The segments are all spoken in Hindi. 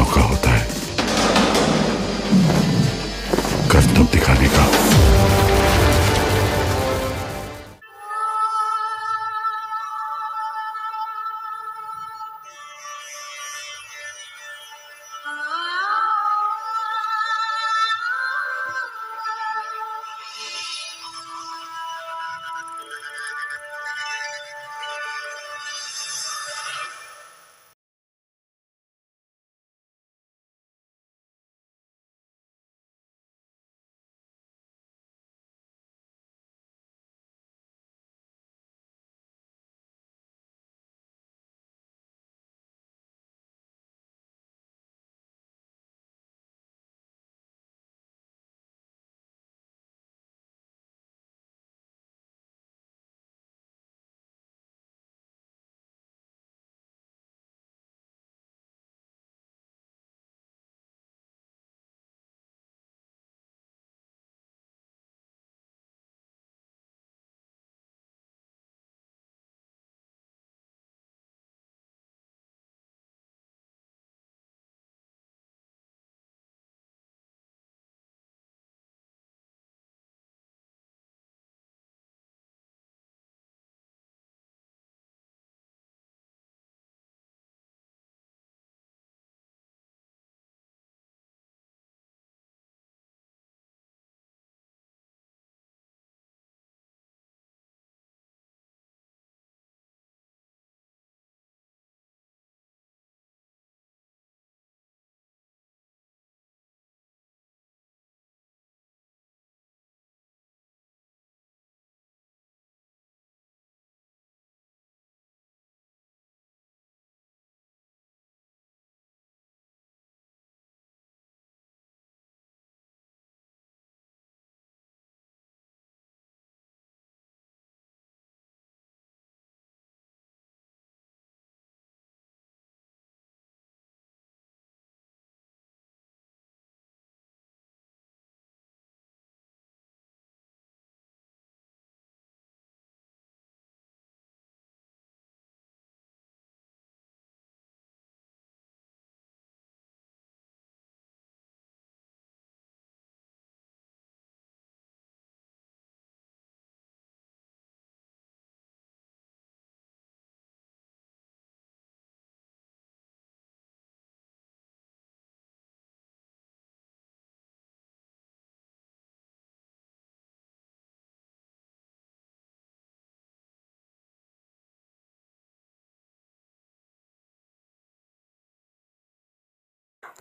幕顔答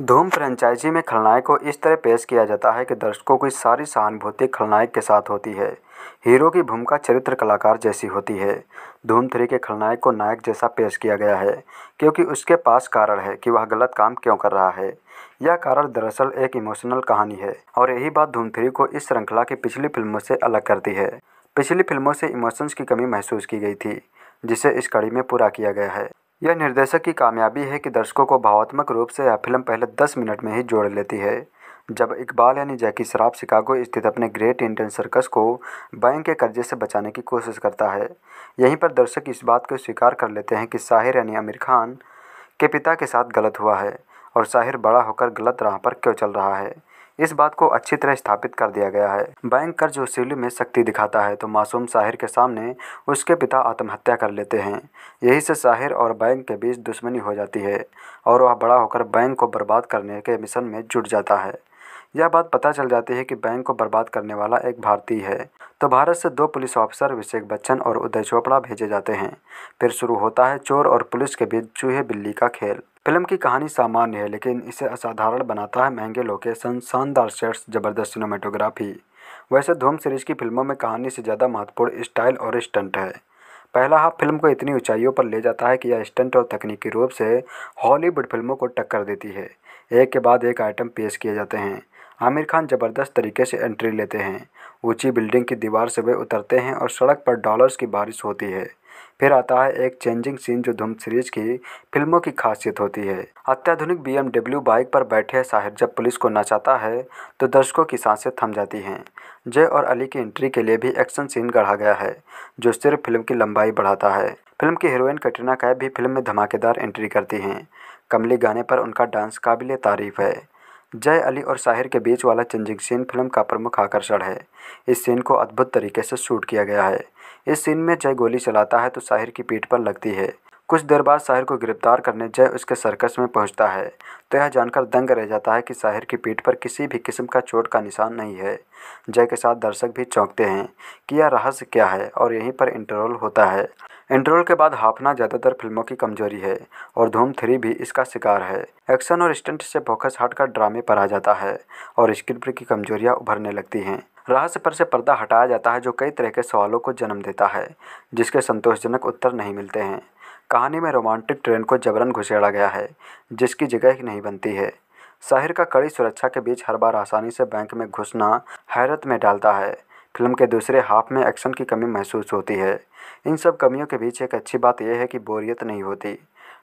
धूम फ्रेंचाइजी में खलनायक को इस तरह पेश किया जाता है कि दर्शकों की सारी सहानुभूति खलनायक के साथ होती है हीरो की भूमिका चरित्र कलाकार जैसी होती है धूम थ्री के खलनायक को नायक जैसा पेश किया गया है क्योंकि उसके पास कारण है कि वह गलत काम क्यों कर रहा है यह कारण दरअसल एक इमोशनल कहानी है और यही बात धूम थ्री को इस श्रृंखला की पिछली फिल्मों से अलग करती है पिछली फिल्मों से इमोशंस की कमी महसूस की गई थी जिसे इस कड़ी में पूरा किया गया है यह निर्देशक की कामयाबी है कि दर्शकों को भावात्मक रूप से यह फिल्म पहले दस मिनट में ही जोड़ लेती है जब इकबाल यानी जैकी शराब शिकागो स्थित अपने ग्रेट इंडियन सर्कस को बैंक के कर्जे से बचाने की कोशिश करता है यहीं पर दर्शक इस बात को स्वीकार कर लेते हैं कि साहिर यानी आमिर खान के पिता के साथ गलत हुआ है और साहिर बड़ा होकर गलत राह पर क्यों चल रहा है इस बात को अच्छी तरह स्थापित कर दिया गया है बैंक कर्ज वसूली में शक्ति दिखाता है तो मासूम साहिर के सामने उसके पिता आत्महत्या कर लेते हैं यही से साहिर और बैंक के बीच दुश्मनी हो जाती है और वह बड़ा होकर बैंक को बर्बाद करने के मिशन में जुट जाता है यह बात पता चल जाती है कि बैंक को बर्बाद करने वाला एक भारतीय है तो भारत से दो पुलिस ऑफिसर अभिषेक बच्चन और उदय चोपड़ा भेजे जाते हैं फिर शुरू होता है चोर और पुलिस के बीच चूहे बिल्ली का खेल फिल्म की कहानी सामान्य है लेकिन इसे असाधारण बनाता है महंगे लोकेशन शानदार सेट्स जबरदस्त सिनेमाटोग्राफी वैसे धूम सीरीज की फिल्मों में कहानी से ज़्यादा महत्वपूर्ण स्टाइल और स्टंट है पहला हाफ फिल्म को इतनी ऊंचाइयों पर ले जाता है कि यह स्टंट और तकनीकी रूप से हॉलीवुड फिल्मों को टक्कर देती है एक के बाद एक आइटम पेश किए जाते हैं आमिर खान ज़बरदस्त तरीके से एंट्री लेते हैं ऊंची बिल्डिंग की दीवार से वे उतरते हैं और सड़क पर डॉलर्स की बारिश होती है फिर आता है एक चेंजिंग सीन जो धूम सीरीज की फिल्मों की खासियत होती है अत्याधुनिक बीएमडब्ल्यू बाइक पर बैठे साहिब जब पुलिस को नचाता है तो दर्शकों की सांसें थम जाती हैं जय और अली की एंट्री के लिए भी एक्शन सीन गढ़ा गया है जो सिर्फ फिल्म की लंबाई बढ़ाता है फिल्म की हीरोइन कटरीना कैब भी फिल्म में धमाकेदार एंट्री करती हैं कमली गाने पर उनका डांस काबिल तारीफ है जय अली और साहिर के बीच वाला चेंजिंग सीन फिल्म का प्रमुख आकर्षण है इस सीन को अद्भुत तरीके से शूट किया गया है इस सीन में जय गोली चलाता है तो साहिर की पीठ पर लगती है कुछ देर बाद शाहिर को गिरफ्तार करने जय उसके सर्कस में पहुंचता है तो यह जानकर दंग रह जाता है कि साहिर की पीठ पर किसी भी किस्म का चोट का निशान नहीं है जय के साथ दर्शक भी चौंकते हैं कि यह रहस्य क्या है और यहीं पर इंटरवल होता है इंटरवल के बाद हाफना ज़्यादातर फिल्मों की कमजोरी है और धूम थ्री भी इसका शिकार है एक्शन और स्टंट से फोकस हटकर ड्रामे पर आ जाता है और स्क्रिप्ट की कमजोरियाँ उभरने लगती हैं रहस्य पर से पर्दा हटाया जाता है जो कई तरह के सवालों को जन्म देता है जिसके संतोषजनक उत्तर नहीं मिलते हैं कहानी में रोमांटिक ट्रेन को जबरन घुसेड़ा गया है जिसकी जगह नहीं बनती है शहर का कड़ी सुरक्षा के बीच हर बार आसानी से बैंक में घुसना हैरत में डालता है फिल्म के दूसरे हाफ में एक्शन की कमी महसूस होती है इन सब कमियों के बीच एक अच्छी बात यह है कि बोरियत नहीं होती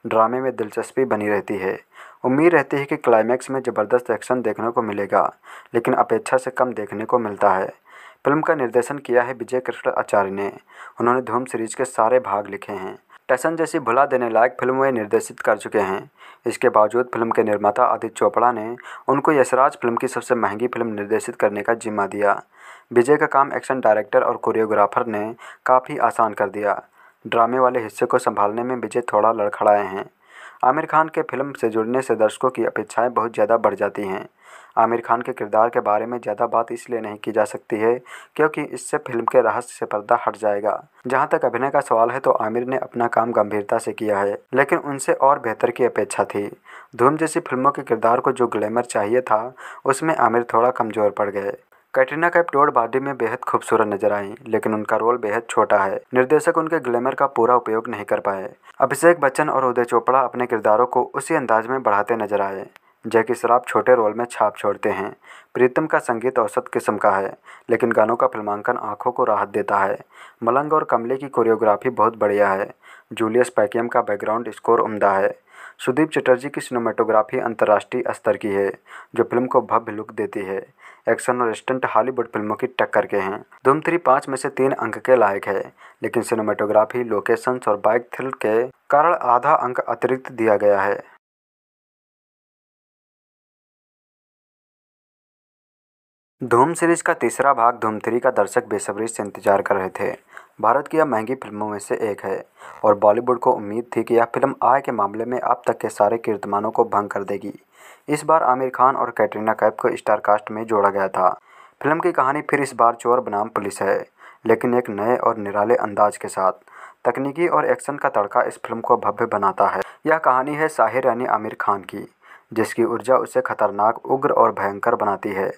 ड्रामे में दिलचस्पी बनी रहती है उम्मीद रहती है कि क्लाइमैक्स में ज़बरदस्त एक्शन देखने को मिलेगा लेकिन अपेक्षा से कम देखने को मिलता है फिल्म का निर्देशन किया है विजय कृष्ण आचार्य ने उन्होंने धूम सीरीज के सारे भाग लिखे हैं टैसन जैसी भुला देने लायक फिल्म वे निर्देशित कर चुके हैं इसके बावजूद फिल्म के निर्माता आदित्य चोपड़ा ने उनको यशराज फिल्म की सबसे महंगी फिल्म निर्देशित करने का जिम्मा दिया विजय का काम एक्शन डायरेक्टर और कोरियोग्राफर ने काफ़ी आसान कर दिया ड्रामे वाले हिस्से को संभालने में विजय थोड़ा लड़खड़ाए हैं आमिर खान के फिल्म से जुड़ने से दर्शकों की अपेक्षाएं बहुत ज़्यादा बढ़ जाती हैं आमिर खान के किरदार के बारे में ज़्यादा बात इसलिए नहीं की जा सकती है क्योंकि इससे फिल्म के रहस्य से पर्दा हट जाएगा जहाँ तक अभिनय का सवाल है तो आमिर ने अपना काम गंभीरता से किया है लेकिन उनसे और बेहतर की अपेक्षा थी धूम जैसी फिल्मों के किरदार को जो ग्लैमर चाहिए था उसमें आमिर थोड़ा कमज़ोर पड़ गए कैटरीना कैप डोड बाडी में बेहद खूबसूरत नजर आई लेकिन उनका रोल बेहद छोटा है निर्देशक उनके ग्लैमर का पूरा उपयोग नहीं कर पाए अभिषेक बच्चन और उदय चोपड़ा अपने किरदारों को उसी अंदाज में बढ़ाते नजर आए जैकी शराब छोटे रोल में छाप छोड़ते हैं प्रीतम का संगीत औसत किस्म का है लेकिन गानों का फिल्मांकन आँखों को राहत देता है मलंग और कमले की कोरियोग्राफी बहुत बढ़िया है जूलियस पैकियम का बैकग्राउंड स्कोर उमदा है सुदीप चटर्जी की सिनेमाटोग्राफी अंतर्राष्ट्रीय स्तर की है जो फिल्म को भव्य लुक देती है एक्शन और स्टंट हॉलीवुड फिल्मों की टक्कर के हैं धूम थ्री पाँच में से तीन अंक के लायक है लेकिन सिनेमाटोग्राफी लोकेशंस और बाइक थ्रिल के कारण आधा अंक अतिरिक्त दिया गया है धूम सीरीज का तीसरा भाग धूम थ्री का दर्शक बेसब्री से इंतजार कर रहे थे भारत की यह महंगी फिल्मों में से एक है और बॉलीवुड को उम्मीद थी कि यह फिल्म आय के मामले में अब तक के सारे कीर्तमानों को भंग कर देगी इस बार आमिर खान और कैटरीना कैप को स्टार कास्ट में जोड़ा गया था फिल्म की कहानी फिर इस बार चोर बनाम पुलिस है लेकिन एक नए और निराले अंदाज के साथ तकनीकी और एक्शन का तड़का इस फिल्म को भव्य बनाता है यह कहानी है साहिर यानी आमिर खान की जिसकी ऊर्जा उसे खतरनाक उग्र और भयंकर बनाती है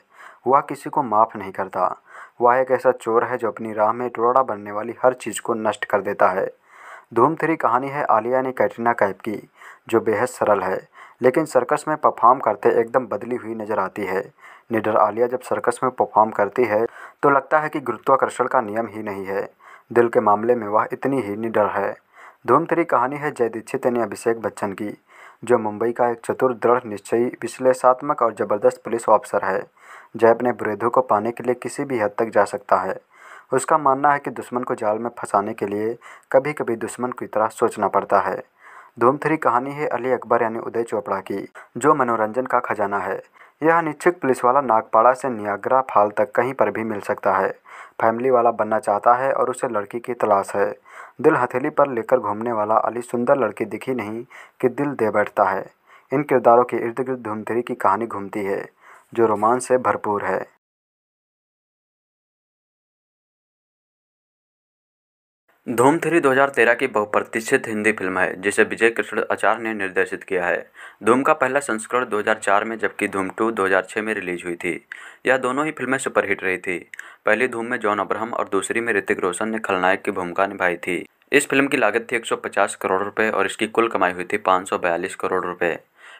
वह किसी को माफ़ नहीं करता वह एक ऐसा चोर है जो अपनी राह में टोड़ा बनने वाली हर चीज़ को नष्ट कर देता है धूम थ्री कहानी है आलिया ने कैटरीना कैप की जो बेहद सरल है लेकिन सर्कस में परफॉर्म करते एकदम बदली हुई नजर आती है निडर आलिया जब सर्कस में परफॉर्म करती है तो लगता है कि गुरुत्वाकर्षण का नियम ही नहीं है दिल के मामले में वह इतनी ही निडर है धूम थ्री कहानी है जय दीक्षित यानी अभिषेक बच्चन की जो मुंबई का एक चतुर दृढ़ निश्चयी विश्लेषात्मक और ज़बरदस्त पुलिस ऑफिसर है जय अपने विरोधों को पाने के लिए किसी भी हद तक जा सकता है उसका मानना है कि दुश्मन को जाल में फंसाने के लिए कभी कभी दुश्मन की तरह सोचना पड़ता है धूम थ्री कहानी है अली अकबर यानी उदय चोपड़ा की जो मनोरंजन का खजाना है यह अनिच्छुक पुलिस वाला नागपाड़ा से नियाग्रा फाल तक कहीं पर भी मिल सकता है फैमिली वाला बनना चाहता है और उसे लड़की की तलाश है दिल हथेली पर लेकर घूमने वाला अली सुंदर लड़की दिखी नहीं कि दिल दे बैठता है इन किरदारों के इर्द गिर्द धूमधेरी की कहानी घूमती है जो रोमांच से भरपूर है धूम थ्री 2013 की बहुप्रतिष्ठित हिंदी फिल्म है जिसे विजय कृष्ण आचार्य ने निर्देशित किया है धूम का पहला संस्करण 2004 में जबकि धूम टू 2006 में रिलीज हुई थी यह दोनों ही फिल्में सुपरहिट रही थी पहली धूम में जॉन अब्राहम और दूसरी में ऋतिक रोशन ने खलनायक की भूमिका निभाई थी इस फिल्म की लागत थी एक करोड़ रुपये और इसकी कुल कमाई हुई थी पाँच करोड़ रुपये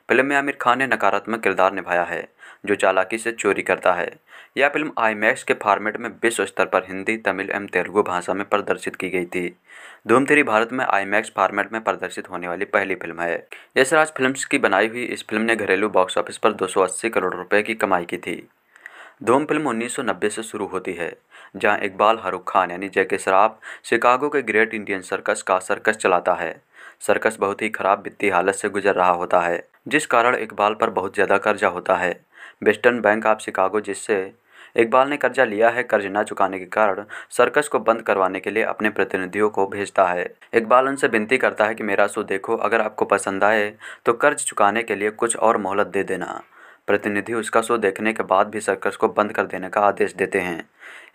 फिल्म में आमिर खान ने नकारात्मक किरदार निभाया है जो चालाकी से चोरी करता है यह फिल्म आईमैक्स के फॉर्मेट में विश्व स्तर पर हिंदी तमिल एवं तेलुगु भाषा में प्रदर्शित की गई थी धूम थ्री भारत में आईमैक्स फॉर्मेट में प्रदर्शित होने वाली पहली फिल्म है यशराज फिल्म्स की बनाई हुई इस फिल्म ने घरेलू बॉक्स ऑफिस पर 280 करोड़ रुपए की कमाई की थी धूम फिल्म 1990 से शुरू होती है जहां इकबाल फारूक खान यानी जैके शराफ शिकागो के ग्रेट इंडियन सर्कस का सर्कस चलाता है सर्कस बहुत ही खराब वित्तीय हालत से गुजर रहा होता है जिस कारण इकबाल पर बहुत ज़्यादा कर्जा होता है वेस्टर्न बैंक ऑफ शिकागो जिससे इकबाल ने कर्जा लिया है कर्ज न चुकाने के कारण सर्कस को बंद करवाने के लिए अपने प्रतिनिधियों को भेजता है इकबाल उनसे विनती करता है कि मेरा शो देखो अगर आपको पसंद आए तो कर्ज चुकाने के लिए कुछ और मोहलत दे देना प्रतिनिधि उसका शो देखने के बाद भी सर्कस को बंद कर देने का आदेश देते हैं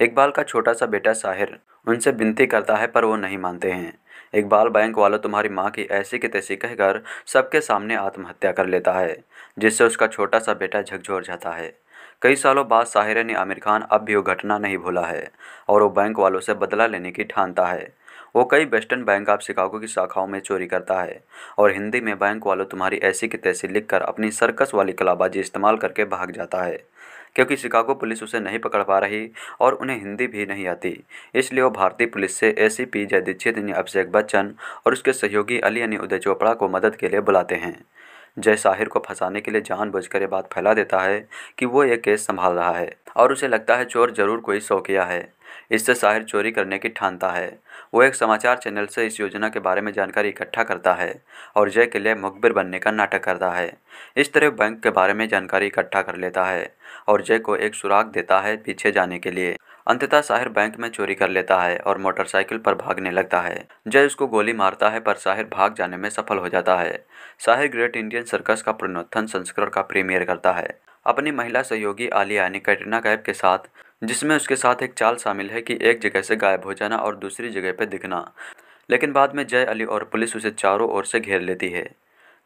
इकबाल का छोटा सा बेटा साहिर उनसे विनती करता है पर वो नहीं मानते हैं इकबाल बैंक वाला तुम्हारी माँ की ऐसी की तैसी कहकर सबके सामने आत्महत्या कर लेता है जिससे उसका छोटा सा बेटा झकझोर जाता है कई सालों बाद साहिर ने आमिर खान अब भी वो घटना नहीं भूला है और वो बैंक वालों से बदला लेने की ठानता है वो कई वेस्टर्न बैंक ऑफ शिकागो की शाखाओं में चोरी करता है और हिंदी में बैंक वालों तुम्हारी ऐसी की तैसी लिखकर अपनी सर्कस वाली कलाबाजी इस्तेमाल करके भाग जाता है क्योंकि शिकागो पुलिस उसे नहीं पकड़ पा रही और उन्हें हिंदी भी नहीं आती इसलिए वो भारतीय पुलिस से एसीपी जय दीक्षित ने अभिषेक बच्चन और उसके सहयोगी अली यानी उदय चोपड़ा को मदद के लिए बुलाते हैं जय साहिर को फंसाने के लिए जानबूझकर ये बात फैला देता है कि वो ये केस संभाल रहा है और उसे लगता है चोर जरूर कोई शौकिया है इससे साहिर चोरी करने की ठानता है वो एक समाचार चैनल से इस योजना के बारे में जानकारी इकट्ठा करता है और जय के लिए मुखबिर बनने का नाटक करता है इस तरह बैंक के बारे में जानकारी इकट्ठा कर लेता है और जय को एक सुराग देता है पीछे जाने के लिए अंततः साहिर बैंक में चोरी कर लेता है और मोटरसाइकिल पर भागने लगता है जय उसको गोली मारता है पर साहिर भाग जाने में सफल हो जाता है साहिर ग्रेट इंडियन सर्कस का पुनोत्थन संस्करण का प्रीमियर करता है अपनी महिला सहयोगी आलिया यानी कैटरीना कैफ के साथ जिसमें उसके साथ एक चाल शामिल है कि एक जगह से गायब हो जाना और दूसरी जगह पर दिखना लेकिन बाद में जय अली और पुलिस उसे चारों ओर से घेर लेती है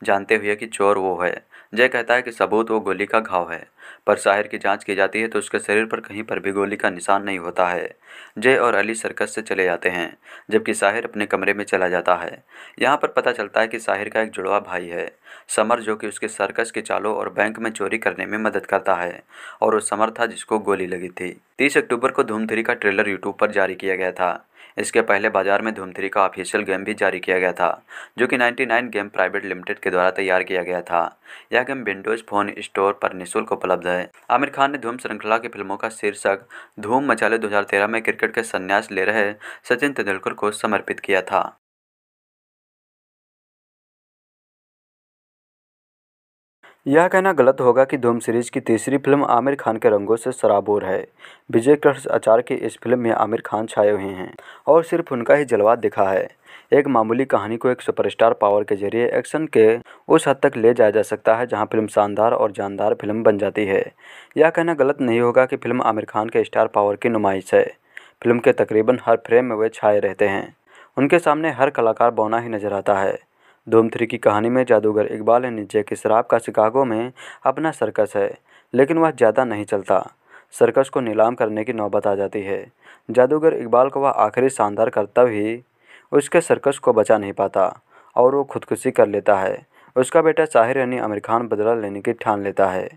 जानते हुए कि चोर वो है जय कहता है कि सबूत वो गोली का घाव है पर साहिर की जांच की जाती है तो उसके शरीर पर कहीं पर भी गोली का निशान नहीं होता है जय और अली सर्कस से चले जाते हैं जबकि साहिर अपने कमरे में चला जाता है यहाँ पर पता चलता है कि साहिर का एक जुड़वा भाई है समर जो कि उसके सर्कस के चालों और बैंक में चोरी करने में मदद करता है और वो समर था जिसको गोली लगी थी तीस अक्टूबर को धूमधरी का ट्रेलर यूट्यूब पर जारी किया गया था इसके पहले बाजार में धूम का ऑफिशियल गेम भी जारी किया गया था जो कि 99 गेम प्राइवेट लिमिटेड के द्वारा तैयार किया गया था यह गेम विंडोज फोन स्टोर पर निःशुल्क उपलब्ध है आमिर खान ने धूम श्रृंखला की फिल्मों का शीर्षक धूम मचाले दो में क्रिकेट के संन्यास ले रहे सचिन तेंदुलकर को समर्पित किया था यह कहना गलत होगा कि धूम सीरीज की तीसरी फिल्म आमिर खान के रंगों से शराबोर है विजय कृष्ण आचार्य की इस फिल्म में आमिर खान छाए हुए हैं और सिर्फ उनका ही जलवा दिखा है एक मामूली कहानी को एक सुपरस्टार पावर के जरिए एक्शन के उस हद तक ले जाया जा सकता है जहां फिल्म शानदार और जानदार फिल्म बन जाती है यह कहना गलत नहीं होगा कि फिल्म आमिर खान के स्टार पावर की नुमाइश है फिल्म के तकरीबन हर फ्रेम में वे छाए रहते हैं उनके सामने हर कलाकार बौना ही नजर आता है धूम थ्री की कहानी में जादूगर इकबाल नीचे के शराब का शिकागो में अपना सर्कस है लेकिन वह ज़्यादा नहीं चलता सर्कस को नीलाम करने की नौबत आ जाती है जादूगर इकबाल को वह आखिरी शानदार करतब ही उसके सर्कस को बचा नहीं पाता और वो खुदकुशी कर लेता है उसका बेटा साहिर यानी आमिर खान बदला लेने की ठान लेता है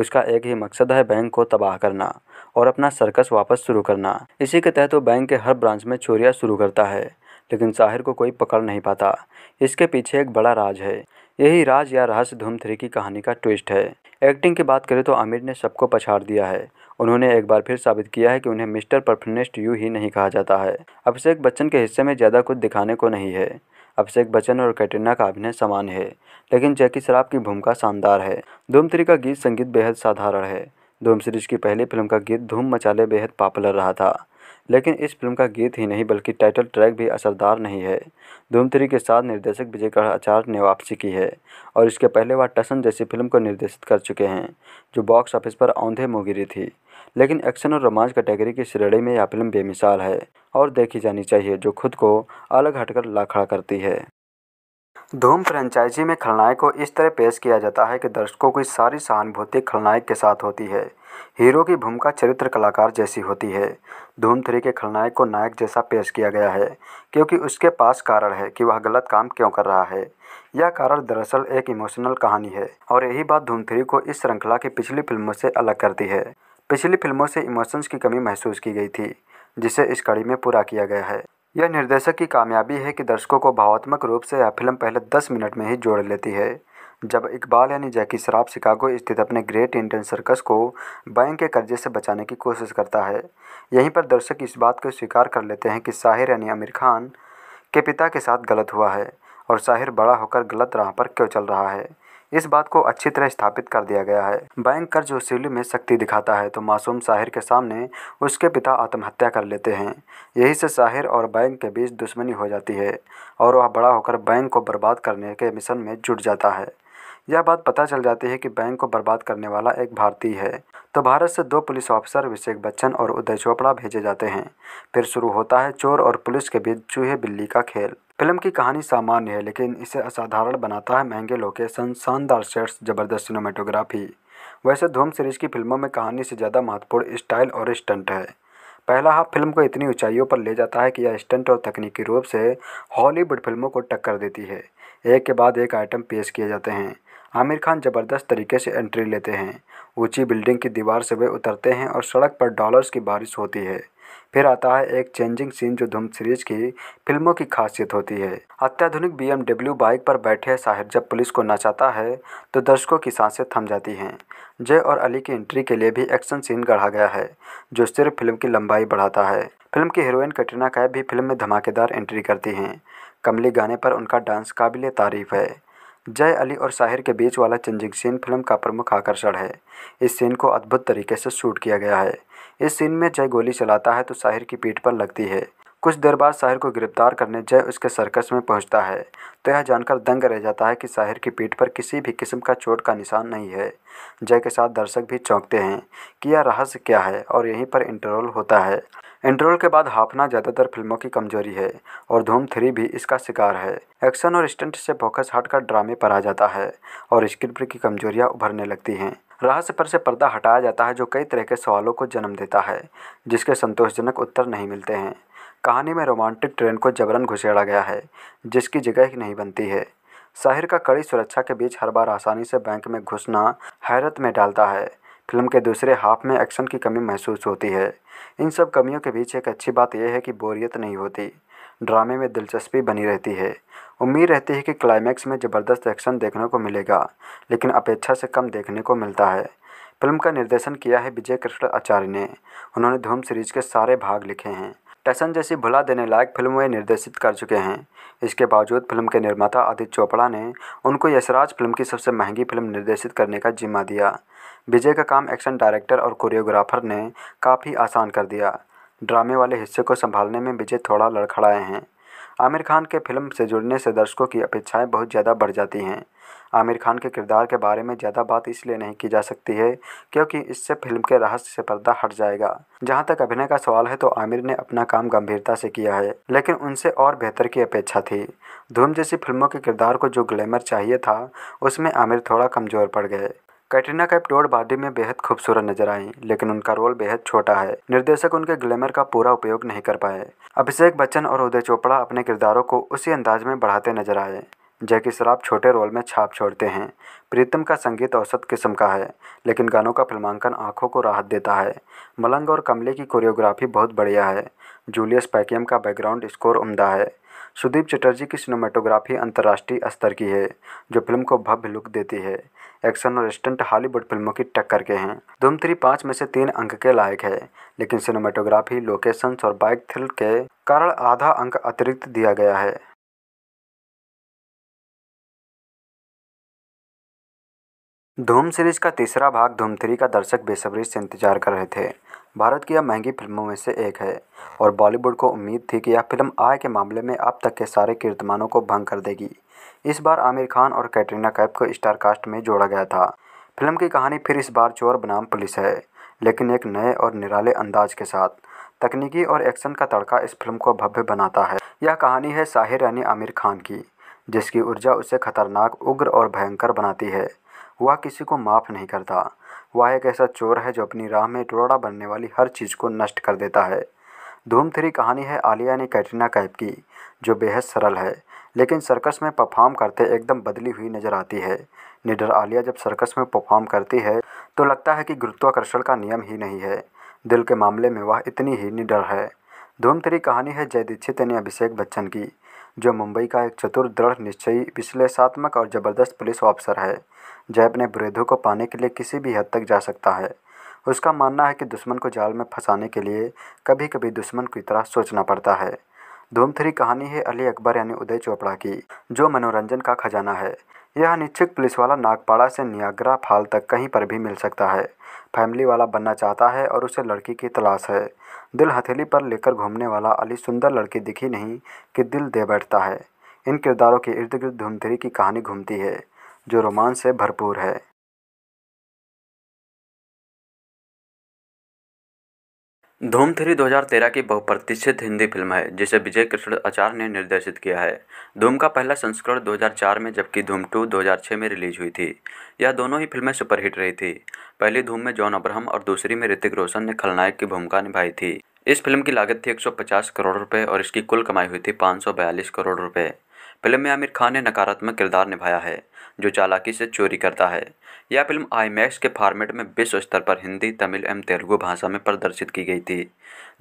उसका एक ही मकसद है बैंक को तबाह करना और अपना सर्कस वापस शुरू करना इसी के तहत वो बैंक के हर ब्रांच में चोरियाँ शुरू करता है लेकिन साहिर को कोई पकड़ नहीं पाता इसके पीछे एक बड़ा राज है यही राज या रहस्य धूम थ्री की कहानी का ट्विस्ट है एक्टिंग की बात करें तो आमिर ने सबको पछाड़ दिया है उन्होंने एक बार फिर साबित किया है कि उन्हें मिस्टर परफनेस्ट यू ही नहीं कहा जाता है अभिषेक बच्चन के हिस्से में ज़्यादा कुछ दिखाने को नहीं है अभिषेक बच्चन और कैटरीना का अभिनय समान है लेकिन जैकी शराब की भूमिका शानदार है धूम थ्री का गीत संगीत बेहद साधारण है धूम सीरीज की पहली फिल्म का गीत धूम मचाले बेहद पॉपुलर रहा था लेकिन इस फिल्म का गीत ही नहीं बल्कि टाइटल ट्रैक भी असरदार नहीं है धूम थ्री के साथ निर्देशक विजय आचार्य ने वापसी की है और इसके पहले वह टसन जैसी फिल्म को निर्देशित कर चुके हैं जो बॉक्स ऑफिस पर औंधे मुँह थी लेकिन एक्शन और रोमांच कैटेगरी की श्रेणी में यह फिल्म बेमिसाल है और देखी जानी चाहिए जो खुद को अलग हटकर ला खड़ा करती है धूम फ्रेंचाइजी में खलनायक को इस तरह पेश किया जाता है कि दर्शकों की सारी सहानुभूति खलनायक के साथ होती है हीरो की भूमिका चरित्र कलाकार जैसी होती है धूम थ्री के खलनायक को नायक जैसा पेश किया गया है क्योंकि उसके पास कारण है कि वह गलत काम क्यों कर रहा है यह कारण दरअसल एक इमोशनल कहानी है और यही बात धूम थ्री को इस श्रृंखला की पिछली फिल्मों से अलग करती है पिछली फिल्मों से इमोशंस की कमी महसूस की गई थी जिसे इस कड़ी में पूरा किया गया है यह निर्देशक की कामयाबी है कि दर्शकों को भावात्मक रूप से यह फिल्म पहले दस मिनट में ही जोड़ लेती है जब इकबाल यानी जैकी शराब शिकागो स्थित अपने ग्रेट इंडियन सर्कस को बैंक के कर्जे से बचाने की कोशिश करता है यहीं पर दर्शक इस बात को स्वीकार कर लेते हैं कि साहिर यानी आमिर खान के पिता के साथ गलत हुआ है और साहिर बड़ा होकर गलत राह पर क्यों चल रहा है इस बात को अच्छी तरह स्थापित कर दिया गया है बैंक कर्ज वसूली में शक्ति दिखाता है तो मासूम साहिर के सामने उसके पिता आत्महत्या कर लेते हैं यही से साहिर और बैंक के बीच दुश्मनी हो जाती है और वह बड़ा होकर बैंक को बर्बाद करने के मिशन में जुट जाता है यह बात पता चल जाती है कि बैंक को बर्बाद करने वाला एक भारतीय है तो भारत से दो पुलिस ऑफिसर अभिषेक बच्चन और उदय चोपड़ा भेजे जाते हैं फिर शुरू होता है चोर और पुलिस के बीच चूहे बिल्ली का खेल फिल्म की कहानी सामान्य है लेकिन इसे असाधारण बनाता है महंगे लोकेशन शानदार सेट्स जबरदस्त सिनेमाटोग्राफी वैसे धूम सीरीज की फिल्मों में कहानी से ज़्यादा महत्वपूर्ण स्टाइल और स्टंट है पहला हाफ फिल्म को इतनी ऊंचाइयों पर ले जाता है कि यह स्टंट और तकनीकी रूप से हॉलीवुड फिल्मों को टक्कर देती है एक के बाद एक आइटम पेश किए जाते हैं आमिर खान ज़बरदस्त तरीके से एंट्री लेते हैं ऊंची बिल्डिंग की दीवार से वे उतरते हैं और सड़क पर डॉलर्स की बारिश होती है फिर आता है एक चेंजिंग सीन जो धूम सीरीज की फिल्मों की खासियत होती है अत्याधुनिक बीएमडब्ल्यू बाइक पर बैठे साहिर जब पुलिस को नचाता है तो दर्शकों की सांसें थम जाती हैं जय और अली की एंट्री के लिए भी एक्शन सीन गढ़ा गया है जो सिर्फ फिल्म की लंबाई बढ़ाता है फिल्म की हीरोइन कटरीना कैब भी फिल्म में धमाकेदार एंट्री करती हैं कमली गाने पर उनका डांस काबिल तारीफ है जय अली और साहिर के बीच वाला चेंजिंग सीन फिल्म का प्रमुख आकर्षण है इस सीन को अद्भुत तरीके से शूट किया गया है इस सीन में जय गोली चलाता है तो साहिर की पीठ पर लगती है कुछ देर बाद साहिर को गिरफ्तार करने जय उसके सर्कस में पहुंचता है तो यह जानकर दंग रह जाता है कि साहिर की पीठ पर किसी भी किस्म का चोट का निशान नहीं है जय के साथ दर्शक भी चौंकते हैं कि यह रहस्य क्या है और यहीं पर इंटरवल होता है इंटरवल के बाद हाफना ज़्यादातर फिल्मों की कमजोरी है और धूम थ्री भी इसका शिकार है एक्शन और स्टंट से फोकस हटकर ड्रामे पर आ जाता है और स्क्रिप्ट की कमजोरियाँ उभरने लगती हैं रहस्य पर से पर्दा हटाया जाता है जो कई तरह के सवालों को जन्म देता है जिसके संतोषजनक उत्तर नहीं मिलते हैं कहानी में रोमांटिक ट्रेन को जबरन घुसेड़ा गया है जिसकी जगह नहीं बनती है शहर का कड़ी सुरक्षा के बीच हर बार आसानी से बैंक में घुसना हैरत में डालता है फिल्म के दूसरे हाफ में एक्शन की कमी महसूस होती है इन सब कमियों के बीच एक अच्छी बात यह है कि बोरियत नहीं होती ड्रामे में दिलचस्पी बनी रहती है उम्मीद रहती है कि क्लाइमैक्स में ज़बरदस्त एक्शन देखने को मिलेगा लेकिन अपेक्षा से कम देखने को मिलता है फिल्म का निर्देशन किया है विजय कृष्ण आचार्य ने उन्होंने धूम सीरीज के सारे भाग लिखे हैं टैसन जैसी भुला देने लायक फिल्म वे निर्देशित कर चुके हैं इसके बावजूद फिल्म के निर्माता आदित्य चोपड़ा ने उनको यशराज फिल्म की सबसे महंगी फिल्म निर्देशित करने का जिम्मा दिया विजय का काम एक्शन डायरेक्टर और कोरियोग्राफर ने काफ़ी आसान कर दिया ड्रामे वाले हिस्से को संभालने में विजय थोड़ा लड़खड़ाए हैं आमिर खान के फिल्म से जुड़ने से दर्शकों की अपेक्षाएं बहुत ज़्यादा बढ़ जाती हैं आमिर खान के किरदार के बारे में ज़्यादा बात इसलिए नहीं की जा सकती है क्योंकि इससे फिल्म के रहस्य से पर्दा हट जाएगा जहां तक अभिनय का सवाल है तो आमिर ने अपना काम गंभीरता से किया है लेकिन उनसे और बेहतर की अपेक्षा थी धूम जैसी फिल्मों के किरदार को जो ग्लैमर चाहिए था उसमें आमिर थोड़ा कमज़ोर पड़ गए कैटरीना कैप डोर बॉडी में बेहद खूबसूरत नजर आई लेकिन उनका रोल बेहद छोटा है निर्देशक उनके ग्लैमर का पूरा उपयोग नहीं कर पाए अभिषेक बच्चन और उदय चोपड़ा अपने किरदारों को उसी अंदाज में बढ़ाते नजर आए जैकी शराब छोटे रोल में छाप छोड़ते हैं प्रीतम का संगीत औसत किस्म का है लेकिन गानों का फिल्मांकन आंखों को राहत देता है मलंग और कमले की कोरियोग्राफी बहुत बढ़िया है जूलियस पैकियम का बैकग्राउंड स्कोर उमदा है सुदीप चटर्जी की सिनेमाटोग्राफी अंतर्राष्ट्रीय स्तर की है जो फिल्म को भव्य लुक देती है एक्शन और स्टंट हॉलीवुड फिल्मों की टक्कर के हैं धूम थ्री पाँच में से तीन अंक के लायक है लेकिन सिनेमाटोग्राफी लोकेशन और बाइक थ्रिल के कारण आधा अंक अतिरिक्त दिया गया है धूम सीरीज का तीसरा भाग धूम थ्री का दर्शक बेसब्री से इंतजार कर रहे थे भारत की यह महंगी फिल्मों में से एक है और बॉलीवुड को उम्मीद थी कि यह फिल्म आय के मामले में अब तक के सारे कीर्तमानों को भंग कर देगी इस बार आमिर खान और कैटरीना कैप को स्टार कास्ट में जोड़ा गया था फिल्म की कहानी फिर इस बार चोर बनाम पुलिस है लेकिन एक नए और निराले अंदाज के साथ तकनीकी और एक्शन का तड़का इस फिल्म को भव्य बनाता है यह कहानी है साहिर यानी आमिर खान की जिसकी ऊर्जा उसे खतरनाक उग्र और भयंकर बनाती है वह किसी को माफ़ नहीं करता वह एक ऐसा चोर है जो अपनी राह में टोड़ा बनने वाली हर चीज़ को नष्ट कर देता है धूम थ्री कहानी है आलिया ने कैटरीना कैप की जो बेहद सरल है लेकिन सर्कस में परफॉर्म करते एकदम बदली हुई नज़र आती है निडर आलिया जब सर्कस में परफॉर्म करती है तो लगता है कि गुरुत्वाकर्षण का नियम ही नहीं है दिल के मामले में वह इतनी ही निडर है धूम थ्री कहानी है जय दीक्षित यानी अभिषेक बच्चन की जो मुंबई का एक चतुर दृढ़ निश्चयी विश्लेषात्मक और ज़बरदस्त पुलिस ऑफिसर है जय अपने विरोधियों को पाने के लिए किसी भी हद तक जा सकता है उसका मानना है कि दुश्मन को जाल में फंसाने के लिए कभी कभी दुश्मन की तरह सोचना पड़ता है धूम थ्री कहानी है अली अकबर यानी उदय चोपड़ा की जो मनोरंजन का खजाना है यह अनिच्छुक पुलिस वाला नागपाड़ा से नियाग्रा फाल तक कहीं पर भी मिल सकता है फैमिली वाला बनना चाहता है और उसे लड़की की तलाश है दिल हथेली पर लेकर घूमने वाला अली सुंदर लड़की दिखी नहीं कि दिल दे बैठता है इन किरदारों के इर्द गिर्द धूमधरी की कहानी घूमती है जो रोमांस से भरपूर है धूम थ्री 2013 की बहुप्रतिष्ठित हिंदी फिल्म है जिसे विजय कृष्ण आचार्य ने निर्देशित किया है धूम का पहला संस्करण 2004 में जबकि धूम टू 2006 में रिलीज हुई थी यह दोनों ही फिल्में सुपरहिट रही थी पहली धूम में जॉन अब्राहम और दूसरी में ऋतिक रोशन ने खलनायक की भूमिका निभाई थी इस फिल्म की लागत थी एक करोड़ रुपये और इसकी कुल कमाई हुई थी पाँच करोड़ रुपये फिल्म में आमिर खान ने नकारात्मक किरदार निभाया है जो चालाकी से चोरी करता है यह फिल्म आईमैक्स के फॉर्मेट में विश्व स्तर पर हिंदी तमिल एवं तेलुगु भाषा में प्रदर्शित की गई थी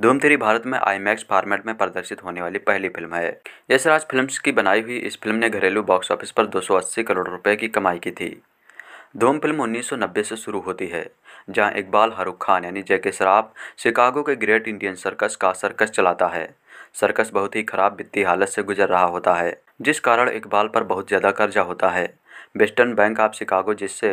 धूम थ्री भारत में आईमैक्स फॉर्मेट में प्रदर्शित होने वाली पहली फिल्म है यशराज फिल्म्स की बनाई हुई इस फिल्म ने घरेलू बॉक्स ऑफिस पर 280 करोड़ रुपए की कमाई की थी धूम फिल्म 1990 से शुरू होती है जहां इकबाल हरुख खान यानी जैके शराफ शिकागो के ग्रेट इंडियन सर्कस का सर्कस चलाता है सर्कस बहुत ही खराब वित्तीय हालत से गुजर रहा होता है जिस कारण इकबाल पर बहुत ज़्यादा कर्जा होता है वेस्टर्न बैंक ऑफ शिकागो जिससे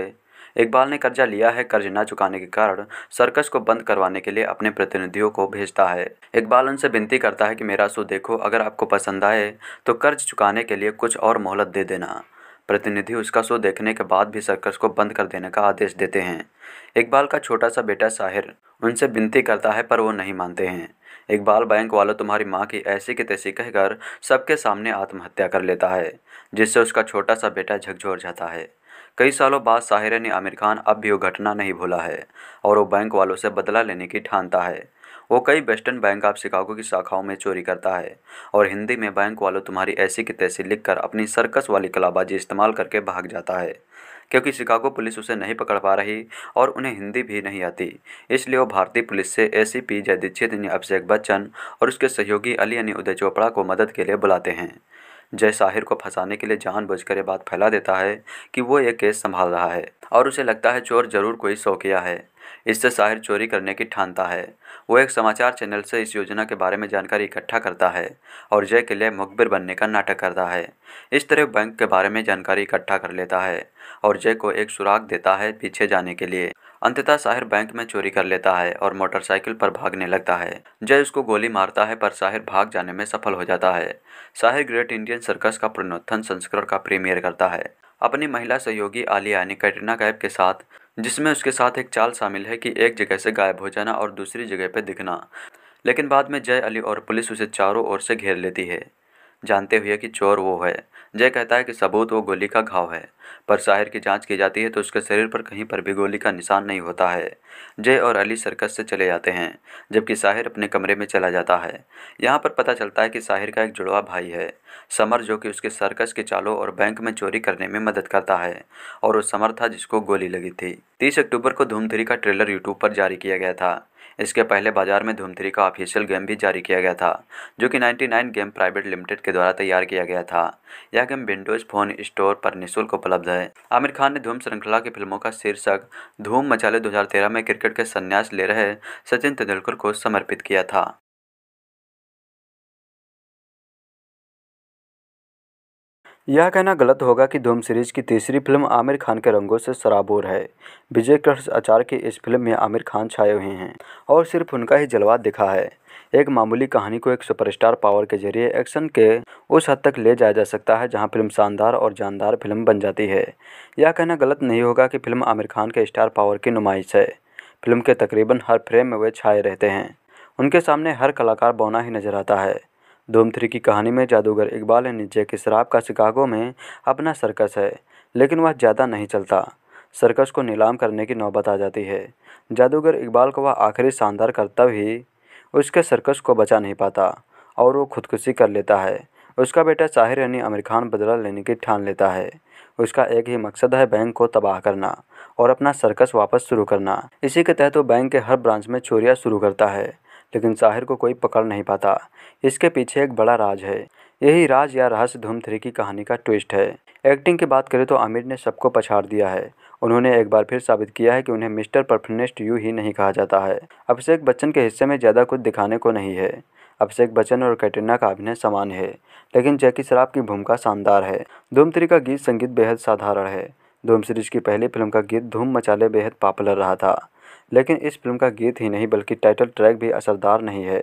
इकबाल ने कर्जा लिया है कर्ज न चुकाने के कारण सर्कस को बंद करवाने के लिए अपने प्रतिनिधियों को भेजता है इकबाल उनसे विनती करता है कि मेरा शो देखो अगर आपको पसंद आए तो कर्ज चुकाने के लिए कुछ और मोहलत दे देना प्रतिनिधि उसका शो देखने के बाद भी सर्कस को बंद कर देने का आदेश देते हैं इकबाल का छोटा सा बेटा साहिर उनसे विनती करता है पर वो नहीं मानते हैं इकबाल बैंक वाला तुम्हारी माँ की ऐसी की तैसी कहकर सबके सामने आत्महत्या कर लेता है जिससे उसका छोटा सा बेटा झकझोर जाता है कई सालों बाद साहिर ने आमिर खान अब भी वो घटना नहीं भूला है और वो बैंक वालों से बदला लेने की ठानता है वो कई वेस्टर्न बैंक ऑफ शिकागो की शाखाओं में चोरी करता है और हिंदी में बैंक वालों तुम्हारी ऐसी की तैसी लिखकर अपनी सर्कस वाली कलाबाजी इस्तेमाल करके भाग जाता है क्योंकि शिकागो पुलिस उसे नहीं पकड़ पा रही और उन्हें हिंदी भी नहीं आती इसलिए वो भारतीय पुलिस से ए सी पी जय दीक्षित यानी अभिषेक बच्चन और उसके सहयोगी अली यानी उदय चोपड़ा को मदद के लिए बुलाते हैं जय साहिर को फंसाने के लिए जानबूझकर यह बात फैला देता है कि वो एक केस संभाल रहा है और उसे लगता है चोर जरूर कोई शौकिया है इससे साहिर चोरी करने की ठानता है वो एक समाचार चैनल से इस योजना के बारे में जानकारी इकट्ठा करता है और जय के लिए मुखबिर बनने का नाटक करता है इस तरह बैंक के बारे में जानकारी इकट्ठा कर लेता है और जय को एक सुराग देता है पीछे जाने के लिए अंततः साहिर बैंक में चोरी कर लेता है और मोटरसाइकिल पर भागने लगता है जय उसको गोली मारता है पर साहिर भाग जाने में सफल हो जाता है साहिर ग्रेट इंडियन सर्कस का पुनोत्थन संस्करण का प्रीमियर करता है अपनी महिला सहयोगी आलिया ने कैटरीना कैब के साथ जिसमें उसके साथ एक चाल शामिल है कि एक जगह से गायब हो जाना और दूसरी जगह पर दिखना लेकिन बाद में जय अली और पुलिस उसे चारों ओर से घेर लेती है जानते हुए कि चोर वो है जय कहता है कि सबूत वो गोली का घाव है पर साहिर की जांच की जाती है तो उसके शरीर पर कहीं पर भी गोली का निशान नहीं होता है जय और अली सर्कस से चले जाते हैं जबकि साहिर अपने कमरे में चला जाता है यहाँ पर पता चलता है कि साहिर का एक जुड़वा भाई है समर जो कि उसके सर्कस के चालों और बैंक में चोरी करने में मदद करता है और वो समर था जिसको गोली लगी थी तीस अक्टूबर को धूमधरी का ट्रेलर यूट्यूब पर जारी किया गया था इसके पहले बाजार में धूम थ्री का ऑफिशियल गेम भी जारी किया गया था जो कि 99 गेम प्राइवेट लिमिटेड के द्वारा तैयार किया गया था यह गेम विंडोज फोन स्टोर पर निःशुल्क उपलब्ध है आमिर खान ने धूम श्रृंखला की फिल्मों का शीर्षक धूम मचाले दो में क्रिकेट के संन्यास ले रहे सचिन तेंदुलकर को समर्पित किया था यह कहना गलत होगा कि धूम सीरीज की तीसरी फिल्म आमिर खान के रंगों से सराबोर है विजय कृष्ण आचार्य की इस फिल्म में आमिर खान छाए हुए हैं और सिर्फ उनका ही जलवा दिखा है एक मामूली कहानी को एक सुपरस्टार पावर के जरिए एक्शन के उस हद तक ले जाया जा सकता है जहां फिल्म शानदार और जानदार फिल्म बन जाती है यह कहना गलत नहीं होगा कि फिल्म आमिर खान के स्टार पावर की नुमाइश है फिल्म के तकरीबन हर फ्रेम में वे छाए रहते हैं उनके सामने हर कलाकार बौना ही नजर आता है थ्री की कहानी में जादूगर इकबाल नीचे के शराब का शिकागो में अपना सर्कस है लेकिन वह ज़्यादा नहीं चलता सर्कस को नीलाम करने की नौबत आ जाती है जादूगर इकबाल को वह आखिरी शानदार करता ही उसके सर्कस को बचा नहीं पाता और वो खुदकुशी कर लेता है उसका बेटा साहिर यानी आमिर खान बदला लेने की ठान लेता है उसका एक ही मकसद है बैंक को तबाह करना और अपना सर्कस वापस शुरू करना इसी के तहत वो बैंक के हर ब्रांच में चोरियाँ शुरू करता है लेकिन साहिर को कोई पकड़ नहीं पाता इसके पीछे एक बड़ा राज है यही राज या रहस्य धूम थ्री की कहानी का ट्विस्ट है एक्टिंग की बात करें तो आमिर ने सबको पछाड़ दिया है उन्होंने एक बार फिर साबित किया है कि उन्हें मिस्टर परफनेस्ट यू ही नहीं कहा जाता है अभिषेक बच्चन के हिस्से में ज़्यादा कुछ दिखाने को नहीं है अभिषेक बच्चन और कैटरीना का अभिनय समान है लेकिन जैकी शराब की भूमिका शानदार है धूम थ्री का गीत संगीत बेहद साधारण है धूम सीरीज की पहली फिल्म का गीत धूम मचाले बेहद पॉपुलर रहा था लेकिन इस फिल्म का गीत ही नहीं बल्कि टाइटल ट्रैक भी असरदार नहीं है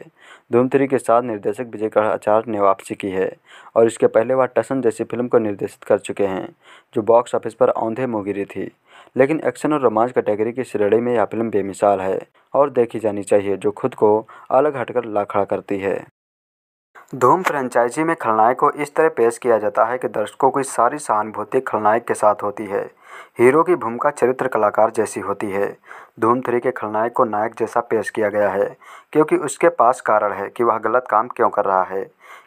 धूम थ्री के साथ निर्देशक विजय आचार्य ने वापसी की है और इसके पहले वह टसन जैसी फिल्म को निर्देशित कर चुके हैं जो बॉक्स ऑफिस पर औंधे मोगिरी थी लेकिन एक्शन और रोमांच कैटेगरी की श्रेणी में यह फिल्म बेमिसाल है और देखी जानी चाहिए जो खुद को अलग हटकर ला खड़ा करती है धूम फ्रेंचाइजी में खलनायक को इस तरह पेश किया जाता है कि दर्शकों की सारी सहानुभूति खलनायक के साथ होती है हीरो की भूमिका चरित्र कलाकार जैसी होती है धूम थ्री के खलनायक को नायक जैसा पेश किया गया है क्योंकि उसके पास कारण है कि वह गलत काम क्यों कर रहा है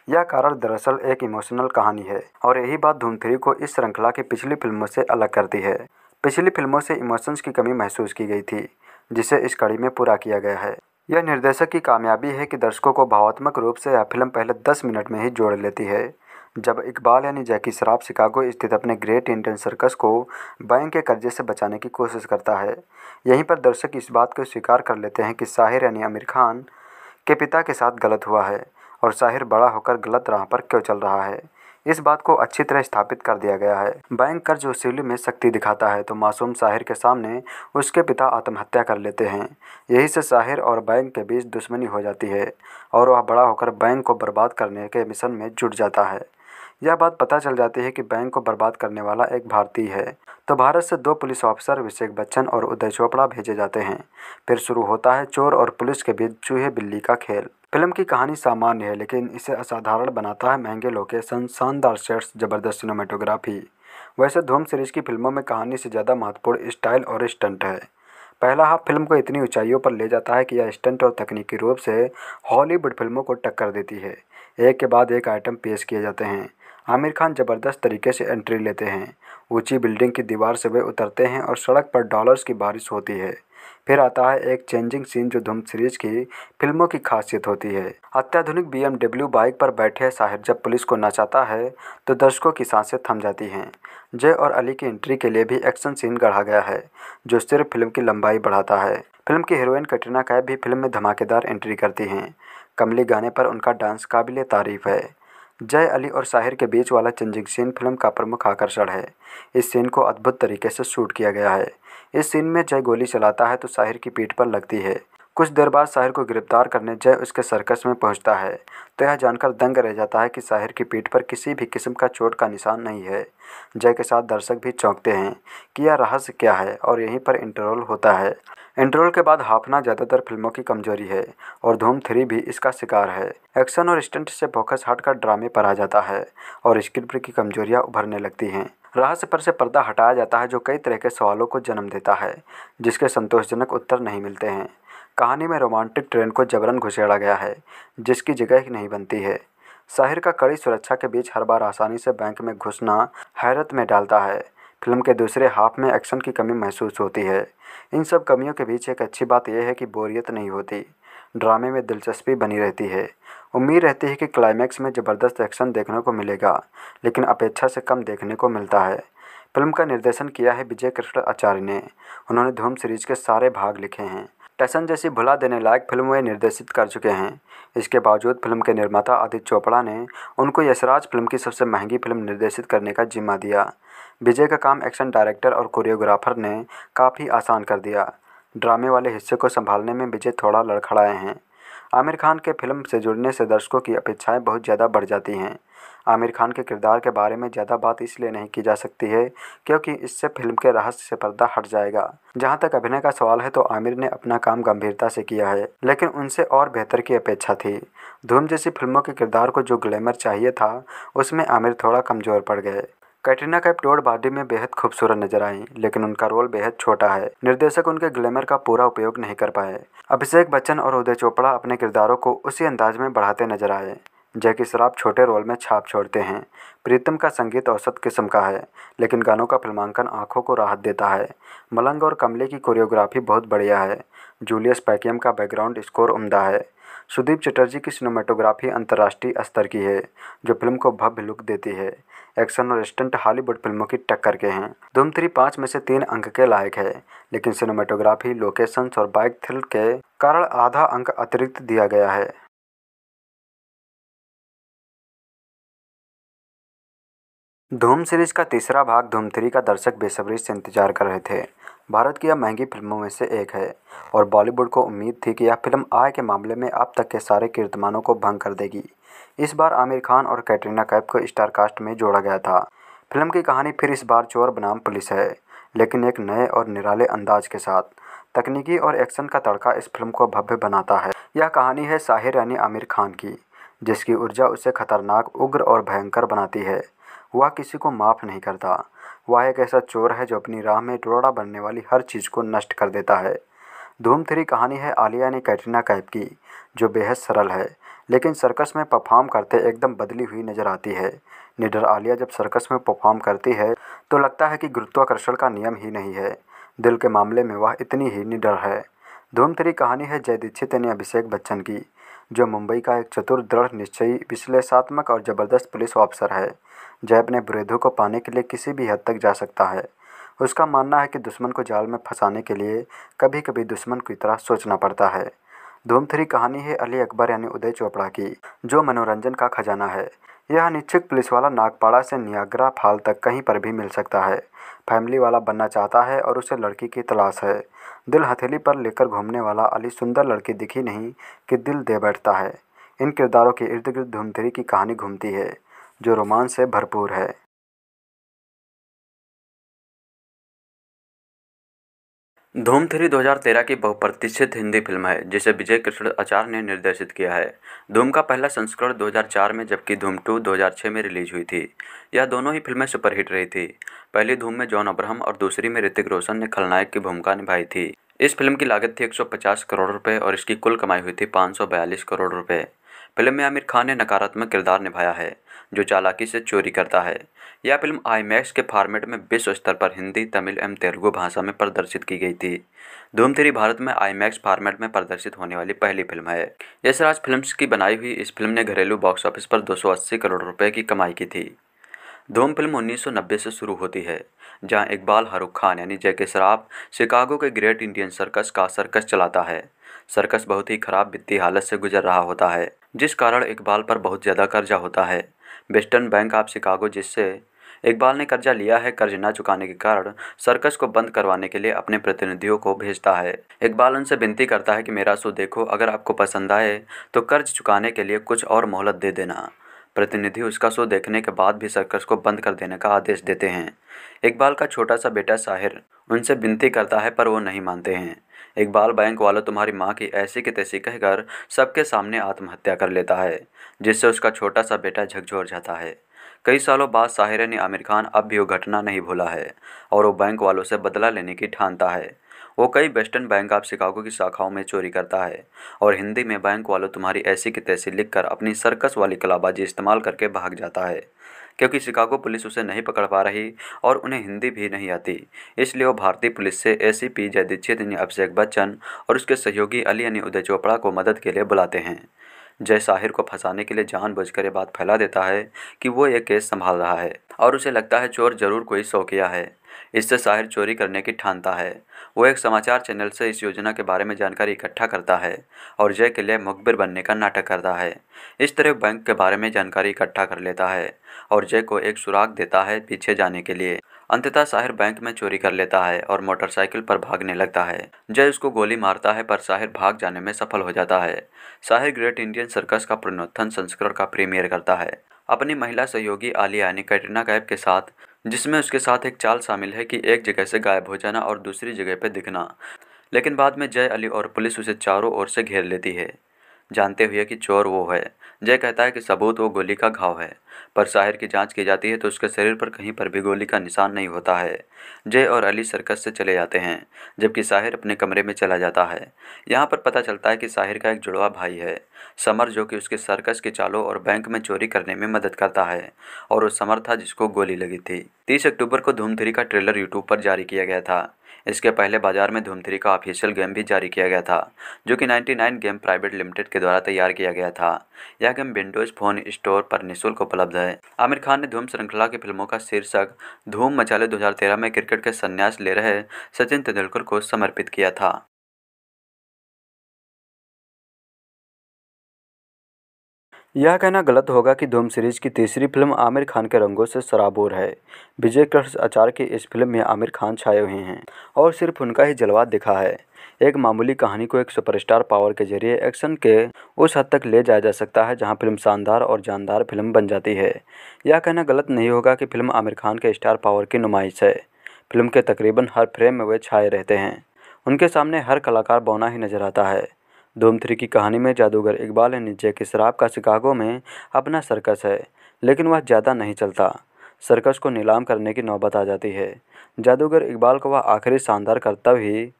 यह कारण दरअसल एक इमोशनल कहानी है और यही बात धूम थ्री को इस श्रृंखला की पिछली फिल्मों से अलग करती है पिछली फिल्मों से इमोशंस की कमी महसूस की गई थी जिसे इस कड़ी में पूरा किया गया है यह निर्देशक की कामयाबी है कि दर्शकों को भावात्मक रूप से यह फिल्म पहले दस मिनट में ही जोड़ लेती है जब इकबाल यानी जैकी शराफ़ शिकागो स्थित अपने ग्रेट इंडियन सर्कस को बैंक के कर्जे से बचाने की कोशिश करता है यहीं पर दर्शक इस बात को स्वीकार कर लेते हैं कि साहिर यानी आमिर खान के पिता के साथ गलत हुआ है और साहिर बड़ा होकर गलत राह पर क्यों चल रहा है इस बात को अच्छी तरह स्थापित कर दिया गया है बैंक कर्ज वसूली में शक्ति दिखाता है तो मासूम साहिर के सामने उसके पिता आत्महत्या कर लेते हैं यही से साहिर और बैंक के बीच दुश्मनी हो जाती है और वह बड़ा होकर बैंक को बर्बाद करने के मिशन में जुट जाता है यह बात पता चल जाती है कि बैंक को बर्बाद करने वाला एक भारतीय है तो भारत से दो पुलिस ऑफिसर अभिषेक बच्चन और उदय चोपड़ा भेजे जाते हैं फिर शुरू होता है चोर और पुलिस के बीच चूहे बिल्ली का खेल फिल्म की कहानी सामान्य है लेकिन इसे असाधारण बनाता है महंगे लोकेशन शानदार सेट्स जबरदस्त सिनेमाटोग्राफी वैसे धूम सीरीज की फिल्मों में कहानी से ज़्यादा महत्वपूर्ण स्टाइल और स्टंट है पहला हाफ फिल्म को इतनी ऊंचाइयों पर ले जाता है कि यह स्टंट और तकनीकी रूप से हॉलीवुड फिल्मों को टक्कर देती है एक के बाद एक आइटम पेश किए जाते हैं आमिर खान ज़बरदस्त तरीके से एंट्री लेते हैं ऊंची बिल्डिंग की दीवार से वे उतरते हैं और सड़क पर डॉलर्स की बारिश होती है फिर आता है एक चेंजिंग सीन जो धूम सीरीज की फिल्मों की खासियत होती है अत्याधुनिक बीएमडब्ल्यू बाइक पर बैठे साहिर जब पुलिस को नचाता है तो दर्शकों की सांसें थम जाती हैं जय और अली की एंट्री के लिए भी एक्शन सीन गढ़ा गया है जो सिर्फ फिल्म की लंबाई बढ़ाता है फिल्म की हीरोइन कटरीना कैब भी फिल्म में धमाकेदार एंट्री करती हैं कमली गाने पर उनका डांस काबिल तारीफ है जय अली और साहिर के बीच वाला चेंजिंग सीन फिल्म का प्रमुख आकर्षण है इस सीन को अद्भुत तरीके से शूट किया गया है इस सीन में जय गोली चलाता है तो साहिर की पीठ पर लगती है कुछ देर बाद साहिर को गिरफ्तार करने जय उसके सर्कस में पहुंचता है तो यह जानकर दंग रह जाता है कि साहिर की पीठ पर किसी भी किस्म का चोट का निशान नहीं है जय के साथ दर्शक भी चौंकते हैं कि यह रहस्य क्या है और यहीं पर इंटरवल होता है इंटरवल के बाद हाफना ज़्यादातर फिल्मों की कमजोरी है और धूम थ्री भी इसका शिकार है एक्शन और स्टंट से फोकस हटकर ड्रामे पर आ जाता है और स्क्रिप्ट की कमजोरियाँ उभरने लगती हैं रहस्य पर से पर्दा हटाया जाता है जो कई तरह के सवालों को जन्म देता है जिसके संतोषजनक उत्तर नहीं मिलते हैं कहानी में रोमांटिक ट्रेंड को जबरन घुसेड़ा गया है जिसकी जगह नहीं बनती है शहर का कड़ी सुरक्षा के बीच हर बार आसानी से बैंक में घुसना हैरत में डालता है फिल्म के दूसरे हाफ में एक्शन की कमी महसूस होती है इन सब कमियों के बीच एक अच्छी बात यह है कि बोरियत नहीं होती ड्रामे में दिलचस्पी बनी रहती है उम्मीद रहती है कि क्लाइमैक्स में ज़बरदस्त एक्शन देखने को मिलेगा लेकिन अपेक्षा से कम देखने को मिलता है फिल्म का निर्देशन किया है विजय कृष्ण आचार्य ने उन्होंने धूम सीरीज के सारे भाग लिखे हैं टैसन जैसी भुला देने लायक फिल्म वे निर्देशित कर चुके हैं इसके बावजूद फिल्म के निर्माता आदित्य चोपड़ा ने उनको यशराज फिल्म की सबसे महंगी फिल्म निर्देशित करने का जिम्मा दिया विजय का काम एक्शन डायरेक्टर और कोरियोग्राफर ने काफ़ी आसान कर दिया ड्रामे वाले हिस्से को संभालने में विजय थोड़ा लड़खड़ाए हैं आमिर खान के फिल्म से जुड़ने से दर्शकों की अपेक्षाएं बहुत ज़्यादा बढ़ जाती हैं आमिर खान के किरदार के बारे में ज़्यादा बात इसलिए नहीं की जा सकती है क्योंकि इससे फिल्म के रहस्य से पर्दा हट जाएगा जहां तक अभिनय का सवाल है तो आमिर ने अपना काम गंभीरता से किया है लेकिन उनसे और बेहतर की अपेक्षा थी धूम जैसी फिल्मों के किरदार को जो ग्लैमर चाहिए था उसमें आमिर थोड़ा कमज़ोर पड़ गए कैटरीना कैप टोड बॉडी में बेहद खूबसूरत नजर आई लेकिन उनका रोल बेहद छोटा है निर्देशक उनके ग्लैमर का पूरा उपयोग नहीं कर पाए अभिषेक बच्चन और उदय चोपड़ा अपने किरदारों को उसी अंदाज में बढ़ाते नजर आए जैकी शराब छोटे रोल में छाप छोड़ते हैं प्रीतम का संगीत औसत किस्म का है लेकिन गानों का फिल्मांकन आंखों को राहत देता है मलंग और कमले की कोरियोग्राफी बहुत बढ़िया है जूलियस पैकियम का बैकग्राउंड स्कोर उम्दा है सुदीप चटर्जी की सिनेमाटोग्राफी अंतर्राष्ट्रीय स्तर की है जो फिल्म को भव्य लुक देती है एक्शन और स्टंट हॉलीवुड फिल्मों की टक्कर के हैं धूम थ्री पाँच में से तीन अंक के लायक है लेकिन सिनेमाटोग्राफी लोकेशंस और बाइक थ्रिल के कारण आधा अंक अतिरिक्त दिया गया है धूम सीरीज का तीसरा भाग धूम थ्री का दर्शक बेसब्री से इंतजार कर रहे थे भारत की यह महंगी फिल्मों में से एक है और बॉलीवुड को उम्मीद थी कि यह फिल्म आय के मामले में अब तक के सारे कीर्तमानों को भंग कर देगी इस बार आमिर खान और कैटरीना कैप को स्टार कास्ट में जोड़ा गया था फिल्म की कहानी फिर इस बार चोर बनाम पुलिस है लेकिन एक नए और निराले अंदाज के साथ तकनीकी और एक्शन का तड़का इस फिल्म को भव्य बनाता है यह कहानी है साहिर यानी आमिर खान की जिसकी ऊर्जा उसे खतरनाक उग्र और भयंकर बनाती है वह किसी को माफ़ नहीं करता वह एक ऐसा चोर है जो अपनी राह में टोड़ा बनने वाली हर चीज़ को नष्ट कर देता है धूम थ्री कहानी है आलिया ने कैटरीना कैफ की जो बेहद सरल है लेकिन सर्कस में परफॉर्म करते एकदम बदली हुई नजर आती है निडर आलिया जब सर्कस में परफॉर्म करती है तो लगता है कि गुरुत्वाकर्षण का नियम ही नहीं है दिल के मामले में वह इतनी ही निडर है धूम थ्री कहानी है जय दीक्षित यानी अभिषेक बच्चन की जो मुंबई का एक चतुर दृढ़ निश्चयी विश्लेषात्मक और ज़बरदस्त पुलिस ऑफिसर है जय अपने विरोधों को पाने के लिए किसी भी हद तक जा सकता है उसका मानना है कि दुश्मन को जाल में फंसाने के लिए कभी कभी दुश्मन की तरह सोचना पड़ता है थ्री कहानी है अली अकबर यानी उदय चोपड़ा की जो मनोरंजन का खजाना है यह अनिच्छुक पुलिस वाला नागपाड़ा से नियाग्रा फाल तक कहीं पर भी मिल सकता है फैमिली वाला बनना चाहता है और उसे लड़की की तलाश है दिल हथेली पर लेकर घूमने वाला अली सुंदर लड़की दिखी नहीं कि दिल दे बैठता है इन किरदारों के इर्द गिर्द धूमथरी की कहानी घूमती है जो रोमांच से भरपूर है धूम थ्री 2013 की बहुप्रतिष्ठित हिंदी फिल्म है जिसे विजय कृष्ण आचार्य ने निर्देशित किया है धूम का पहला संस्करण 2004 में जबकि धूम टू 2006 में रिलीज हुई थी यह दोनों ही फिल्में सुपरहिट रही थी पहली धूम में जॉन अब्राहम और दूसरी में ऋतिक रोशन ने खलनायक की भूमिका निभाई थी इस फिल्म की लागत थी 150 करोड़ रुपये और इसकी कुल कमाई हुई थी पाँच करोड़ रुपये फिल्म में आमिर खान ने नकारात्मक किरदार निभाया है जो चालाकी से चोरी करता है यह फिल्म आईमैक्स के फॉर्मेट में विश्व स्तर पर हिंदी तमिल एवं तेलुगु भाषा में प्रदर्शित की गई थी धूम थ्री भारत में आईमैक्स फॉर्मेट में प्रदर्शित होने वाली पहली फिल्म है यशराज फिल्म्स की बनाई हुई इस फिल्म ने घरेलू बॉक्स ऑफिस पर 280 करोड़ रुपए की कमाई की थी धूम फिल्म 1990 से शुरू होती है जहाँ इकबाल हरुख खान यानी जैके श्राफ शिकागो के ग्रेट इंडियन सर्कस का सर्कस चलाता है सर्कस बहुत ही खराब वित्तीय हालत से गुजर रहा होता है जिस कारण इकबाल पर बहुत ज़्यादा कर्जा होता है वेस्टर्न बैंक ऑफ शिकागो जिससे इकबाल ने कर्जा लिया है कर्ज न चुकाने के कारण सर्कस को बंद करवाने के लिए अपने प्रतिनिधियों को भेजता है इकबाल उनसे विनती करता है कि मेरा शो देखो अगर आपको पसंद आए तो कर्ज चुकाने के लिए कुछ और मोहलत दे देना प्रतिनिधि उसका शो देखने के बाद भी सर्कस को बंद कर देने का आदेश देते हैं इकबाल का छोटा सा बेटा साहिर उनसे विनती करता है पर वो नहीं मानते हैं इकबाल बैंक वाला तुम्हारी माँ की ऐसी की तैसी कहकर सबके सामने आत्महत्या कर लेता है जिससे उसका छोटा सा बेटा झकझोर जाता है कई सालों बाद साहिरा ने आमिर खान अब भी वो घटना नहीं भूला है और वो बैंक वालों से बदला लेने की ठानता है वो कई वेस्टर्न बैंक ऑफ शिकागो की शाखाओं में चोरी करता है और हिंदी में बैंक वालों तुम्हारी ऐसी की तैसी लिखकर अपनी सर्कस वाली कलाबाजी इस्तेमाल करके भाग जाता है क्योंकि शिकागो पुलिस उसे नहीं पकड़ पा रही और उन्हें हिंदी भी नहीं आती इसलिए वो भारतीय पुलिस से ए सी पी जय दीक्षित अभिषेक बच्चन और उसके सहयोगी अली यानी उदय चोपड़ा को मदद के लिए बुलाते हैं जय साहिर को फंसाने के लिए जानबूझकर यह बात फैला देता है कि वो यह केस संभाल रहा है और उसे लगता है चोर जरूर कोई शौकिया है इससे साहिर चोरी करने की ठानता है वो एक समाचार चैनल से इस योजना के बारे में जानकारी इकट्ठा करता है और जय के लिए मुखबिर बनने का नाटक करता है इस तरह बैंक के बारे में जानकारी इकट्ठा कर लेता है और जय को एक सुराग देता है पीछे जाने के लिए अंततः साहिर बैंक में चोरी कर लेता है और मोटरसाइकिल पर भागने लगता है जय उसको गोली मारता है पर साहिर भाग जाने में सफल हो जाता है साहिर ग्रेट इंडियन सर्कस का पुनोत्थन संस्करण का प्रीमियर करता है अपनी महिला सहयोगी आलिया यानी कैटरीना कैफ के साथ जिसमें उसके साथ एक चाल शामिल है कि एक जगह से गायब हो जाना और दूसरी जगह पर दिखना लेकिन बाद में जय अली और पुलिस उसे चारों ओर से घेर लेती है जानते हुए कि चोर वो है जय कहता है कि सबूत वो गोली का घाव है पर साहिर की जांच की जाती है तो उसके शरीर पर कहीं पर भी गोली का निशान नहीं होता है जय और अली सर्कस से चले जाते हैं जबकि साहिर अपने कमरे में चला जाता है यहाँ पर पता चलता है कि साहिर का एक जुड़वा भाई है समर जो कि उसके सर्कस के चालों और बैंक में चोरी करने में मदद करता है और वो समर था जिसको गोली लगी थी तीस अक्टूबर को धूमधरी का ट्रेलर यूट्यूब पर जारी किया गया था इसके पहले बाजार में धूम का ऑफिशियल गेम भी जारी किया गया था जो कि 99 गेम प्राइवेट लिमिटेड के द्वारा तैयार किया गया था यह गेम विंडोज फोन स्टोर पर निःशुल्क उपलब्ध है आमिर खान ने धूम श्रृंखला की फिल्मों का शीर्षक धूम मचाले दो में क्रिकेट के संन्यास ले रहे सचिन तेंदुलकर को समर्पित किया था यह कहना गलत होगा कि धूम सीरीज की तीसरी फिल्म आमिर खान के रंगों से शराबोर है विजय कृष्ण आचार्य की इस फिल्म में आमिर खान छाए हुए हैं और सिर्फ उनका ही जलवा दिखा है एक मामूली कहानी को एक सुपरस्टार पावर के जरिए एक्शन के उस हद तक ले जाया जा सकता है जहां फिल्म शानदार और जानदार फिल्म बन जाती है यह कहना गलत नहीं होगा कि फिल्म आमिर खान के स्टार पावर की नुमाइश है फिल्म के तकरीबन हर फ्रेम में वे छाए रहते हैं उनके सामने हर कलाकार बौना ही नजर आता है धूम थ्री की कहानी में जादूगर इकबाल नीचे के शराब का शिकागो में अपना सर्कस है लेकिन वह ज़्यादा नहीं चलता सर्कस को नीलाम करने की नौबत आ जाती है जादूगर इकबाल को वह आखिरी शानदार कर्तव्य ही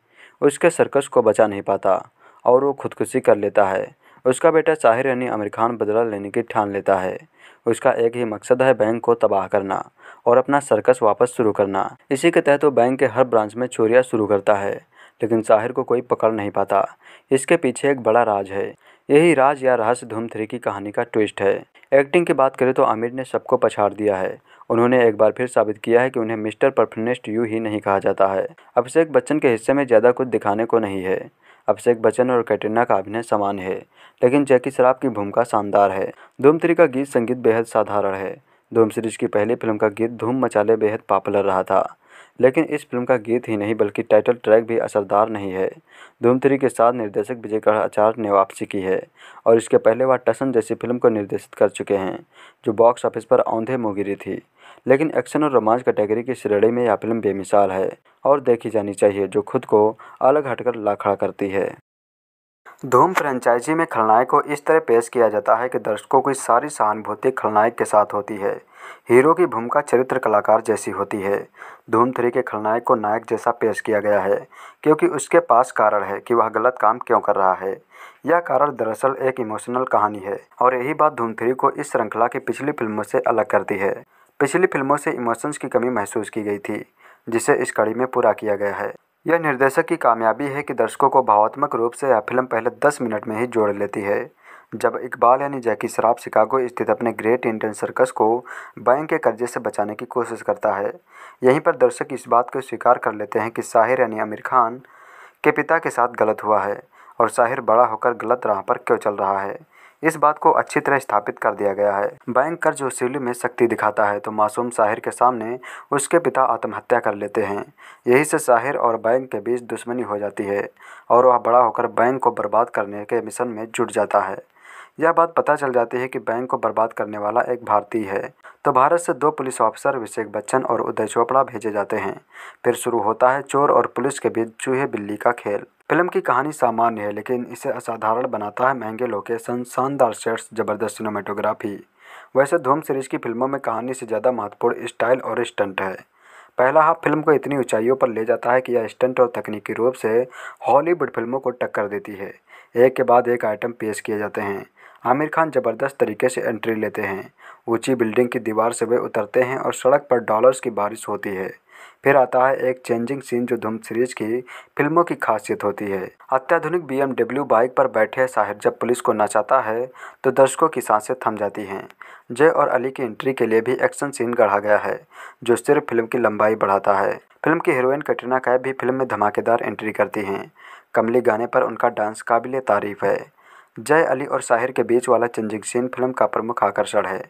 उसके सर्कस को बचा नहीं पाता और वो खुदकुशी कर लेता है उसका बेटा साहिर यानी आमिर खान बदला लेने की ठान लेता है उसका एक ही मकसद है बैंक को तबाह करना और अपना सर्कस वापस शुरू करना इसी के तहत वो बैंक के हर ब्रांच में चोरियाँ शुरू करता है लेकिन साहिर को कोई पकड़ नहीं पाता इसके पीछे एक बड़ा राज है यही राज या रहस्य धूम थ्री की कहानी का ट्विस्ट है एक्टिंग की बात करें तो आमिर ने सबको पछाड़ दिया है उन्होंने एक बार फिर साबित किया है कि उन्हें मिस्टर परफनेस्ट यू ही नहीं कहा जाता है अभिषेक बच्चन के हिस्से में ज़्यादा कुछ दिखाने को नहीं है अभिषेक बच्चन और कैटरीना का अभिनय समान है लेकिन जैकी शराब की भूमिका शानदार है धूम थ्री का गीत संगीत बेहद साधारण है धूम सीरीज की पहली फिल्म का गीत धूम मचाले बेहद पॉपुलर रहा था लेकिन इस फिल्म का गीत ही नहीं बल्कि टाइटल ट्रैक भी असरदार नहीं है धूम थ्री के साथ निर्देशक विजय आचार्य ने वापसी की है और इसके पहले वह टसन जैसी फिल्म को निर्देशित कर चुके हैं जो बॉक्स ऑफिस पर औंधे मोगिरी थी लेकिन एक्शन और रोमांच कैटेगरी की श्रेणी में यह फिल्म बेमिसाल है और देखी जानी चाहिए जो खुद को अलग हटकर ला खड़ा करती है धूम फ्रेंचाइजी में खलनायक को इस तरह पेश किया जाता है कि दर्शकों की सारी सहानुभूति खलनायक के साथ होती है हीरो की भूमिका चरित्र कलाकार जैसी होती है धूम थ्री के खलनायक को नायक जैसा पेश किया गया है क्योंकि उसके पास कारण है कि वह गलत काम क्यों कर रहा है यह कारण दरअसल एक इमोशनल कहानी है और यही बात धूम थ्री को इस श्रृंखला की पिछली फिल्मों से अलग करती है पिछली फिल्मों से इमोशंस की कमी महसूस की गई थी जिसे इस कड़ी में पूरा किया गया है यह निर्देशक की कामयाबी है कि दर्शकों को भावात्मक रूप से यह फिल्म पहले दस मिनट में ही जोड़ लेती है जब इकबाल यानी जैकी शराब शिकागो स्थित अपने ग्रेट इंडियन सर्कस को बैंक के कर्जे से बचाने की कोशिश करता है यहीं पर दर्शक इस बात को स्वीकार कर लेते हैं कि साहिर यानी आमिर खान के पिता के साथ गलत हुआ है और साहिर बड़ा होकर गलत राह पर क्यों चल रहा है इस बात को अच्छी तरह स्थापित कर दिया गया है बैंक कर्ज वसूली में शक्ति दिखाता है तो मासूम साहिर के सामने उसके पिता आत्महत्या कर लेते हैं यही से साहिर और बैंक के बीच दुश्मनी हो जाती है और वह बड़ा होकर बैंक को बर्बाद करने के मिशन में जुट जाता है यह बात पता चल जाती है कि बैंक को बर्बाद करने वाला एक भारतीय है तो भारत से दो पुलिस ऑफिसर अभिषेक बच्चन और उदय चोपड़ा भेजे जाते हैं फिर शुरू होता है चोर और पुलिस के बीच चूहे बिल्ली का खेल फिल्म की कहानी सामान्य है लेकिन इसे असाधारण बनाता है महंगे लोकेशन शानदार सेट्स जबरदस्त सिनेमाटोग्राफी वैसे धूम सीरीज की फिल्मों में कहानी से ज़्यादा महत्वपूर्ण स्टाइल और स्टंट है पहला हाफ फिल्म को इतनी ऊंचाइयों पर ले जाता है कि यह स्टंट और तकनीकी रूप से हॉलीवुड फिल्मों को टक्कर देती है एक के बाद एक आइटम पेश किए जाते हैं आमिर खान जबरदस्त तरीके से एंट्री लेते हैं ऊंची बिल्डिंग की दीवार से वे उतरते हैं और सड़क पर डॉलर्स की बारिश होती है फिर आता है एक चेंजिंग सीन जो धूम सीरीज की फिल्मों की खासियत होती है अत्याधुनिक बीएमडब्ल्यू बाइक पर बैठे साहिर जब पुलिस को नचाता है तो दर्शकों की सांसें थम जाती हैं जय और अली की एंट्री के लिए भी एक्शन सीन गढ़ा गया है जो सिर्फ फिल्म की लंबाई बढ़ाता है फिल्म की हीरोइन कटरीना कैब भी फिल्म में धमाकेदार एंट्री करती हैं कमली गाने पर उनका डांस काबिल तारीफ है जय अली और साहिर के बीच वाला चेंजिंग सीन फिल्म का प्रमुख आकर्षण है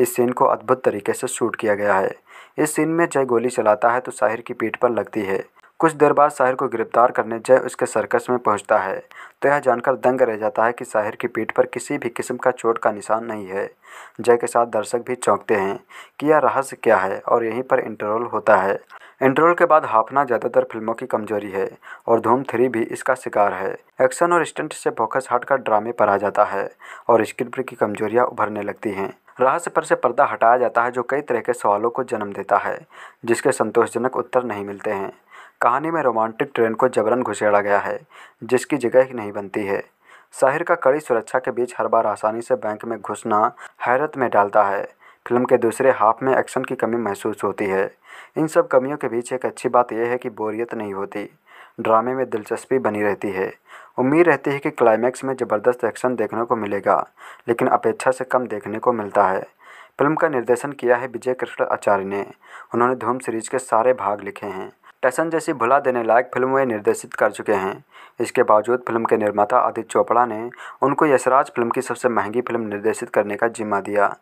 इस सीन को अद्भुत तरीके से शूट किया गया है इस सीन में जय गोली चलाता है तो साहिर की पीठ पर लगती है कुछ देर बाद साहिर को गिरफ्तार करने जय उसके सर्कस में पहुंचता है तो यह जानकर दंग रह जाता है कि साहिर की पीठ पर किसी भी किस्म का चोट का निशान नहीं है जय के साथ दर्शक भी चौंकते हैं कि यह रहस्य क्या है और यहीं पर इंटरवल होता है इंटरवल के बाद हाफना ज़्यादातर फिल्मों की कमजोरी है और धूम थ्री भी इसका शिकार है एक्शन और स्टंट से फोकस हटकर ड्रामे पर आ जाता है और स्क्रिप्ट की कमजोरियाँ उभरने लगती हैं रहस्य पर से पर्दा हटाया जाता है जो कई तरह के सवालों को जन्म देता है जिसके संतोषजनक उत्तर नहीं मिलते हैं कहानी में रोमांटिक ट्रेन को जबरन घुसेड़ा गया है जिसकी जगह नहीं बनती है शहर का कड़ी सुरक्षा के बीच हर बार आसानी से बैंक में घुसना हैरत में डालता है फिल्म के दूसरे हाफ में एक्शन की कमी महसूस होती है इन सब कमियों के बीच एक अच्छी बात यह है कि बोरियत नहीं होती ड्रामे में दिलचस्पी बनी रहती है उम्मीद रहती है कि क्लाइमैक्स में ज़बरदस्त एक्शन देखने को मिलेगा लेकिन अपेक्षा से कम देखने को मिलता है फिल्म का निर्देशन किया है विजय कृष्ण आचार्य ने उन्होंने धूम सीरीज के सारे भाग लिखे हैं टैसन जैसी भुला देने लायक फिल्म वे निर्देशित कर चुके हैं इसके बावजूद फिल्म के निर्माता आदित्य चोपड़ा ने उनको यशराज फिल्म की सबसे महंगी फिल्म निर्देशित करने का जिम्मा दिया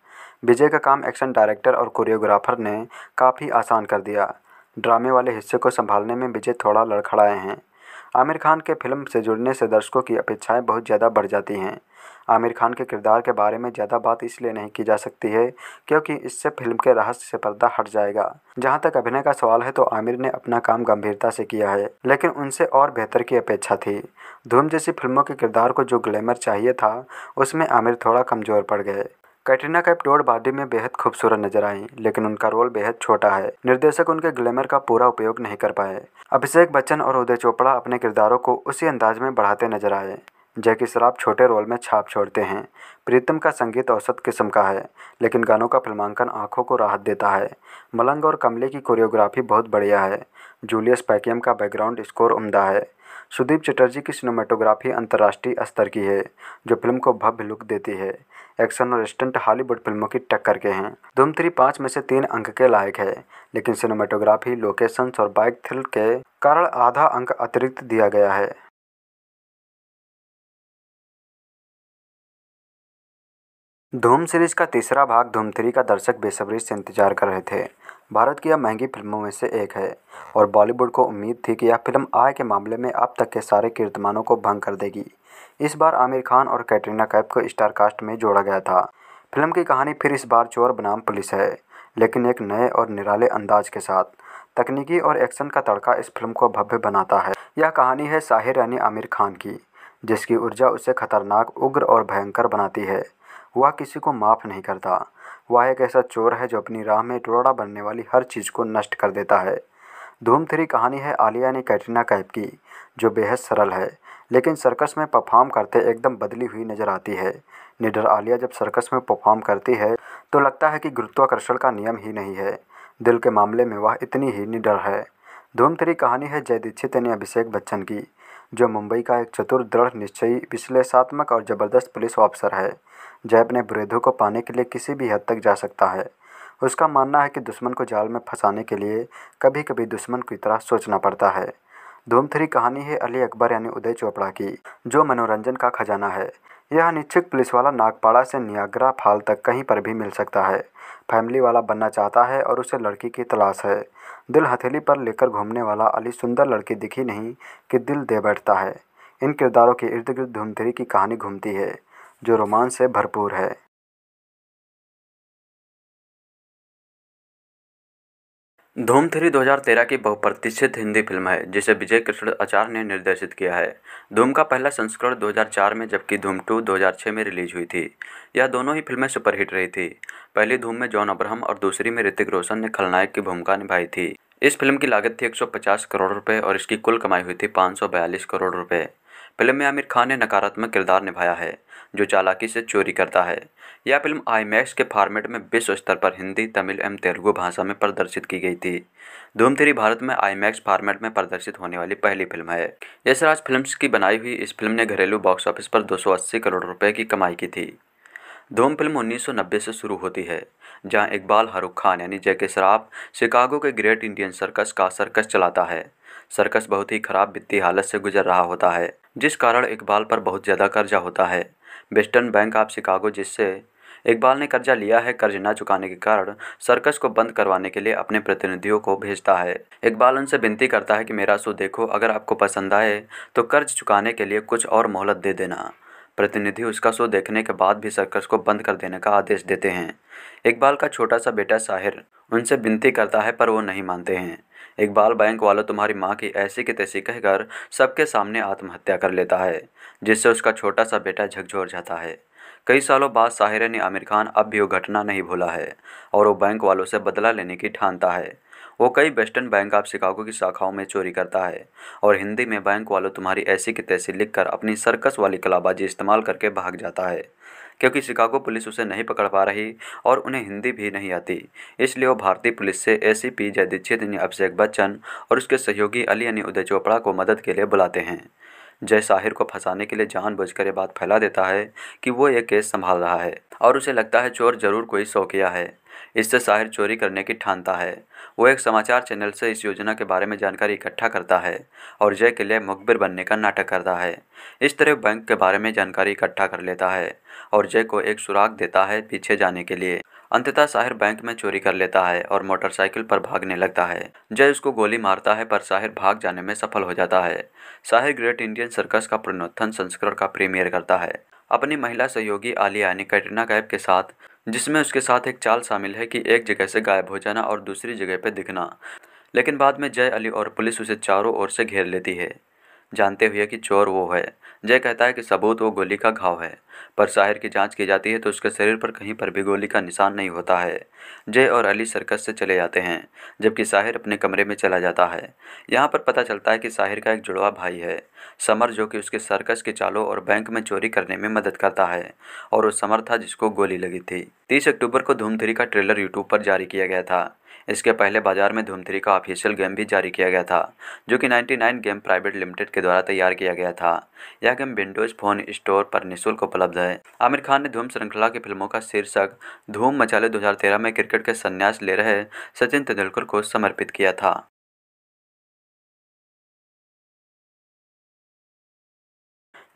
विजय का काम एक्शन डायरेक्टर और कोरियोग्राफर ने काफ़ी आसान कर दिया ड्रामे वाले हिस्से को संभालने में विजय थोड़ा लड़खड़ाए हैं आमिर खान के फिल्म से जुड़ने से दर्शकों की अपेक्षाएं बहुत ज़्यादा बढ़ जाती हैं आमिर खान के किरदार के बारे में ज़्यादा बात इसलिए नहीं की जा सकती है क्योंकि इससे फिल्म के रहस्य से पर्दा हट जाएगा जहां तक अभिनय का सवाल है तो आमिर ने अपना काम गंभीरता से किया है लेकिन उनसे और बेहतर की अपेक्षा थी धूम जैसी फिल्मों के किरदार को जो ग्लैमर चाहिए था उसमें आमिर थोड़ा कमज़ोर पड़ गए कैटरीना कैप टोर बॉडी में बेहद खूबसूरत नजर आई लेकिन उनका रोल बेहद छोटा है निर्देशक उनके ग्लैमर का पूरा उपयोग नहीं कर पाए अभिषेक बच्चन और उदय चोपड़ा अपने किरदारों को उसी अंदाज में बढ़ाते नजर आए जैकी शराब छोटे रोल में छाप छोड़ते हैं प्रीतम का संगीत औसत किस्म का है लेकिन गानों का फिल्मांकन आंखों को राहत देता है मलंग और कमले की कोरियोग्राफी बहुत बढ़िया है जूलियस पैकियम का बैकग्राउंड स्कोर उम्दा है सुदीप चटर्जी की सिनेमाटोग्राफी अंतर्राष्ट्रीय स्तर की है जो फिल्म को भव्य लुक देती है एक्शन और स्टंट हॉलीवुड फिल्मों की टक्कर के हैं धूम थ्री पाँच में से तीन अंक के लायक है लेकिन सिनेमाटोग्राफी लोकेशंस और बाइक थ्रिल के कारण आधा अंक अतिरिक्त दिया गया है धूम सीरीज का तीसरा भाग धूम थ्री का दर्शक बेसब्री से इंतजार कर रहे थे भारत की यह महंगी फिल्मों में से एक है और बॉलीवुड को उम्मीद थी कि यह फिल्म आय के मामले में अब तक के सारे कीर्तमानों को भंग कर देगी इस बार आमिर खान और कैटरीना कैप को स्टार कास्ट में जोड़ा गया था फिल्म की कहानी फिर इस बार चोर बनाम पुलिस है लेकिन एक नए और निराले अंदाज के साथ तकनीकी और एक्शन का तड़का इस फिल्म को भव्य बनाता है यह कहानी है साहिर यानी आमिर खान की जिसकी ऊर्जा उसे खतरनाक उग्र और भयंकर बनाती है वह किसी को माफ़ नहीं करता वह एक ऐसा चोर है जो अपनी राह में टोड़ा बनने वाली हर चीज़ को नष्ट कर देता है धूम थ्री कहानी है आलिया ने कैटरीना कैप की जो बेहद सरल है लेकिन सर्कस में परफॉर्म करते एकदम बदली हुई नजर आती है निडर आलिया जब सर्कस में परफॉर्म करती है तो लगता है कि गुरुत्वाकर्षण का नियम ही नहीं है दिल के मामले में वह इतनी ही निडर है धूम थ्री कहानी है जय दीक्षित यानी अभिषेक बच्चन की जो मुंबई का एक चतुर दृढ़ निश्चयी विश्लेषात्मक और ज़बरदस्त पुलिस ऑफिसर है जय अपने विरोधों को पाने के लिए किसी भी हद तक जा सकता है उसका मानना है कि दुश्मन को जाल में फंसाने के लिए कभी कभी दुश्मन की तरह सोचना पड़ता है धूम थ्री कहानी है अली अकबर यानी उदय चोपड़ा की जो मनोरंजन का खजाना है यह अनिच्छुक पुलिस वाला नागपाड़ा से नियाग्रा फाल तक कहीं पर भी मिल सकता है फैमिली वाला बनना चाहता है और उसे लड़की की तलाश है दिल हथेली पर लेकर घूमने वाला अली सुंदर लड़की दिखी नहीं कि दिल दे बैठता है इन किरदारों के इर्द गिर्द धूमधेरी की कहानी घूमती है जो रोमांच से भरपूर है धूम थ्री 2013 की बहुप्रतिष्ठित हिंदी फिल्म है जिसे विजय कृष्ण आचार्य ने निर्देशित किया है धूम का पहला संस्करण 2004 में जबकि धूम टू 2006 में रिलीज हुई थी यह दोनों ही फिल्में सुपरहिट रही थी पहली धूम में जॉन अब्राहम और दूसरी में ऋतिक रोशन ने खलनायक की भूमिका निभाई थी इस फिल्म की लागत थी एक करोड़ रुपये और इसकी कुल कमाई हुई थी पाँच करोड़ रुपये फिल्म में आमिर खान ने नकारात्मक किरदार निभाया है जो चालाकी से चोरी करता है यह फिल्म आईमैक्स के फॉर्मेट में विश्व स्तर पर हिंदी तमिल एवं तेलुगु भाषा में प्रदर्शित की गई थी धूम भारत में आईमैक्स फॉर्मेट में प्रदर्शित होने वाली पहली फिल्म है यशराज फिल्म्स की बनाई हुई इस फिल्म ने घरेलू बॉक्स ऑफिस पर 280 करोड़ रुपए की कमाई की थी धूम फिल्म 1990 से शुरू होती है जहां इकबाल फारूक खान यानी जय के शिकागो के ग्रेट इंडियन सर्कस का सर्कस चलाता है सर्कस बहुत ही खराब वित्तीय हालत से गुजर रहा होता है जिस कारण इकबाल पर बहुत ज़्यादा कर्जा होता है वेस्टर्न बैंक ऑफ शिकागो जिससे इकबाल ने कर्जा लिया है कर्ज न चुकाने के कारण सर्कस को बंद करवाने के लिए अपने प्रतिनिधियों को भेजता है इकबाल उनसे विनती करता है कि मेरा शो देखो अगर आपको पसंद आए तो कर्ज चुकाने के लिए कुछ और मोहलत दे देना प्रतिनिधि उसका शो देखने के बाद भी सर्कस को बंद कर देने का आदेश देते हैं इकबाल का छोटा सा बेटा साहिर उनसे विनती करता है पर वो नहीं मानते हैं इकबाल बैंक वालों तुम्हारी माँ की ऐसी की तैसी कहकर सबके सामने आत्महत्या कर लेता है जिससे उसका छोटा सा बेटा झकझोर जाता है कई सालों बाद साहिर ने आमिर खान अब भी वो घटना नहीं भूला है और वो बैंक वालों से बदला लेने की ठानता है वो कई वेस्टर्न बैंक ऑफ शिकागो की शाखाओं में चोरी करता है और हिंदी में बैंक वालों तुम्हारी ऐसी की तैसी लिखकर अपनी सर्कस वाली कलाबाजी इस्तेमाल करके भाग जाता है क्योंकि शिकागो पुलिस उसे नहीं पकड़ पा रही और उन्हें हिंदी भी नहीं आती इसलिए वो भारतीय पुलिस से ए सी पी जय दीक्षित अभिषेक बच्चन और उसके सहयोगी अली यानी उदय चोपड़ा को मदद के लिए बुलाते हैं जय साहिर को फंसाने के लिए जानबूझकर ये बात फैला देता है कि वो ये केस संभाल रहा है और उसे लगता है चोर जरूर कोई शौकिया है इससे साहिर चोरी करने की ठानता है वो एक समाचार चैनल से इस योजना के बारे में जानकारी इकट्ठा करता है और जय के लिए मुखबिर बनने का नाटक करता है इस तरह बैंक के बारे में जानकारी इकट्ठा कर लेता है और जय को एक सुराग देता है पीछे जाने के लिए अंततः साहिर बैंक में चोरी कर लेता है और मोटरसाइकिल पर भागने लगता है जय उसको गोली मारता है पर साहिर भाग जाने में सफल हो जाता है साहिर ग्रेट इंडियन सर्कस का पुनोत्थन संस्करण का प्रीमियर करता है अपनी महिला सहयोगी आलिया यानी कैटरीना कैफ के साथ जिसमें उसके साथ एक चाल शामिल है कि एक जगह से गायब हो जाना और दूसरी जगह पर दिखना लेकिन बाद में जय अली और पुलिस उसे चारों ओर से घेर लेती है जानते हुए कि चोर वो है जय कहता है कि सबूत वो गोली का घाव है पर साहिर की जांच की जाती है तो उसके शरीर पर कहीं पर भी गोली का निशान नहीं होता है जय और अली सर्कस से चले जाते हैं जबकि साहिर अपने कमरे में चला जाता है यहाँ पर पता चलता है कि साहिर का एक जुड़वा भाई है समर जो कि उसके सर्कस के चालों और बैंक में चोरी करने में मदद करता है और वो समर था जिसको गोली लगी थी तीस अक्टूबर को धूमधरी का ट्रेलर यूट्यूब पर जारी किया गया था इसके पहले बाजार में धूम का ऑफिशियल गेम भी जारी किया गया था जो कि 99 गेम प्राइवेट लिमिटेड के द्वारा तैयार किया गया था यह गेम विंडोज फोन स्टोर पर निःशुल्क उपलब्ध है आमिर खान ने धूम श्रृंखला की फिल्मों का शीर्षक धूम मचाले दो में क्रिकेट के संन्यास ले रहे सचिन तेंदुलकर को समर्पित किया था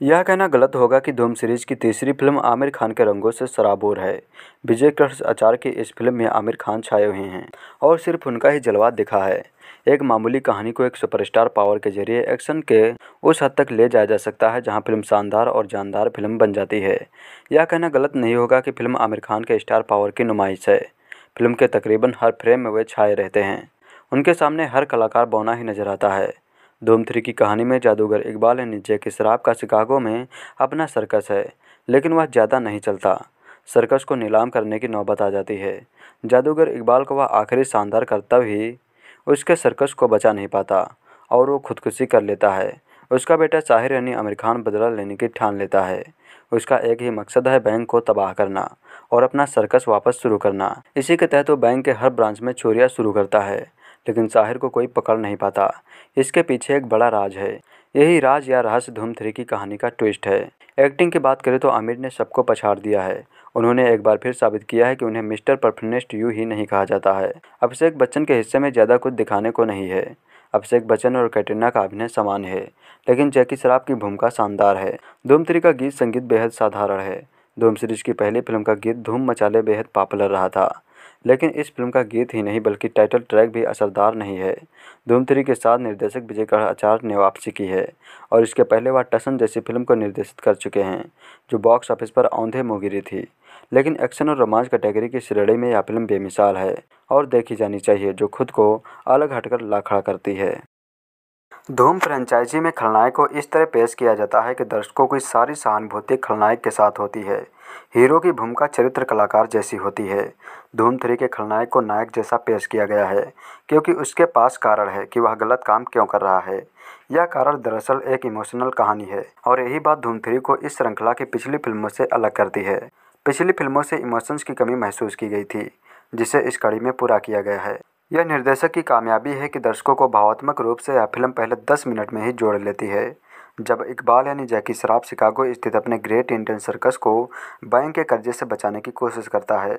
यह कहना गलत होगा कि धूम सीरीज की तीसरी फिल्म आमिर खान के रंगों से शराबोर है विजय कृष्ण आचार्य की इस फिल्म में आमिर खान छाए हुए हैं और सिर्फ उनका ही जलवा दिखा है एक मामूली कहानी को एक सुपरस्टार पावर के जरिए एक्शन के उस हद तक ले जाया जा सकता है जहां फिल्म शानदार और जानदार फिल्म बन जाती है यह कहना गलत नहीं होगा कि फिल्म आमिर खान के स्टार पावर की नुमाइश है फिल्म के तकरीबन हर फ्रेम में वे छाए रहते हैं उनके सामने हर कलाकार बौना ही नजर आता है धूम थ्री की कहानी में जादूगर इकबाल नीचे के शराब का शिकागो में अपना सर्कस है लेकिन वह ज़्यादा नहीं चलता सर्कस को नीलाम करने की नौबत आ जाती है जादूगर इकबाल को वह आखिरी शानदार करतब ही उसके सर्कस को बचा नहीं पाता और वो खुदकुशी कर लेता है उसका बेटा साहिर यानी आमिर खान बदला लेने की ठान लेता है उसका एक ही मकसद है बैंक को तबाह करना और अपना सर्कस वापस शुरू करना इसी के तहत वो बैंक के हर ब्रांच में चोरियाँ शुरू करता है लेकिन साहिर को कोई पकड़ नहीं पाता इसके पीछे एक बड़ा राज है यही राज या रहस्य धूम थ्री की कहानी का ट्विस्ट है एक्टिंग की बात करें तो आमिर ने सबको पछाड़ दिया है उन्होंने एक बार फिर साबित किया है कि उन्हें मिस्टर परफनेस्ट यू ही नहीं कहा जाता है अभिषेक बच्चन के हिस्से में ज़्यादा कुछ दिखाने को नहीं है अभिषेक बच्चन और कैटरीना का अभिनय समान है लेकिन जैकी शराब की भूमिका शानदार है धूम थ्री का गीत संगीत बेहद साधारण है धूम सीरीज की पहली फिल्म का गीत धूम मचाले बेहद पॉपुलर रहा था लेकिन इस फिल्म का गीत ही नहीं बल्कि टाइटल ट्रैक भी असरदार नहीं है धूम थ्री के साथ निर्देशक विजय आचार्य ने वापसी की है और इसके पहले वह टसन जैसी फिल्म को निर्देशित कर चुके हैं जो बॉक्स ऑफिस पर औंधे मुँह गिरी थी लेकिन एक्शन और रोमांच कैटेगरी की श्रेणी में यह फिल्म बेमिसाल है और देखी जानी चाहिए जो खुद को अलग हटकर लाखड़ा खड़ा करती है धूम फ्रेंचाइजी में खलनायक को इस तरह पेश किया जाता है कि दर्शकों की सारी सहानुभूति खलनायक के साथ होती है हीरो की भूमिका चरित्र कलाकार जैसी होती है धूम थ्री के खलनायक को नायक जैसा पेश किया गया है क्योंकि उसके पास कारण है कि वह गलत काम क्यों कर रहा है यह कारण दरअसल एक इमोशनल कहानी है और यही बात धूम थ्री को इस श्रृंखला की पिछली फिल्मों से अलग करती है पिछली फिल्मों से इमोशंस की कमी महसूस की गई थी जिसे इस कड़ी में पूरा किया गया है यह निर्देशक की कामयाबी है कि दर्शकों को भावात्मक रूप से यह फिल्म पहले दस मिनट में ही जोड़ लेती है जब इकबाल यानी जैकी शराब शिकागो स्थित अपने ग्रेट इंडियन सर्कस को बैंक के कर्जे से बचाने की कोशिश करता है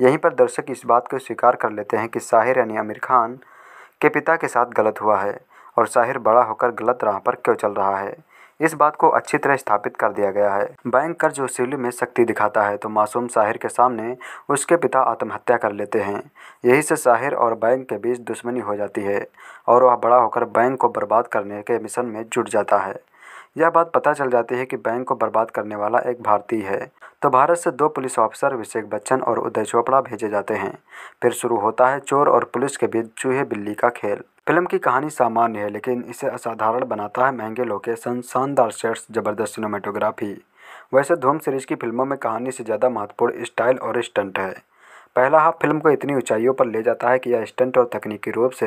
यहीं पर दर्शक इस बात को स्वीकार कर लेते हैं कि साहिर यानी आमिर खान के पिता के साथ गलत हुआ है और साहिर बड़ा होकर गलत राह पर क्यों चल रहा है इस बात को अच्छी तरह स्थापित कर दिया गया है बैंक कर्ज वसूली में शक्ति दिखाता है तो मासूम साहिर के सामने उसके पिता आत्महत्या कर लेते हैं यही से साहिर और बैंक के बीच दुश्मनी हो जाती है और वह बड़ा होकर बैंक को बर्बाद करने के मिशन में जुट जाता है यह बात पता चल जाती है कि बैंक को बर्बाद करने वाला एक भारतीय है तो भारत से दो पुलिस ऑफिसर अभिषेक बच्चन और उदय चोपड़ा भेजे जाते हैं फिर शुरू होता है चोर और पुलिस के बीच चूहे बिल्ली का खेल फिल्म की कहानी सामान्य है लेकिन इसे असाधारण बनाता है महंगे लोकेशन शानदार सेट्स जबरदस्त सिनेमाटोग्राफी वैसे धूम सीरीज की फिल्मों में कहानी से ज़्यादा महत्वपूर्ण स्टाइल और स्टंट है पहला हाफ फिल्म को इतनी ऊंचाइयों पर ले जाता है कि यह स्टंट और तकनीकी रूप से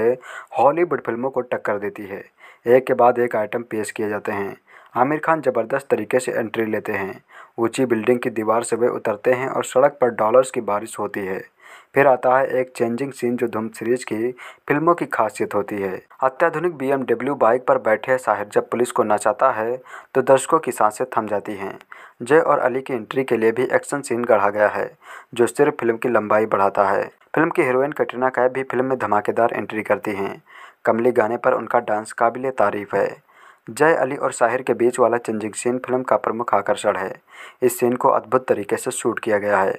हॉलीवुड फिल्मों को टक्कर देती है एक के बाद एक आइटम पेश किए जाते हैं आमिर खान जबरदस्त तरीके से एंट्री लेते हैं ऊंची बिल्डिंग की दीवार से वे उतरते हैं और सड़क पर डॉलर्स की बारिश होती है फिर आता है एक चेंजिंग सीन जो धूम सीरीज की फिल्मों की खासियत होती है अत्याधुनिक बीएमडब्ल्यू बाइक पर बैठे साहिर जब पुलिस को नचाता है तो दर्शकों की सांसें थम जाती हैं जय और अली की एंट्री के लिए भी एक्शन सीन गढ़ा गया है जो सिर्फ फिल्म की लंबाई बढ़ाता है फिल्म की हीरोइन कटरीना कैब भी फिल्म में धमाकेदार एंट्री करती हैं कमली गाने पर उनका डांस काबिल तारीफ है जय अली और साहिर के बीच वाला चेंजिंग सीन फिल्म का प्रमुख आकर्षण है इस सीन को अद्भुत तरीके से शूट किया गया है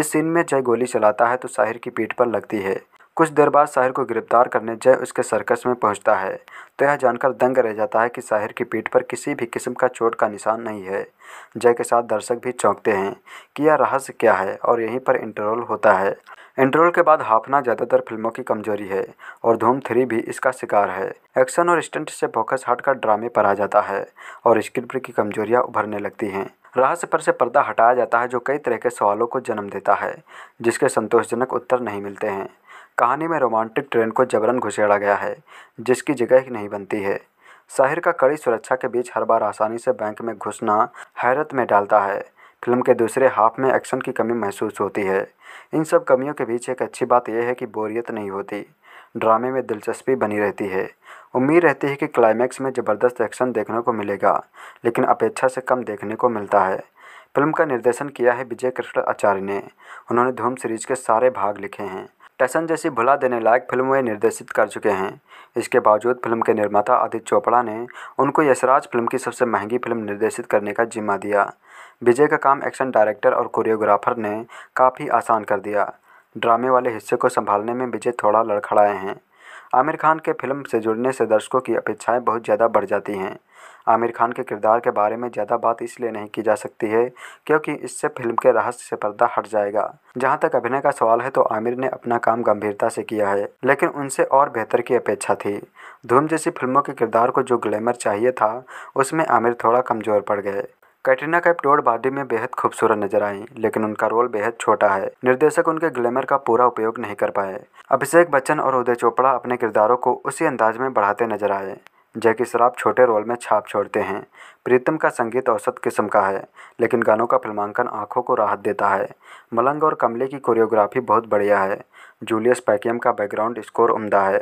इस सीन में जय गोली चलाता है तो साहिर की पीठ पर लगती है कुछ देर बाद साहिर को गिरफ्तार करने जय उसके सर्कस में पहुंचता है तो यह जानकर दंग रह जाता है कि साहिर की पीठ पर किसी भी किस्म का चोट का निशान नहीं है जय के साथ दर्शक भी चौंकते हैं कि यह रहस्य क्या है और यहीं पर इंटरवल होता है इंटरवल के बाद हाफना ज़्यादातर फिल्मों की कमजोरी है और धूम थ्री भी इसका शिकार है एक्शन और स्टंट से फोकस हटकर ड्रामे पर आ जाता है और स्क्रिप्ट की कमजोरियाँ उभरने लगती हैं रहस्य पर से पर्दा हटाया जाता है जो कई तरह के सवालों को जन्म देता है जिसके संतोषजनक उत्तर नहीं मिलते हैं कहानी में रोमांटिक ट्रेन को जबरन घुसेड़ा गया है जिसकी जगह नहीं बनती है शहर का कड़ी सुरक्षा के बीच हर बार आसानी से बैंक में घुसना हैरत में डालता है फिल्म के दूसरे हाफ में एक्शन की कमी महसूस होती है इन सब कमियों के बीच एक अच्छी बात यह है कि बोरियत नहीं होती ड्रामे में दिलचस्पी बनी रहती है उम्मीद रहती है कि क्लाइमैक्स में ज़बरदस्त एक्शन देखने को मिलेगा लेकिन अपेक्षा से कम देखने को मिलता है फिल्म का निर्देशन किया है विजय कृष्ण आचार्य ने उन्होंने धूम सीरीज के सारे भाग लिखे हैं टैसन जैसी भुला देने लायक फिल्म वे निर्देशित कर चुके हैं इसके बावजूद फिल्म के निर्माता आदित्य चोपड़ा ने उनको यशराज फिल्म की सबसे महंगी फिल्म निर्देशित करने का जिम्मा दिया विजय का काम एक्शन डायरेक्टर और कोरियोग्राफर ने काफ़ी आसान कर दिया ड्रामे वाले हिस्से को संभालने में विजय थोड़ा लड़खड़ाए हैं आमिर खान के फिल्म से जुड़ने से दर्शकों की अपेक्षाएं बहुत ज़्यादा बढ़ जाती हैं आमिर खान के किरदार के बारे में ज़्यादा बात इसलिए नहीं की जा सकती है क्योंकि इससे फिल्म के रहस्य से पर्दा हट जाएगा जहाँ तक अभिनय का सवाल है तो आमिर ने अपना काम गंभीरता से किया है लेकिन उनसे और बेहतर की अपेक्षा थी धूम जैसी फिल्मों के किरदार को जो ग्लैमर चाहिए था उसमें आमिर थोड़ा कमज़ोर पड़ गए कैटरीना कैप टोड बाडी में बेहद खूबसूरत नजर आई लेकिन उनका रोल बेहद छोटा है निर्देशक उनके ग्लैमर का पूरा उपयोग नहीं कर पाए अभिषेक बच्चन और उदय चोपड़ा अपने किरदारों को उसी अंदाज में बढ़ाते नजर आए जैकी शराब छोटे रोल में छाप छोड़ते हैं प्रीतम का संगीत औसत किस्म का है लेकिन गानों का फिल्मांकन आँखों को राहत देता है मलंग और कमले की कोरियोग्राफी बहुत बढ़िया है जूलियस पैकियम का बैकग्राउंड स्कोर उम्दा है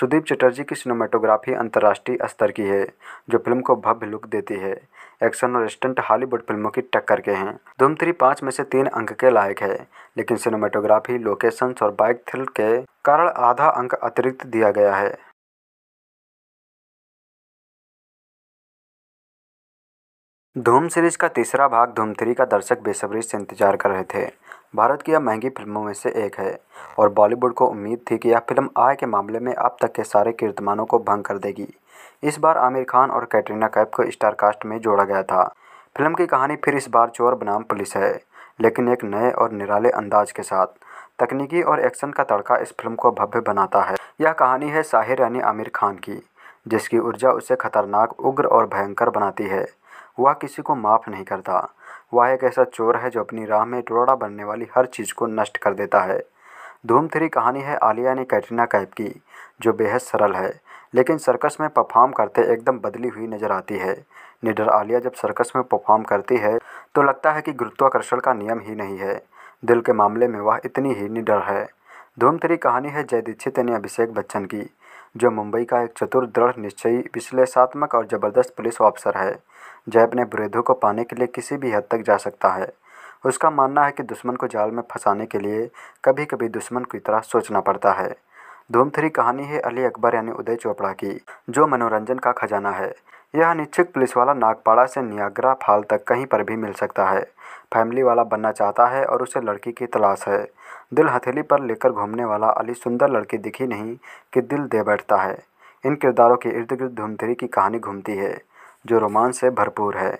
सुदीप चटर्जी की सिनेमाटोग्राफी अंतर्राष्ट्रीय स्तर की है जो फिल्म को भव्य लुक देती है एक्शन और स्टंट हॉलीवुड फिल्मों की टक्कर के हैं धूम थ्री पाँच में से तीन अंक के लायक है लेकिन सिनेमाटोग्राफी लोकेशंस और बाइक थ्रिल के कारण आधा अंक अतिरिक्त दिया गया है धूम सीरीज का तीसरा भाग धूम थ्री का दर्शक बेसब्री से इंतजार कर रहे थे भारत की यह महंगी फिल्मों में से एक है और बॉलीवुड को उम्मीद थी कि यह फिल्म आय के मामले में अब तक के सारे कीर्तमानों को भंग कर देगी इस बार आमिर खान और कैटरीना कैफ को स्टार कास्ट में जोड़ा गया था फिल्म की कहानी फिर इस बार चोर बनाम पुलिस है लेकिन एक नए और निराले अंदाज के साथ तकनीकी और एक्शन का तड़का इस फिल्म को भव्य बनाता है यह कहानी है साहिर यानी आमिर खान की जिसकी ऊर्जा उसे खतरनाक उग्र और भयंकर बनाती है वह किसी को माफ़ नहीं करता वह एक ऐसा चोर है जो अपनी राह में टोड़ा बनने वाली हर चीज़ को नष्ट कर देता है धूम थ्री कहानी है आलिया ने कैटरीना कैप की जो बेहद सरल है लेकिन सर्कस में परफॉर्म करते एकदम बदली हुई नज़र आती है निडर आलिया जब सर्कस में परफॉर्म करती है तो लगता है कि गुरुत्वाकर्षण का नियम ही नहीं है दिल के मामले में वह इतनी ही निडर है धूम थ्री कहानी है जय दीक्षित यानी अभिषेक बच्चन की जो मुंबई का एक चतुर दृढ़ निश्चयी विश्लेषात्मक और ज़बरदस्त पुलिस ऑफिसर है जय अपने विरोधियों को पाने के लिए किसी भी हद तक जा सकता है उसका मानना है कि दुश्मन को जाल में फंसाने के लिए कभी कभी दुश्मन की तरह सोचना पड़ता है धूम थ्री कहानी है अली अकबर यानी उदय चोपड़ा की जो मनोरंजन का खजाना है यह अनिच्छुक पुलिस वाला नागपाड़ा से नियाग्रा फाल तक कहीं पर भी मिल सकता है फैमिली वाला बनना चाहता है और उसे लड़की की तलाश है दिल हथेली पर लेकर घूमने वाला अली सुंदर लड़की दिखी नहीं कि दिल दे बैठता है इन किरदारों के इर्द गिर्द धूमधरी की कहानी घूमती है जो रोमांस से भरपूर है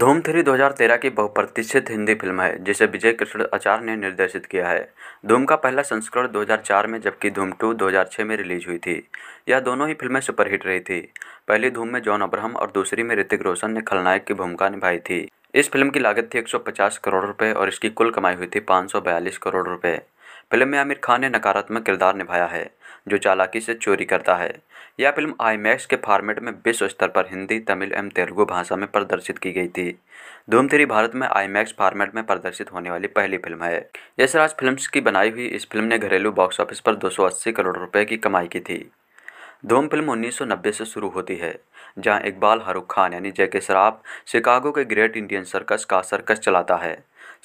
धूम थ्री 2013 की बहुप्रतिष्ठित हिंदी फिल्म है जिसे विजय कृष्ण आचार्य ने निर्देशित किया है धूम का पहला संस्करण 2004 में जबकि धूम टू 2006 में रिलीज हुई थी यह दोनों ही फिल्में सुपरहिट रही थी पहली धूम में जॉन अब्राहम और दूसरी में ऋतिक रोशन ने खलनायक की भूमिका निभाई थी इस फिल्म की लागत थी एक करोड़ रुपये और इसकी कुल कमाई हुई थी पाँच करोड़ रुपये फिल्म में आमिर खान ने नकारात्मक किरदार निभाया है जो चालाकी से चोरी करता है यह फिल्म आईमैक्स के फॉर्मेट में विश्व स्तर पर हिंदी तमिल एवं तेलुगु भाषा में प्रदर्शित की गई थी धूम थ्री भारत में आईमैक्स फॉर्मेट में प्रदर्शित होने वाली पहली फिल्म है यशराज फिल्म्स की बनाई हुई इस फिल्म ने घरेलू बॉक्स ऑफिस पर 280 करोड़ रुपए की कमाई की थी धूम फिल्म 1990 से शुरू होती है जहां इकबाल फारूक खान यानी जैके शराफ शिकागो के ग्रेट इंडियन सर्कस का सर्कस चलाता है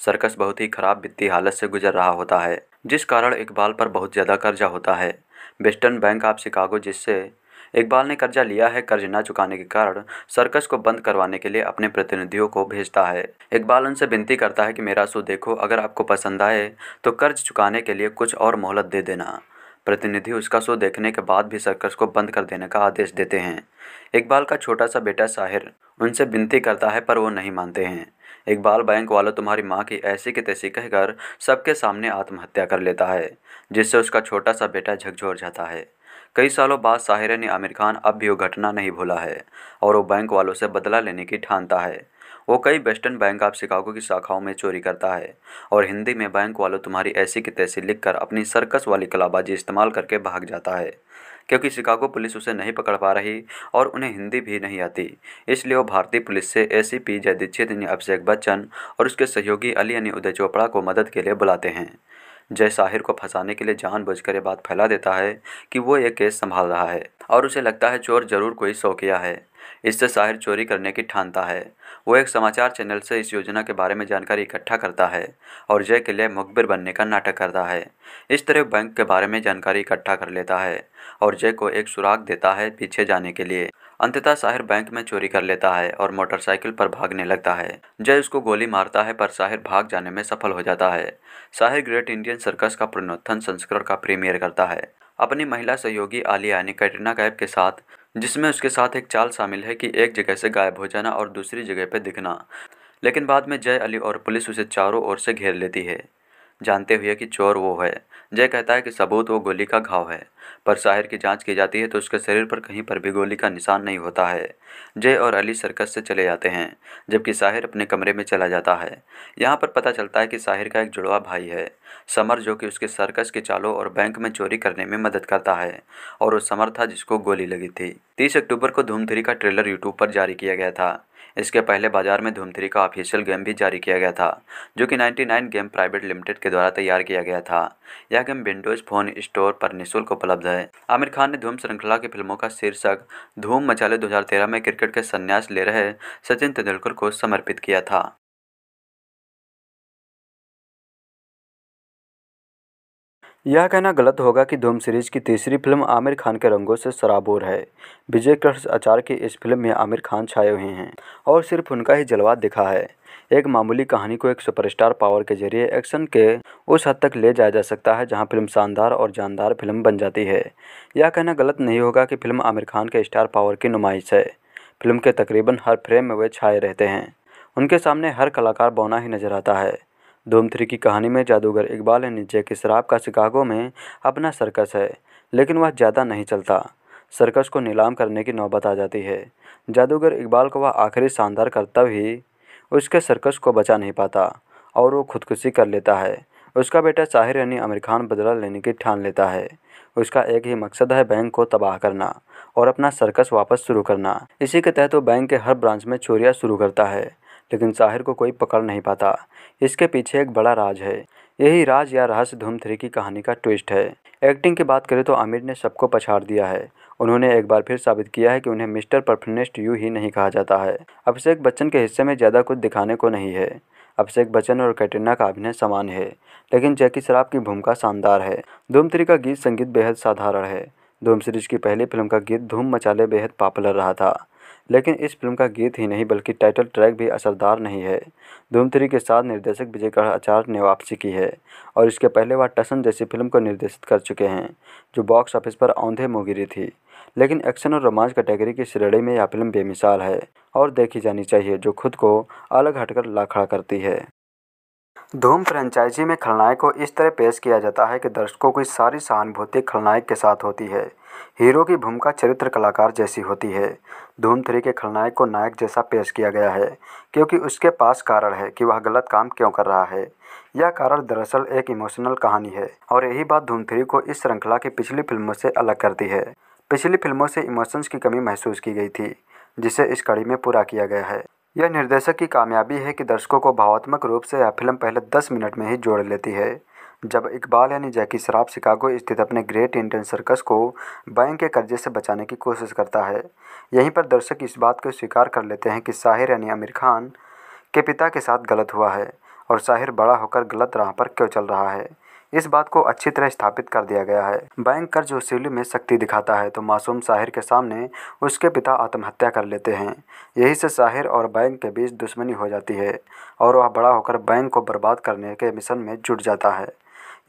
सर्कस बहुत ही खराब वित्तीय हालत से गुजर रहा होता है जिस कारण इकबाल पर बहुत ज़्यादा कर्जा होता है वेस्टर्न बैंक ऑफ शिकागो जिससे इकबाल ने कर्जा लिया है कर्ज न चुकाने के कारण सर्कस को बंद करवाने के लिए अपने प्रतिनिधियों को भेजता है इकबाल उनसे विनती करता है कि मेरा शो देखो अगर आपको पसंद आए तो कर्ज चुकाने के लिए कुछ और मोहलत दे देना प्रतिनिधि उसका शो देखने के बाद भी सर्कस को बंद कर देने का आदेश देते हैं इकबाल का छोटा सा बेटा साहिर उनसे विनती करता है पर वो नहीं मानते हैं इकबाल बैंक वाला तुम्हारी माँ की ऐसी की तैसी कहकर सबके सामने आत्महत्या कर लेता है जिससे उसका छोटा सा बेटा झकझोर जाता है कई सालों बाद साहिरा ने आमिर खान अब भी वो घटना नहीं भूला है और वो बैंक वालों से बदला लेने की ठानता है वो कई वेस्टर्न बैंक ऑफ शिकागो की शाखाओं में चोरी करता है और हिंदी में बैंक वालों तुम्हारी ऐसी की तैसी लिखकर अपनी सर्कस वाली कलाबाजी इस्तेमाल करके भाग जाता है क्योंकि शिकागो पुलिस उसे नहीं पकड़ पा रही और उन्हें हिंदी भी नहीं आती इसलिए वो भारतीय पुलिस से ए सी पी जय दीक्षित अभिषेक बच्चन और उसके सहयोगी अली अनी उदय चोपड़ा को मदद के लिए बुलाते हैं जय साहिर को फंसाने के लिए जानबूझकर यह बात फैला देता है कि वो यह केस संभाल रहा है और उसे लगता है चोर जरूर कोई शौकिया है इससे साहिर चोरी करने की ठानता है वो एक समाचार चैनल से इस योजना के बारे में जानकारी इकट्ठा करता है और जय के लिए मुखबिर बनने का नाटक करता है इस तरह बैंक के बारे में जानकारी इकट्ठा कर लेता है और जय को एक सुराग देता है पीछे जाने के लिए अंततः साहिर बैंक में चोरी कर लेता है और मोटरसाइकिल पर भागने लगता है जय उसको गोली मारता है पर साहिर भाग जाने में सफल हो जाता है साहिर ग्रेट इंडियन सर्कस का पुनोत्थन संस्करण का प्रीमियर करता है अपनी महिला सहयोगी आलिया ने कैटरीना कैब के साथ जिसमें उसके साथ एक चाल शामिल है कि एक जगह से गायब हो जाना और दूसरी जगह पर दिखना लेकिन बाद में जय अली और पुलिस उसे चारों ओर से घेर लेती है जानते हुए कि चोर वो है जय कहता है कि सबूत वो गोली का घाव है पर साहिर की जांच की जाती है तो उसके शरीर पर कहीं पर भी गोली का निशान नहीं होता है जय और अली सर्कस से चले जाते हैं जबकि साहिर अपने कमरे में चला जाता है यहाँ पर पता चलता है कि साहिर का एक जुड़वा भाई है समर जो कि उसके सर्कस के चालों और बैंक में चोरी करने में मदद करता है और वो समर था जिसको गोली लगी थी तीस अक्टूबर को धूम का ट्रेलर यूट्यूब पर जारी किया गया था इसके पहले बाजार में धूम थ्री का ऑफिशियल गेम भी जारी किया गया था जो कि 99 गेम प्राइवेट लिमिटेड के द्वारा तैयार किया गया था यह गेम विंडोज फोन स्टोर पर निःशुल्क उपलब्ध है आमिर खान ने धूम श्रृंखला की फिल्मों का शीर्षक धूम मचाले दो में क्रिकेट के संन्यास ले रहे सचिन तेंदुलकर को समर्पित किया था यह कहना गलत होगा कि धूम सीरीज की तीसरी फिल्म आमिर खान के रंगों से सराबोर है विजय कृष्ण आचार्य की इस फिल्म में आमिर खान छाए हुए हैं और सिर्फ उनका ही जलवा दिखा है एक मामूली कहानी को एक सुपरस्टार पावर के जरिए एक्शन के उस हद तक ले जाया जा सकता है जहां फिल्म शानदार और जानदार फिल्म बन जाती है यह कहना गलत नहीं होगा कि फिल्म आमिर खान के स्टार पावर की नुमाइश है फिल्म के तकरीबन हर फ्रेम में वे छाए रहते हैं उनके सामने हर कलाकार बौना ही नजर आता है थ्री की कहानी में जादूगर इकबाल नीचे के शराब का शिकागो में अपना सर्कस है लेकिन वह ज़्यादा नहीं चलता सर्कस को नीलाम करने की नौबत आ जाती है जादूगर इकबाल को वह आखिरी शानदार करता ही उसके सर्कस को बचा नहीं पाता और वो खुदकुशी कर लेता है उसका बेटा साहिर यानी आमिर खान बदला लेने की ठान लेता है उसका एक ही मकसद है बैंक को तबाह करना और अपना सर्कस वापस शुरू करना इसी के तहत वो बैंक के हर ब्रांच में चोरियाँ शुरू करता है लेकिन साहिर को कोई पकड़ नहीं पाता इसके पीछे एक बड़ा राज है यही राज या रहस्य धूम थ्री की कहानी का ट्विस्ट है एक्टिंग की बात करें तो आमिर ने सबको पछाड़ दिया है उन्होंने एक बार फिर साबित किया है कि उन्हें मिस्टर परफेक्शनिस्ट यू ही नहीं कहा जाता है अभिषेक बच्चन के हिस्से में ज़्यादा कुछ दिखाने को नहीं है अभिषेक बच्चन और कैटरीना का अभिनय समान है लेकिन जैकी शराब की भूमिका शानदार है धूम थ्री का गीत संगीत बेहद साधारण है धूम सीरीज की पहली फिल्म का गीत धूम मचाले बेहद पॉपुलर रहा था लेकिन इस फिल्म का गीत ही नहीं बल्कि टाइटल ट्रैक भी असरदार नहीं है धूम थ्री के साथ निर्देशक विजय आचार्य ने वापसी की है और इसके पहले वह टसन जैसी फिल्म को निर्देशित कर चुके हैं जो बॉक्स ऑफिस पर औंधे मुँह गिरी थी लेकिन एक्शन और रोमांच कैटेगरी की श्रेणी में यह फिल्म बेमिसाल है और देखी जानी चाहिए जो खुद को अलग हटकर ला खड़ा करती है धूम फ्रेंचाइजी में खलनायक को इस तरह पेश किया जाता है कि दर्शकों की सारी सहानुभूति खलनायक के साथ होती है हीरो की भूमिका चरित्र कलाकार जैसी होती है धूम थ्री के खलनायक को नायक जैसा पेश किया गया है क्योंकि उसके पास कारण है कि वह गलत काम क्यों कर रहा है यह कारण दरअसल एक इमोशनल कहानी है और यही बात धूम थ्री को इस श्रृंखला की पिछली फिल्मों से अलग करती है पिछली फिल्मों से इमोशंस की कमी महसूस की गई थी जिसे इस कड़ी में पूरा किया गया है यह निर्देशक की कामयाबी है कि दर्शकों को भावात्मक रूप से यह फिल्म पहले दस मिनट में ही जोड़ लेती है जब इकबाल यानी जैकी शराफ़ शिकागो स्थित अपने ग्रेट इंडियन सर्कस को बैंक के कर्जे से बचाने की कोशिश करता है यहीं पर दर्शक इस बात को स्वीकार कर लेते हैं कि साहिर यानी आमिर खान के पिता के साथ गलत हुआ है और साहिर बड़ा होकर गलत राह पर क्यों चल रहा है इस बात को अच्छी तरह स्थापित कर दिया गया है बैंक कर्ज वसूली में शक्ति दिखाता है तो मासूम साहिर के सामने उसके पिता आत्महत्या कर लेते हैं यही से साहिर और बैंक के बीच दुश्मनी हो जाती है और वह बड़ा होकर बैंक को बर्बाद करने के मिशन में जुट जाता है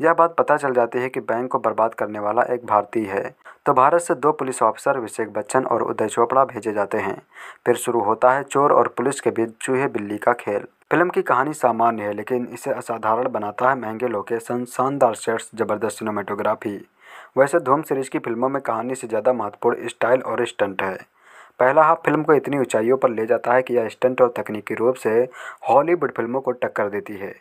यह बात पता चल जाती है कि बैंक को बर्बाद करने वाला एक भारतीय है तो भारत से दो पुलिस ऑफिसर अभिषेक बच्चन और उदय चोपड़ा भेजे जाते हैं फिर शुरू होता है चोर और पुलिस के बीच चूहे बिल्ली का खेल फिल्म की कहानी सामान्य है लेकिन इसे असाधारण बनाता है महंगे लोकेशन शानदार सेट्स जबरदस्त सिनेमाटोग्राफी वैसे धूम सीरीज की फिल्मों में कहानी से ज़्यादा महत्वपूर्ण स्टाइल और स्टंट है पहला हाफ फिल्म को इतनी ऊंचाइयों पर ले जाता है कि यह स्टंट और तकनीकी रूप से हॉलीवुड फिल्मों को टक्कर देती है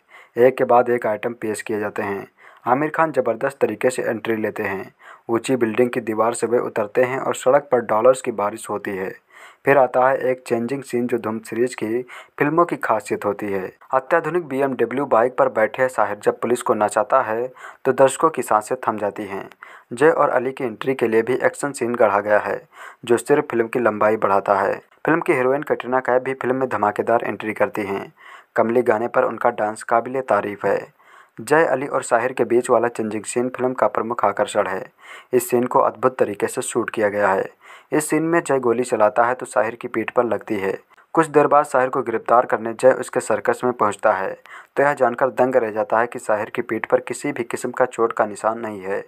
एक के बाद एक आइटम पेश किए जाते हैं आमिर खान ज़बरदस्त तरीके से एंट्री लेते हैं ऊंची बिल्डिंग की दीवार से वे उतरते हैं और सड़क पर डॉलर्स की बारिश होती है फिर आता है एक चेंजिंग सीन जो धूम सीरीज की फिल्मों की खासियत होती है अत्याधुनिक बीएमडब्ल्यू बाइक पर बैठे साहिर जब पुलिस को नचाता है तो दर्शकों की सांसें थम जाती हैं जय और अली की एंट्री के लिए भी एक्शन सीन गढ़ा गया है जो सिर्फ फिल्म की लंबाई बढ़ाता है फिल्म की हीरोइन कटरीना कैब भी फिल्म में धमाकेदार एंट्री करती हैं कमली गाने पर उनका डांस काबिल तारीफ है जय अली और साहिर के बीच वाला चेंजिंग सीन फिल्म का प्रमुख आकर्षण है इस सीन को अद्भुत तरीके से शूट किया गया है इस सीन में जय गोली चलाता है तो साहिर की पीठ पर लगती है कुछ देर बाद साहिर को गिरफ्तार करने जय उसके सर्कस में पहुंचता है तो यह जानकर दंग रह जाता है कि साहिर की पीठ पर किसी भी किस्म का चोट का निशान नहीं है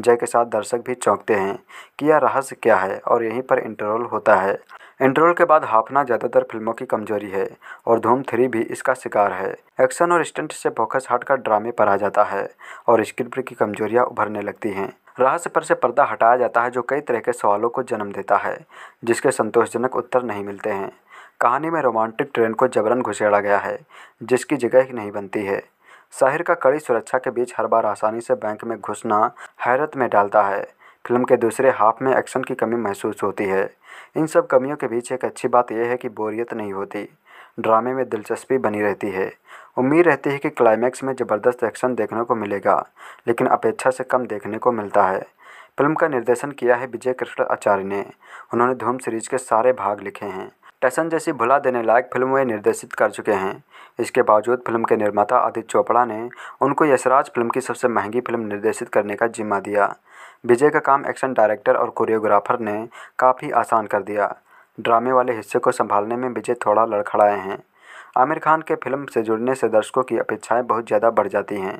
जय के साथ दर्शक भी चौंकते हैं कि यह रहस्य क्या है और यहीं पर इंटरवल होता है इंटरवल के बाद हाफना ज़्यादातर फिल्मों की कमजोरी है और धूम थ्री भी इसका शिकार है एक्शन और स्टंट से फोकस हटकर ड्रामे पर आ जाता है और स्क्रिप्ट की कमजोरियाँ उभरने लगती हैं रहस्य पर से पर्दा हटाया जाता है जो कई तरह के सवालों को जन्म देता है जिसके संतोषजनक उत्तर नहीं मिलते हैं कहानी में रोमांटिक ट्रेन को जबरन घुसेड़ा गया है जिसकी जगह नहीं बनती है शहर का कड़ी सुरक्षा के बीच हर बार आसानी से बैंक में घुसना हैरत में डालता है फिल्म के दूसरे हाफ में एक्शन की कमी महसूस होती है इन सब कमियों के बीच एक अच्छी बात यह है कि बोरियत नहीं होती ड्रामे में दिलचस्पी बनी रहती है उम्मीद रहती है कि क्लाइमैक्स में ज़बरदस्त एक्शन देखने को मिलेगा लेकिन अपेक्षा से कम देखने को मिलता है फिल्म का निर्देशन किया है विजय कृष्ण आचार्य ने उन्होंने धूम सीरीज के सारे भाग लिखे हैं टसन जैसी भुला देने लायक फिल्में निर्देशित कर चुके हैं इसके बावजूद फिल्म के निर्माता आदित्य चोपड़ा ने उनको यशराज फिल्म की सबसे महंगी फिल्म निर्देशित करने का जिम्मा दिया विजय का काम एक्शन डायरेक्टर और कोरियोग्राफर ने काफ़ी आसान कर दिया ड्रामे वाले हिस्से को संभालने में विजय थोड़ा लड़खड़ाए हैं आमिर खान के फिल्म से जुड़ने से दर्शकों की अपेक्षाएं बहुत ज़्यादा बढ़ जाती हैं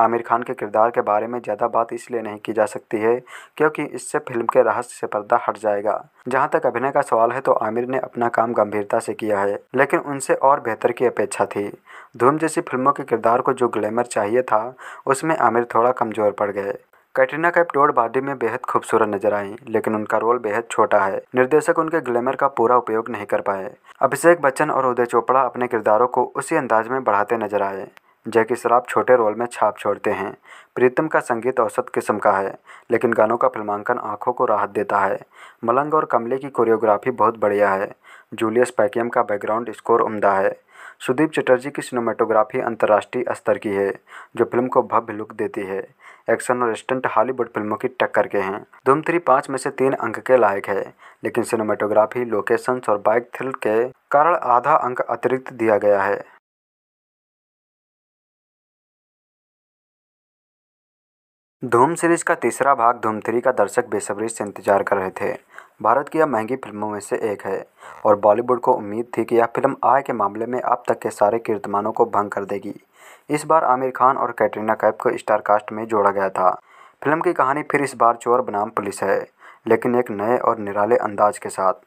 आमिर खान के किरदार के बारे में ज़्यादा बात इसलिए नहीं की जा सकती है क्योंकि इससे फिल्म के रहस्य से पर्दा हट जाएगा जहाँ तक अभिनय का सवाल है तो आमिर ने अपना काम गंभीरता से किया है लेकिन उनसे और बेहतर की अपेक्षा थी धूम जैसी फिल्मों के किरदार को जो ग्लैमर चाहिए था उसमें आमिर थोड़ा कमज़ोर पड़ गए कैटरीना कैप टोड बॉडी में बेहद खूबसूरत नजर आई लेकिन उनका रोल बेहद छोटा है निर्देशक उनके ग्लैमर का पूरा उपयोग नहीं कर पाए अभिषेक बच्चन और उदय चोपड़ा अपने किरदारों को उसी अंदाज में बढ़ाते नजर आए जैकी शराब छोटे रोल में छाप छोड़ते हैं प्रीतम का संगीत औसत किस्म का है लेकिन गानों का फिल्मांकन आँखों को राहत देता है मलंग और कमले की कोरियोग्राफी बहुत बढ़िया है जूलियस पैकियम का बैकग्राउंड स्कोर उम्दा है सुदीप चटर्जी की सिनेमाटोग्राफी अंतर्राष्ट्रीय स्तर की है जो फिल्म को भव्य लुक देती है एक्शन और स्टंट हॉलीवुड फिल्मों की टक्कर के हैं धूम थ्री पाँच में से तीन अंक के लायक है लेकिन सिनेमाटोग्राफी लोकेशंस और बाइक थ्रिल के कारण आधा अंक अतिरिक्त दिया गया है धूम सीरीज का तीसरा भाग धूम थ्री का दर्शक बेसब्री से इंतजार कर रहे थे भारत की यह महंगी फिल्मों में से एक है और बॉलीवुड को उम्मीद थी कि यह फिल्म आय के मामले में अब तक के सारे कीर्तमानों को भंग कर देगी इस बार आमिर खान और कैटरीना कैप को स्टार कास्ट में जोड़ा गया था फिल्म की कहानी फिर इस बार चोर बनाम पुलिस है लेकिन एक नए और निराले अंदाज के साथ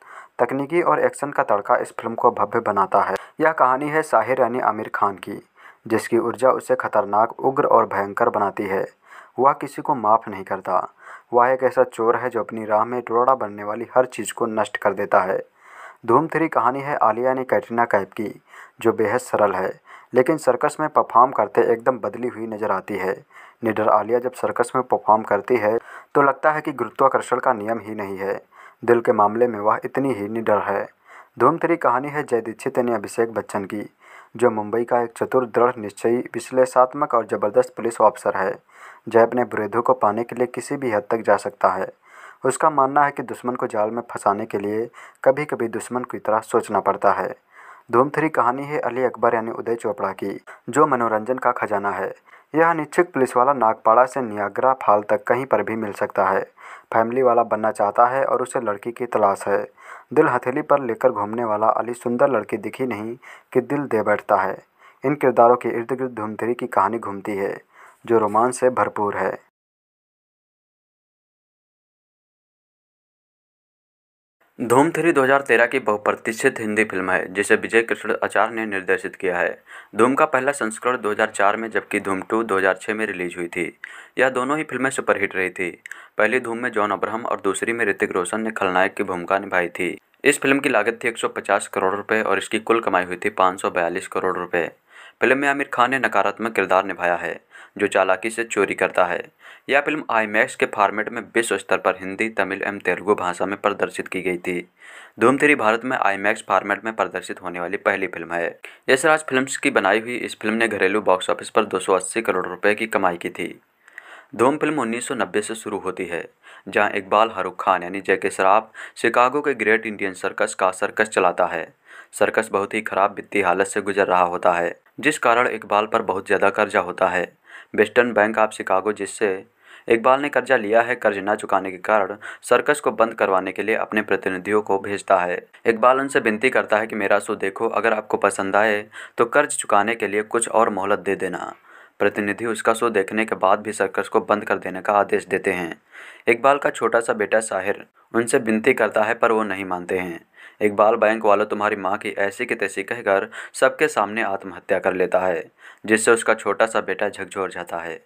तकनीकी और एक्शन का तड़का इस फिल्म को भव्य बनाता है यह कहानी है साहिर यानी आमिर खान की जिसकी ऊर्जा उसे खतरनाक उग्र और भयंकर बनाती है वह किसी को माफ़ नहीं करता वह एक ऐसा चोर है जो अपनी राह में टोड़ा बनने वाली हर चीज़ को नष्ट कर देता है धूम थ्री कहानी है आलिया ने कैटरीना कैफ की जो बेहद सरल है लेकिन सर्कस में परफॉर्म करते एकदम बदली हुई नजर आती है निडर आलिया जब सर्कस में परफॉर्म करती है तो लगता है कि गुरुत्वाकर्षण का नियम ही नहीं है दिल के मामले में वह इतनी ही निडर है धूम थ्री कहानी है जय दीक्षित यानी अभिषेक बच्चन की जो मुंबई का एक चतुर दृढ़ निश्चयी विश्लेषात्मक और ज़बरदस्त पुलिस ऑफिसर है जय अपने विरोधियों को पाने के लिए किसी भी हद तक जा सकता है उसका मानना है कि दुश्मन को जाल में फंसाने के लिए कभी कभी दुश्मन की तरह सोचना पड़ता है धूम थ्री कहानी है अली अकबर यानी उदय चोपड़ा की जो मनोरंजन का खजाना है यह अनिच्छुक पुलिस वाला नागपाड़ा से नियाग्रा फाल तक कहीं पर भी मिल सकता है फैमिली वाला बनना चाहता है और उसे लड़की की तलाश है दिल हथेली पर लेकर घूमने वाला अली सुंदर लड़की दिखी नहीं कि दिल दे बैठता है इन किरदारों के इर्द गिर्द धूमथरी की कहानी घूमती है जो रोमांस से भरपूर है धूम थ्री 2013 की बहुप्रतिष्ठित हिंदी फिल्म है जिसे विजय कृष्ण आचार्य ने निर्देशित किया है धूम का पहला संस्करण 2004 में जबकि धूम टू 2006 में रिलीज हुई थी यह दोनों ही फिल्में सुपरहिट रही थी पहली धूम में जॉन अब्राहम और दूसरी में ऋतिक रोशन ने खलनायक की भूमिका निभाई थी इस फिल्म की लागत थी एक करोड़ रुपये और इसकी कुल कमाई हुई थी पाँच करोड़ रुपये फिल्म में आमिर खान ने नकारात्मक किरदार निभाया है जो चालाकी से चोरी करता है यह फिल्म आईमैक्स के फॉर्मेट में विश्व स्तर पर हिंदी तमिल एवं तेलुगु भाषा में प्रदर्शित की गई थी धूम थ्री भारत में आईमैक्स फॉर्मेट में प्रदर्शित होने वाली पहली फिल्म है यशराज फिल्म्स की बनाई हुई इस फिल्म ने घरेलू बॉक्स ऑफिस पर 280 करोड़ रुपए की कमाई की थी धूम फिल्म 1990 से शुरू होती है जहां इकबाल हरुख खान यानी जैके श्राफ शिकागो के ग्रेट इंडियन सर्कस का सर्कस चलाता है सर्कस बहुत ही खराब वित्तीय हालत से गुजर रहा होता है जिस कारण इकबाल पर बहुत ज़्यादा कर्जा होता है वेस्टर्न बैंक ऑफ शिकागो जिससे इकबाल ने कर्जा लिया है कर्ज न चुकाने के कारण सर्कस को बंद करवाने के लिए अपने प्रतिनिधियों को भेजता है इकबाल उनसे विनती करता है कि मेरा शो देखो अगर आपको पसंद आए तो कर्ज चुकाने के लिए कुछ और मोहलत दे देना प्रतिनिधि उसका शो देखने के बाद भी सर्कस को बंद कर देने का आदेश देते हैं इकबाल का छोटा सा बेटा साहिर उनसे विनती करता है पर वो नहीं मानते हैं इकबाल बैंक वाला तुम्हारी माँ की ऐसी की तैसी कहकर सबके सामने आत्महत्या कर लेता है जिससे उसका छोटा सा बेटा झकझोर जाता है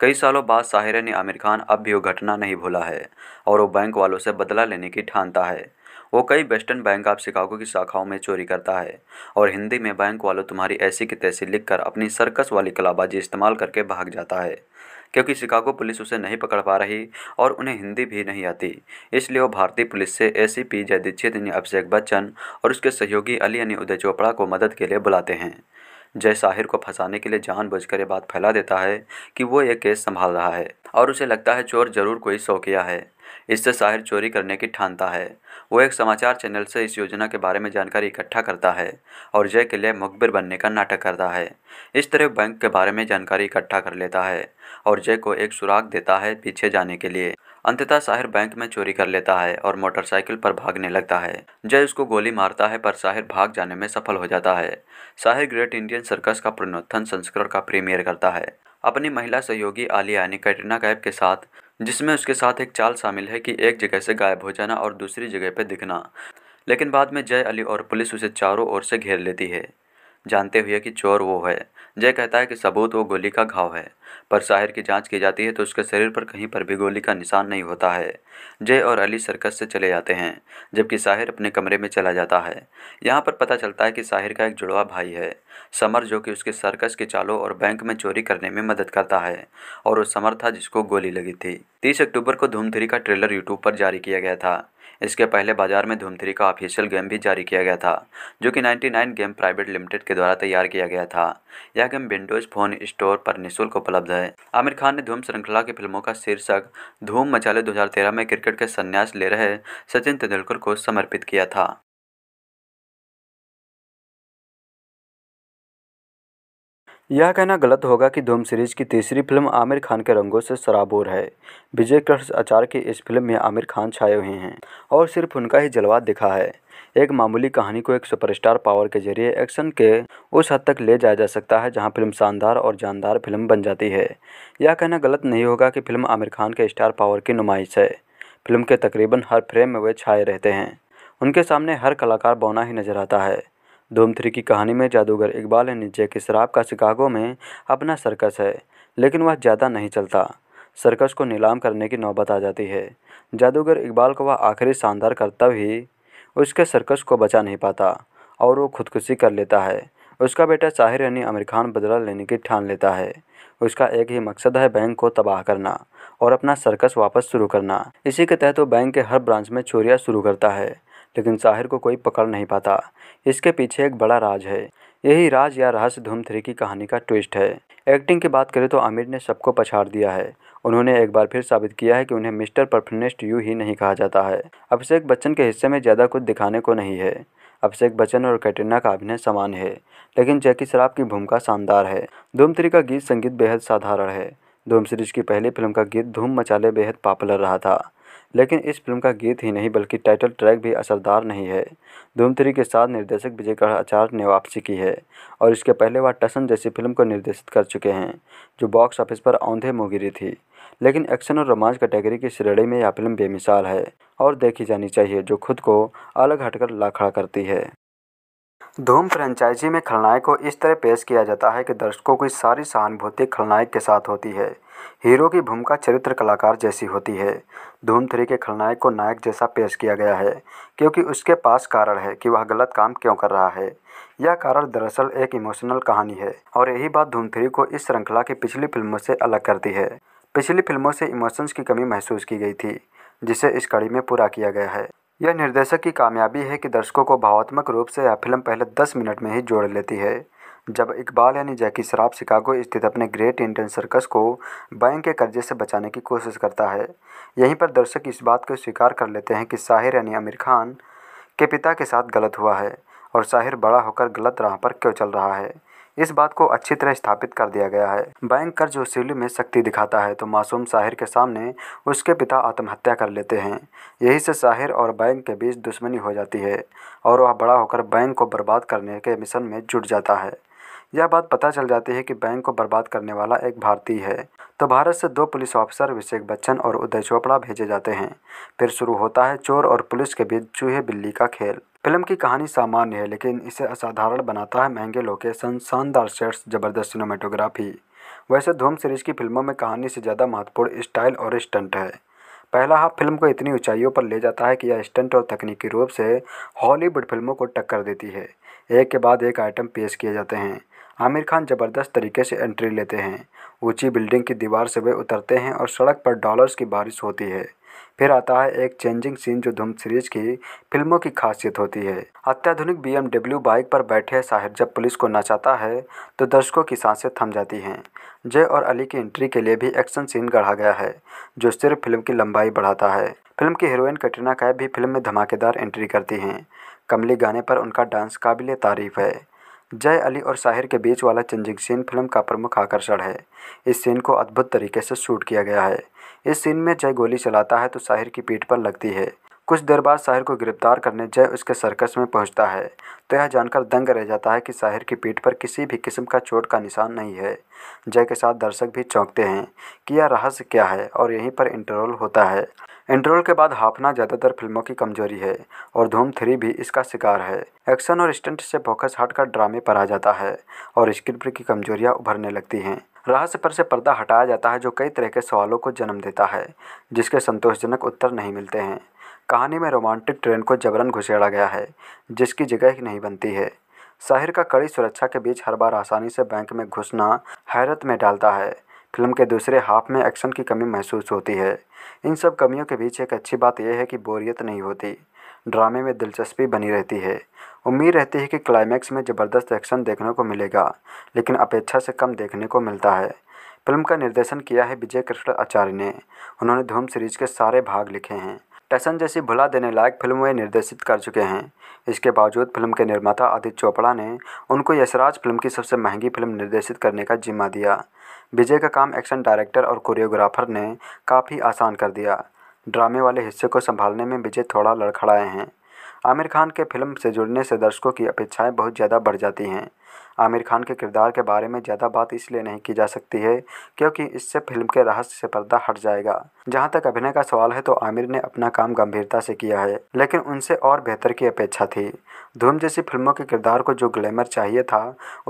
कई सालों बाद साहिरा ने आमिर खान अब भी वो घटना नहीं भूला है और वो बैंक वालों से बदला लेने की ठानता है वो कई वेस्टर्न बैंक ऑफ शिकागो की शाखाओं में चोरी करता है और हिंदी में बैंक वालों तुम्हारी ऐसी की तैसी लिखकर अपनी सर्कस वाली कलाबाजी इस्तेमाल करके भाग जाता है क्योंकि शिकागो पुलिस उसे नहीं पकड़ पा रही और उन्हें हिंदी भी नहीं आती इसलिए वो भारतीय पुलिस से ए सी जय दीक्षित यानी अभिषेक बच्चन और उसके सहयोगी अली यानी उदय चोपड़ा को मदद के लिए बुलाते हैं जय साहिर को फंसाने के लिए जानबूझकर यह बात फैला देता है कि वो ये केस संभाल रहा है और उसे लगता है चोर जरूर कोई शौकिया है इससे साहिर चोरी करने की ठानता है वो एक समाचार चैनल से इस योजना के बारे में जानकारी इकट्ठा करता है और जय के लिए मुखबिर बनने का नाटक करता है इस तरह बैंक के बारे में जानकारी इकट्ठा कर लेता है और जय को एक सुराग देता है पीछे जाने के लिए अंततः साहिर बैंक में चोरी कर लेता है और मोटरसाइकिल पर भागने लगता है जय उसको गोली मारता है पर साहिर भाग जाने में सफल हो जाता है साहिर ग्रेट इंडियन सर्कस का पुनोत्थन संस्करण का प्रीमियर करता है अपनी महिला सहयोगी आलिया यानी कैटरीना कैफ के साथ जिसमें उसके साथ एक चाल शामिल है कि एक जगह से गायब हो जाना और दूसरी जगह पर दिखना लेकिन बाद में जय अली और पुलिस उसे चारों ओर से घेर लेती है जानते हुए कि चोर वो है जय कहता है कि सबूत वो गोली का घाव है पर साहिर की जांच की जाती है तो उसके शरीर पर कहीं पर भी गोली का निशान नहीं होता है जय और अली सर्कस से चले जाते हैं जबकि साहिर अपने कमरे में चला जाता है यहाँ पर पता चलता है कि साहिर का एक जुड़वा भाई है समर जो कि उसके सर्कस के चालों और बैंक में चोरी करने में मदद करता है और वो समर था जिसको गोली लगी थी तीस अक्टूबर को धूमधरी का ट्रेलर यूट्यूब पर जारी किया गया था इसके पहले बाजार में धूम थ्री का ऑफिशियल गेम भी जारी किया गया था जो कि 99 गेम प्राइवेट लिमिटेड के द्वारा तैयार किया गया था यह गेम विंडोज फोन स्टोर पर निःशुल्क उपलब्ध है आमिर खान ने धूम श्रृंखला की फिल्मों का शीर्षक धूम मचाले दो में क्रिकेट के संन्यास ले रहे सचिन तेंदुलकर को समर्पित किया था यह कहना गलत होगा कि धूम सीरीज की तीसरी फिल्म आमिर खान के रंगों से सराबोर है विजय कृष्ण आचार्य की इस फिल्म में आमिर खान छाए हुए हैं और सिर्फ उनका ही जलवा दिखा है एक मामूली कहानी को एक सुपरस्टार पावर के जरिए एक्शन के उस हद तक ले जाया जा सकता है जहां फिल्म शानदार और जानदार फिल्म बन जाती है यह कहना गलत नहीं होगा कि फिल्म आमिर खान के स्टार पावर की नुमाइश है फिल्म के तकरीबन हर फ्रेम में वे छाए रहते हैं उनके सामने हर कलाकार बौना ही नजर आता है धूम थ्री की कहानी में जादूगर इकबाल नीचे के शराब का शिकागो में अपना सर्कस है लेकिन वह ज़्यादा नहीं चलता सर्कस को नीलाम करने की नौबत आ जाती है जादूगर इकबाल को वह आखिरी शानदार कर्तव्य ही उसके सर्कस को बचा नहीं पाता और वो खुदकुशी कर लेता है उसका बेटा साहिर यानी आमिर खान बदला लेने की ठान लेता है उसका एक ही मकसद है बैंक को तबाह करना और अपना सर्कस वापस शुरू करना इसी के तहत वो बैंक के हर ब्रांच में चोरियाँ शुरू करता है लेकिन साहिर को कोई पकड़ नहीं पाता इसके पीछे एक बड़ा राज है यही राज या रहस्य धूम थ्री की कहानी का ट्विस्ट है एक्टिंग की बात करें तो आमिर ने सबको पछाड़ दिया है उन्होंने एक बार फिर साबित किया है कि उन्हें मिस्टर परफेक्शनिस्ट यू ही नहीं कहा जाता है अभिषेक बच्चन के हिस्से में ज़्यादा कुछ दिखाने को नहीं है अभिषेक बच्चन और कैटरीना का अभिनय समान है लेकिन जैकी शराब की भूमिका शानदार है धूम थ्री का गीत संगीत बेहद साधारण है धूम सीरीज की पहली फिल्म का गीत धूम मचाले बेहद पॉपुलर रहा था लेकिन इस फिल्म का गीत ही नहीं बल्कि टाइटल ट्रैक भी असरदार नहीं है धूम थ्री के साथ निर्देशक विजय आचार्य ने वापसी की है और इसके पहले वह टसन जैसी फिल्म को निर्देशित कर चुके हैं जो बॉक्स ऑफिस पर औंधे मोगिरी थी लेकिन एक्शन और रोमांच कैटेगरी की श्रेणी में यह फिल्म बेमिसाल है और देखी जानी चाहिए जो खुद को अलग हटकर लाखड़ा करती है धूम फ्रेंचाइजी में खलनायक को इस तरह पेश किया जाता है कि दर्शकों की सारी सहानुभूति खलनायक के साथ होती है हीरो की भूमिका चरित्र कलाकार जैसी होती है धूम थ्री के खलनायक को नायक जैसा पेश किया गया है क्योंकि उसके पास कारण है कि वह गलत काम क्यों कर रहा है यह कारण दरअसल एक इमोशनल कहानी है और यही बात धूम थ्री को इस श्रृंखला की पिछली फिल्मों से अलग करती है पिछली फिल्मों से इमोशंस की कमी महसूस की गई थी जिसे इस कड़ी में पूरा किया गया है यह निर्देशक की कामयाबी है कि दर्शकों को भावात्मक रूप से यह फिल्म पहले दस मिनट में ही जोड़ लेती है जब इकबाल यानी जैकी शराब शिकागो स्थित अपने ग्रेट इंडियन सर्कस को बैंक के कर्जे से बचाने की कोशिश करता है यहीं पर दर्शक इस बात को स्वीकार कर लेते हैं कि साहिर यानी आमिर खान के पिता के साथ गलत हुआ है और साहिर बड़ा होकर गलत राह पर क्यों चल रहा है इस बात को अच्छी तरह स्थापित कर दिया गया है बैंक कर्ज वसूली में शक्ति दिखाता है तो मासूम साहिर के सामने उसके पिता आत्महत्या कर लेते हैं यही से साहिर और बैंक के बीच दुश्मनी हो जाती है और वह बड़ा होकर बैंक को बर्बाद करने के मिशन में जुट जाता है यह बात पता चल जाती है कि बैंक को बर्बाद करने वाला एक भारतीय है तो भारत से दो पुलिस ऑफिसर अभिषेक बच्चन और उदय चोपड़ा भेजे जाते हैं फिर शुरू होता है चोर और पुलिस के बीच चूहे बिल्ली का खेल फिल्म की कहानी सामान्य है लेकिन इसे असाधारण बनाता है महंगे लोकेशन शानदार सेट्स जबरदस्त सिनेमाटोग्राफी वैसे धूम सीरीज की फिल्मों में कहानी से ज़्यादा महत्वपूर्ण स्टाइल और स्टंट है पहला हाफ फिल्म को इतनी ऊंचाइयों पर ले जाता है कि यह स्टंट और तकनीकी रूप से हॉलीवुड फिल्मों को टक्कर देती है एक के बाद एक आइटम पेश किए जाते हैं आमिर खान ज़बरदस्त तरीके से एंट्री लेते हैं ऊंची बिल्डिंग की दीवार से वे उतरते हैं और सड़क पर डॉलर्स की बारिश होती है फिर आता है एक चेंजिंग सीन जो धूम सीरीज की फिल्मों की खासियत होती है अत्याधुनिक बीएमडब्ल्यू बाइक पर बैठे साहिर जब पुलिस को नचाता है तो दर्शकों की सांसें थम जाती हैं जय और अली की एंट्री के लिए भी एक्शन सीन गढ़ा गया है जो सिर्फ फिल्म की लंबाई बढ़ाता है फिल्म की हीरोइन कटरीना कैब भी फिल्म में धमाकेदार एंट्री करती हैं कमली गाने पर उनका डांस काबिल तारीफ है जय अली और साहिर के बीच वाला चेंजिंग सीन फिल्म का प्रमुख आकर्षण है इस सीन को अद्भुत तरीके से शूट किया गया है इस सीन में जय गोली चलाता है तो साहिर की पीठ पर लगती है कुछ देर बाद साहिर को गिरफ्तार करने जय उसके सर्कस में पहुंचता है तो यह जानकर दंग रह जाता है कि साहिर की पीठ पर किसी भी किस्म का चोट का निशान नहीं है जय के साथ दर्शक भी चौंकते हैं कि यह रहस्य क्या है और यहीं पर इंटरवल होता है इंटरवल के बाद हाफना ज़्यादातर फिल्मों की कमजोरी है और धूम थ्री भी इसका शिकार है एक्शन और स्टंट से फोकस हटकर ड्रामे पर आ जाता है और स्क्रिप्ट की कमजोरियाँ उभरने लगती हैं रहस्य पर से पर्दा हटाया जाता है जो कई तरह के सवालों को जन्म देता है जिसके संतोषजनक उत्तर नहीं मिलते हैं कहानी में रोमांटिक ट्रेन को जबरन घुसेड़ा गया है जिसकी जगह नहीं बनती है शहर का कड़ी सुरक्षा के बीच हर बार आसानी से बैंक में घुसना हैरत में डालता है फिल्म के दूसरे हाफ में एक्शन की कमी महसूस होती है इन सब कमियों के बीच एक अच्छी बात यह है कि बोरियत नहीं होती ड्रामे में दिलचस्पी बनी रहती है उम्मीद रहती है कि क्लाइमैक्स में ज़बरदस्त एक्शन देखने को मिलेगा लेकिन अपेक्षा से कम देखने को मिलता है फिल्म का निर्देशन किया है विजय कृष्ण आचार्य ने उन्होंने धूम सीरीज के सारे भाग लिखे हैं टैसन जैसी भुला देने लायक फिल्म वे निर्देशित कर चुके हैं इसके बावजूद फिल्म के निर्माता आदित्य चोपड़ा ने उनको यशराज फिल्म की सबसे महंगी फिल्म निर्देशित करने का जिम्मा दिया विजय का काम एक्शन डायरेक्टर और कोरियोग्राफर ने काफ़ी आसान कर दिया ड्रामे वाले हिस्से को संभालने में विजय थोड़ा लड़खड़ाए हैं आमिर खान के फिल्म से जुड़ने से दर्शकों की अपेक्षाएं बहुत ज़्यादा बढ़ जाती हैं आमिर खान के किरदार के बारे में ज़्यादा बात इसलिए नहीं की जा सकती है क्योंकि इससे फिल्म के रहस्य से पर्दा हट जाएगा जहां तक अभिनय का सवाल है तो आमिर ने अपना काम गंभीरता से किया है लेकिन उनसे और बेहतर की अपेक्षा थी धूम जैसी फिल्मों के किरदार को जो ग्लैमर चाहिए था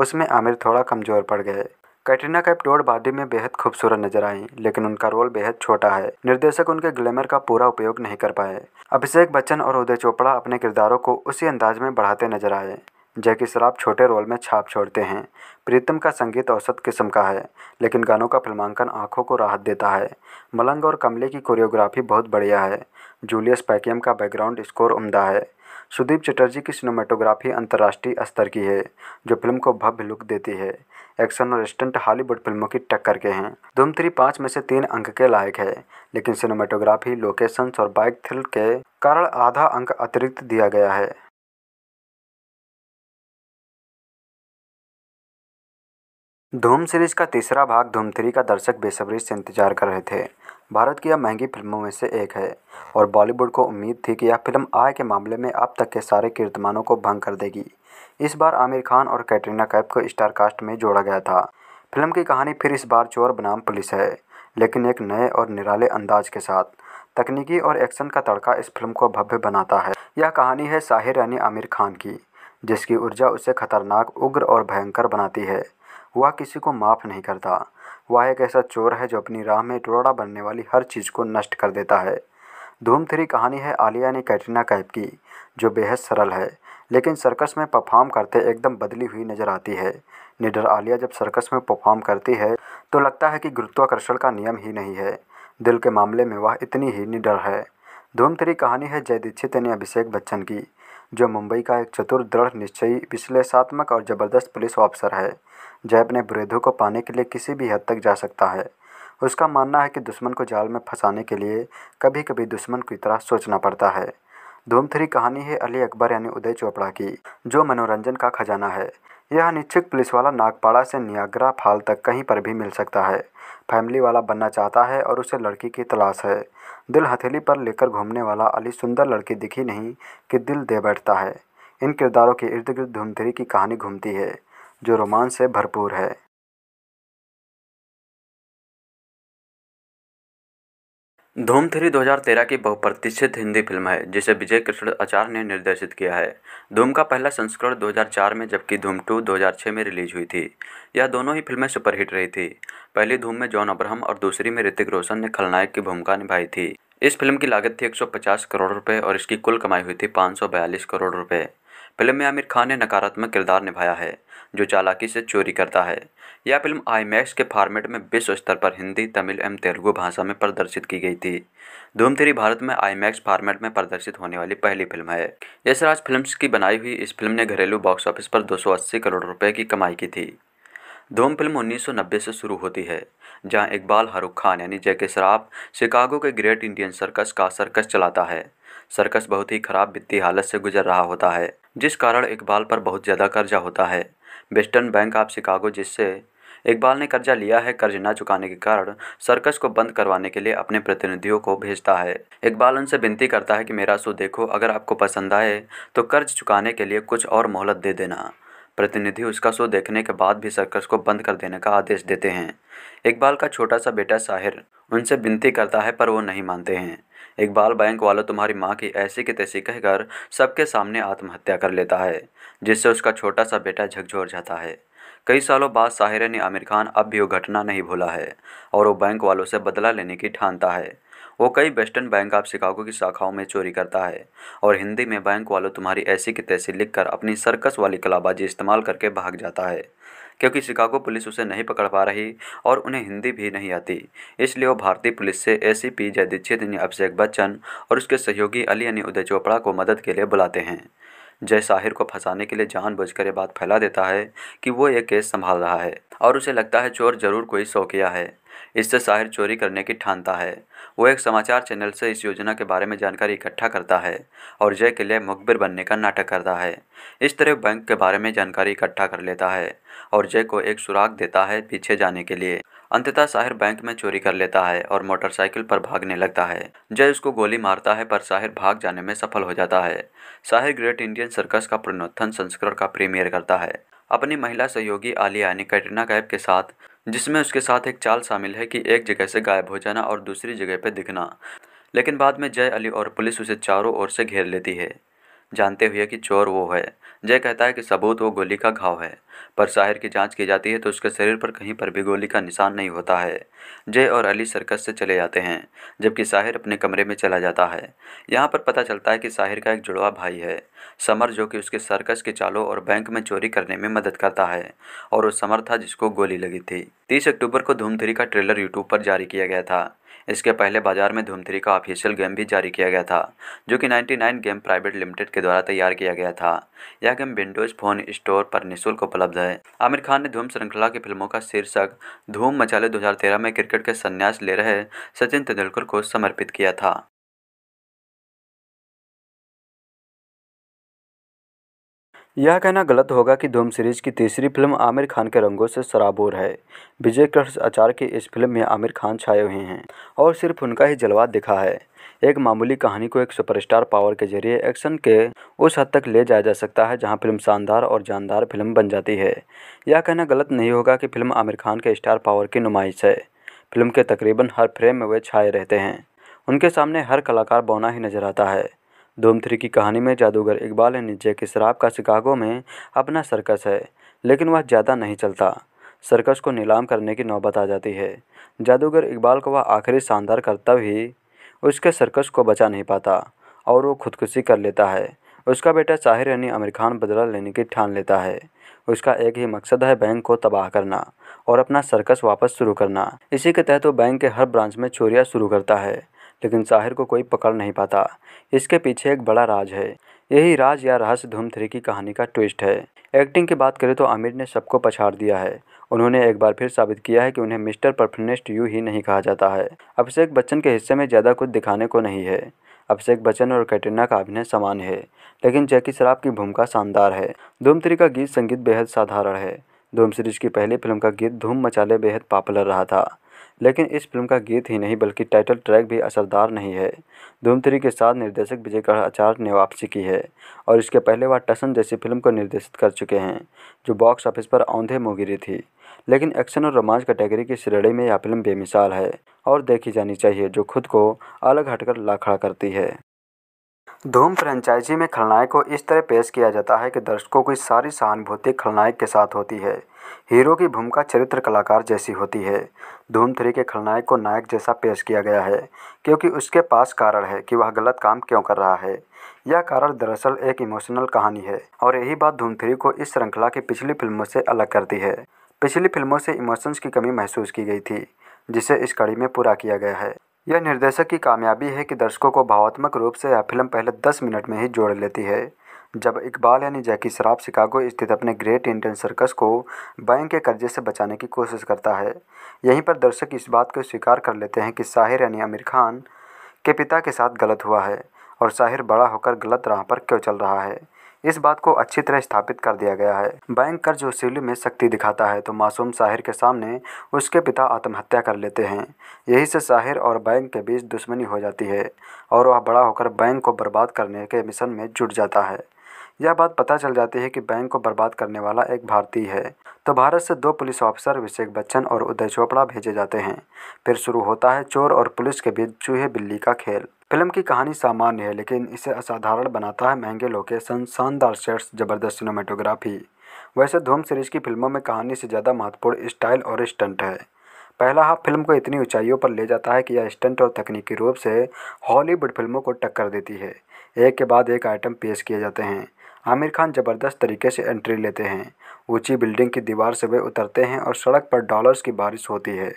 उसमें आमिर थोड़ा कमज़ोर पड़ गए कैटरीना कैप टोर बॉडी में बेहद खूबसूरत नजर आई लेकिन उनका रोल बेहद छोटा है निर्देशक उनके ग्लैमर का पूरा उपयोग नहीं कर पाए अभिषेक बच्चन और उदय चोपड़ा अपने किरदारों को उसी अंदाज में बढ़ाते नजर आए जैकी शराब छोटे रोल में छाप छोड़ते हैं प्रीतम का संगीत औसत किस्म का है लेकिन गानों का फिल्मांकन आंखों को राहत देता है मलंग और कमले की कोरियोग्राफी बहुत बढ़िया है जूलियस पैकियम का बैकग्राउंड स्कोर उम्दा है सुदीप चटर्जी की सिनेमाटोग्राफी अंतर्राष्ट्रीय स्तर की है जो फिल्म को भव्य लुक देती है एक्शन और स्टंट हॉलीवुड फिल्मों की टक्कर के हैं धूम थ्री पाँच में से तीन अंक के लायक है लेकिन सिनेमाटोग्राफी लोकेशंस और बाइक थ्रिल के कारण आधा अंक अतिरिक्त दिया गया है धूम सीरीज का तीसरा भाग धूम थ्री का दर्शक बेसब्री से इंतजार कर रहे थे भारत की यह महंगी फिल्मों में से एक है और बॉलीवुड को उम्मीद थी कि यह फिल्म आय के मामले में अब तक के सारे कीर्तमानों को भंग कर देगी इस बार आमिर खान और कैटरीना कैप को स्टार कास्ट में जोड़ा गया था फिल्म की कहानी फिर इस बार चोर बनाम पुलिस है लेकिन एक नए और निराले अंदाज के साथ तकनीकी और एक्शन का तड़का इस फिल्म को भव्य बनाता है यह कहानी है साहिर यानी आमिर खान की जिसकी ऊर्जा उसे खतरनाक उग्र और भयंकर बनाती है वह किसी को माफ़ नहीं करता वह एक ऐसा चोर है जो अपनी राह में टोड़ा बनने वाली हर चीज़ को नष्ट कर देता है धूम थ्री कहानी है आलिया ने कैटरीना कैप की जो बेहद सरल है लेकिन सर्कस में परफॉर्म करते एकदम बदली हुई नजर आती है निडर आलिया जब सर्कस में परफॉर्म करती है तो लगता है कि गुरुत्वाकर्षण का नियम ही नहीं है दिल के मामले में वह इतनी ही निडर है धूम थ्री कहानी है जय दीक्षित यानी अभिषेक बच्चन की जो मुंबई का एक चतुर दृढ़ निश्चयी विश्लेषात्मक और ज़बरदस्त पुलिस ऑफिसर है जय अपने विरोधों को पाने के लिए किसी भी हद तक जा सकता है उसका मानना है कि दुश्मन को जाल में फंसाने के लिए कभी कभी दुश्मन की तरह सोचना पड़ता है धूम थ्री कहानी है अली अकबर यानी उदय चोपड़ा की जो मनोरंजन का खजाना है यह अनिच्छुक पुलिस वाला नागपाड़ा से नियाग्रा फाल तक कहीं पर भी मिल सकता है फैमिली वाला बनना चाहता है और उसे लड़की की तलाश है दिल हथेली पर लेकर घूमने वाला अली सुंदर लड़की दिखी नहीं कि दिल दे बैठता है इन किरदारों के इर्द गिर्द धूमधरी की कहानी घूमती है जो रोमांच से भरपूर है धूम थ्री 2013 की बहुप्रतिष्ठित हिंदी फिल्म है जिसे विजय कृष्ण आचार्य ने निर्देशित किया है धूम का पहला संस्करण 2004 में जबकि धूम टू 2006 में रिलीज हुई थी यह दोनों ही फिल्में सुपरहिट रही थी पहली धूम में जॉन अब्राहम और दूसरी में ऋतिक रोशन ने खलनायक की भूमिका निभाई थी इस फिल्म की लागत थी 150 करोड़ रुपए और इसकी कुल कमाई हुई थी 542 करोड़ रुपए फिल्म में आमिर खान ने नकारात्मक किरदार निभाया है जो चालाकी से चोरी करता है यह फिल्म आईमैक्स के फॉर्मेट में विश्व स्तर पर हिंदी तमिल एवं तेलुगु भाषा में प्रदर्शित की गई थी धूम थ्री भारत में आईमैक्स फॉर्मेट में प्रदर्शित होने वाली पहली फिल्म है यशराज फिल्म्स की बनाई हुई इस फिल्म ने घरेलू बॉक्स ऑफिस पर 280 करोड़ रुपए की कमाई की थी धूम फिल्म 1990 से शुरू होती है जहां इकबाल हरुख खान यानी जैके शराफ शिकागो के ग्रेट इंडियन सर्कस का सर्कस चलाता है सर्कस बहुत ही खराब वित्तीय हालत से गुजर रहा होता है जिस कारण इकबाल पर बहुत ज़्यादा कर्जा होता है वेस्टर्न बैंक ऑफ शिकागो जिससे इकबाल ने कर्जा लिया है कर्ज न चुकाने के कारण सर्कस को बंद करवाने के लिए अपने प्रतिनिधियों को भेजता है इकबाल उनसे विनती करता है कि मेरा शो देखो अगर आपको पसंद आए तो कर्ज चुकाने के लिए कुछ और मोहलत दे देना प्रतिनिधि उसका शो देखने के बाद भी सर्कस को बंद कर देने का आदेश देते हैं इकबाल का छोटा सा बेटा साहिर उनसे विनती करता है पर वो नहीं मानते हैं इकबाल बैंक वालों तुम्हारी माँ की ऐसी की तैसी कहकर सबके सामने आत्महत्या कर लेता है जिससे उसका छोटा सा बेटा झकझोर जाता है कई सालों बाद साहिर ने आमिर खान अब भी वो घटना नहीं भूला है और वो बैंक वालों से बदला लेने की ठानता है वो कई वेस्टर्न बैंक ऑफ शिकागो की शाखाओं में चोरी करता है और हिंदी में बैंक वालों तुम्हारी ऐसी की तैसी लिखकर अपनी सर्कस वाली कलाबाजी इस्तेमाल करके भाग जाता है क्योंकि शिकागो पुलिस उसे नहीं पकड़ पा रही और उन्हें हिंदी भी नहीं आती इसलिए वो भारतीय पुलिस से ए सी पी जय यानी अभिषेक बच्चन और उसके सहयोगी अली यानी उदय चोपड़ा को मदद के लिए बुलाते हैं जय साहिर को फंसाने के लिए जानबूझकर यह बात फैला देता है कि वो ये केस संभाल रहा है और उसे लगता है चोर जरूर कोई शौकिया है इससे साहिर चोरी करने की ठानता है वो एक समाचार चैनल से इस योजना के बारे में जानकारी इकट्ठा करता है और जय के लिए मुखबिर बनने का नाटक करता है इस तरह बैंक के बारे में जानकारी इकट्ठा कर लेता है और जय को एक सुराग देता है पीछे जाने के लिए अंततः साहिर बैंक में चोरी कर लेता है और मोटरसाइकिल पर भागने लगता है जय उसको गोली मारता है पर साहिर भाग जाने में सफल हो जाता है साहिर ग्रेट इंडियन सर्कस का पुनोत्थन संस्करण का प्रीमियर करता है अपनी महिला सहयोगी आलिया यानी कैटरीना कैफ के साथ जिसमें उसके साथ एक चाल शामिल है कि एक जगह से गायब हो जाना और दूसरी जगह पर दिखना लेकिन बाद में जय अली और पुलिस उसे चारों ओर से घेर लेती है जानते हुए कि चोर वो है जय कहता है कि सबूत वो गोली का घाव है पर साहिर की जांच की जाती है तो उसके शरीर पर कहीं पर भी गोली का निशान नहीं होता है जय और अली सर्कस से चले जाते हैं जबकि साहिर अपने कमरे में चला जाता है यहाँ पर पता चलता है कि साहिर का एक जुड़वा भाई है समर जो कि उसके सर्कस के चालों और बैंक में चोरी करने में मदद करता है और वो समर था जिसको गोली लगी थी तीस अक्टूबर को धूमधरी का ट्रेलर यूट्यूब पर जारी किया गया था इसके पहले बाजार में धूम का ऑफिशियल गेम भी जारी किया गया था जो कि 99 गेम प्राइवेट लिमिटेड के द्वारा तैयार किया गया था यह गेम विंडोज फोन स्टोर पर निःशुल्क उपलब्ध है आमिर खान ने धूम श्रृंखला की फिल्मों का शीर्षक धूम मचाले दो में क्रिकेट के संन्यास ले रहे सचिन तेंदुलकर को समर्पित किया था यह कहना गलत होगा कि धूम सीरीज की तीसरी फिल्म आमिर खान के रंगों से शराबोर है विजय कृष्ण आचार्य की इस फिल्म में आमिर खान छाए हुए हैं और सिर्फ उनका ही जलवा दिखा है एक मामूली कहानी को एक सुपरस्टार पावर के जरिए एक्शन के उस हद तक ले जाया जा सकता है जहां फिल्म शानदार और जानदार फिल्म बन जाती है यह कहना गलत नहीं होगा कि फिल्म आमिर खान के स्टार पावर की नुमाइश है फिल्म के तकरीबन हर फ्रेम में वे छाए रहते हैं उनके सामने हर कलाकार बौना ही नजर आता है धूम थ्री की कहानी में जादूगर इकबाल नीचे के शराब का शिकागो में अपना सर्कस है लेकिन वह ज़्यादा नहीं चलता सर्कस को नीलाम करने की नौबत आ जाती है जादूगर इकबाल को वह आखिरी शानदार करतब ही उसके सर्कस को बचा नहीं पाता और वो खुदकुशी कर लेता है उसका बेटा साहिर यानी आमिर खान बदला लेने की ठान लेता है उसका एक ही मकसद है बैंक को तबाह करना और अपना सर्कस वापस शुरू करना इसी के तहत वो बैंक के हर ब्रांच में चोरियाँ शुरू करता है लेकिन साहिर को कोई पकड़ नहीं पाता इसके पीछे एक बड़ा राज है यही राज या रहस्य धूम थ्री की कहानी का ट्विस्ट है एक्टिंग की बात करें तो आमिर ने सबको पछाड़ दिया है उन्होंने एक बार फिर साबित किया है कि उन्हें मिस्टर परफनेस्ट यू ही नहीं कहा जाता है अभिषेक बच्चन के हिस्से में ज़्यादा कुछ दिखाने को नहीं है अभिषेक बच्चन और कैटरीना का अभिनय समान है लेकिन जैकी शराब की भूमिका शानदार है धूम थ्री का गीत संगीत बेहद साधारण है धूम सीरीज की पहली फिल्म का गीत धूम मचाले बेहद पॉपुलर रहा था लेकिन इस फिल्म का गीत ही नहीं बल्कि टाइटल ट्रैक भी असरदार नहीं है धूम थ्री के साथ निर्देशक विजय आचार्य ने वापसी की है और इसके पहले वह टसन जैसी फिल्म को निर्देशित कर चुके हैं जो बॉक्स ऑफिस पर औंधे मुँह गिरी थी लेकिन एक्शन और रोमांच कैटेगरी की श्रेणी में यह फिल्म बेमिसाल है और देखी जानी चाहिए जो खुद को अलग हटकर ला खड़ा करती है धूम फ्रेंचाइजी में खलनायक को इस तरह पेश किया जाता है कि दर्शकों की सारी सहानुभूति खलनायक के साथ होती है हीरो की भूमिका चरित्र कलाकार जैसी होती है धूम थ्री के खलनायक को नायक जैसा पेश किया गया है क्योंकि उसके पास कारण है कि वह गलत काम क्यों कर रहा है यह कारण दरअसल एक इमोशनल कहानी है और यही बात धूम थ्री को इस श्रृंखला की पिछली फिल्मों से अलग करती है पिछली फिल्मों से इमोशंस की कमी महसूस की गई थी जिसे इस कड़ी में पूरा किया गया है यह निर्देशक की कामयाबी है कि दर्शकों को भावात्मक रूप से यह फिल्म पहले दस मिनट में ही जोड़ लेती है जब इकबाल यानी जैकी शराब शिकागो स्थित अपने ग्रेट इंडियन सर्कस को बैंक के कर्जे से बचाने की कोशिश करता है यहीं पर दर्शक इस बात को स्वीकार कर लेते हैं कि साहिर यानी आमिर खान के पिता के साथ गलत हुआ है और साहिर बड़ा होकर गलत राह पर क्यों चल रहा है इस बात को अच्छी तरह स्थापित कर दिया गया है बैंक कर्ज वसूली में शक्ति दिखाता है तो मासूम साहिर के सामने उसके पिता आत्महत्या कर लेते हैं यही से साहिर और बैंक के बीच दुश्मनी हो जाती है और वह बड़ा होकर बैंक को बर्बाद करने के मिशन में जुट जाता है यह बात पता चल जाती है कि बैंक को बर्बाद करने वाला एक भारतीय है तो भारत से दो पुलिस ऑफिसर अभिषेक बच्चन और उदय चोपड़ा भेजे जाते हैं फिर शुरू होता है चोर और पुलिस के बीच चूहे बिल्ली का खेल फिल्म की कहानी सामान्य है लेकिन इसे असाधारण बनाता है महंगे लोकेशन शानदार सेट्स जबरदस्त सिनेमाटोग्राफी वैसे धूम सीरीज की फिल्मों में कहानी से ज़्यादा महत्वपूर्ण स्टाइल और स्टंट है पहला हाफ फिल्म को इतनी ऊंचाइयों पर ले जाता है कि यह स्टंट और तकनीकी रूप से हॉलीवुड फिल्मों को टक्कर देती है एक के बाद एक आइटम पेश किए जाते हैं आमिर खान जबरदस्त तरीके से एंट्री लेते हैं ऊंची बिल्डिंग की दीवार से वे उतरते हैं और सड़क पर डॉलर्स की बारिश होती है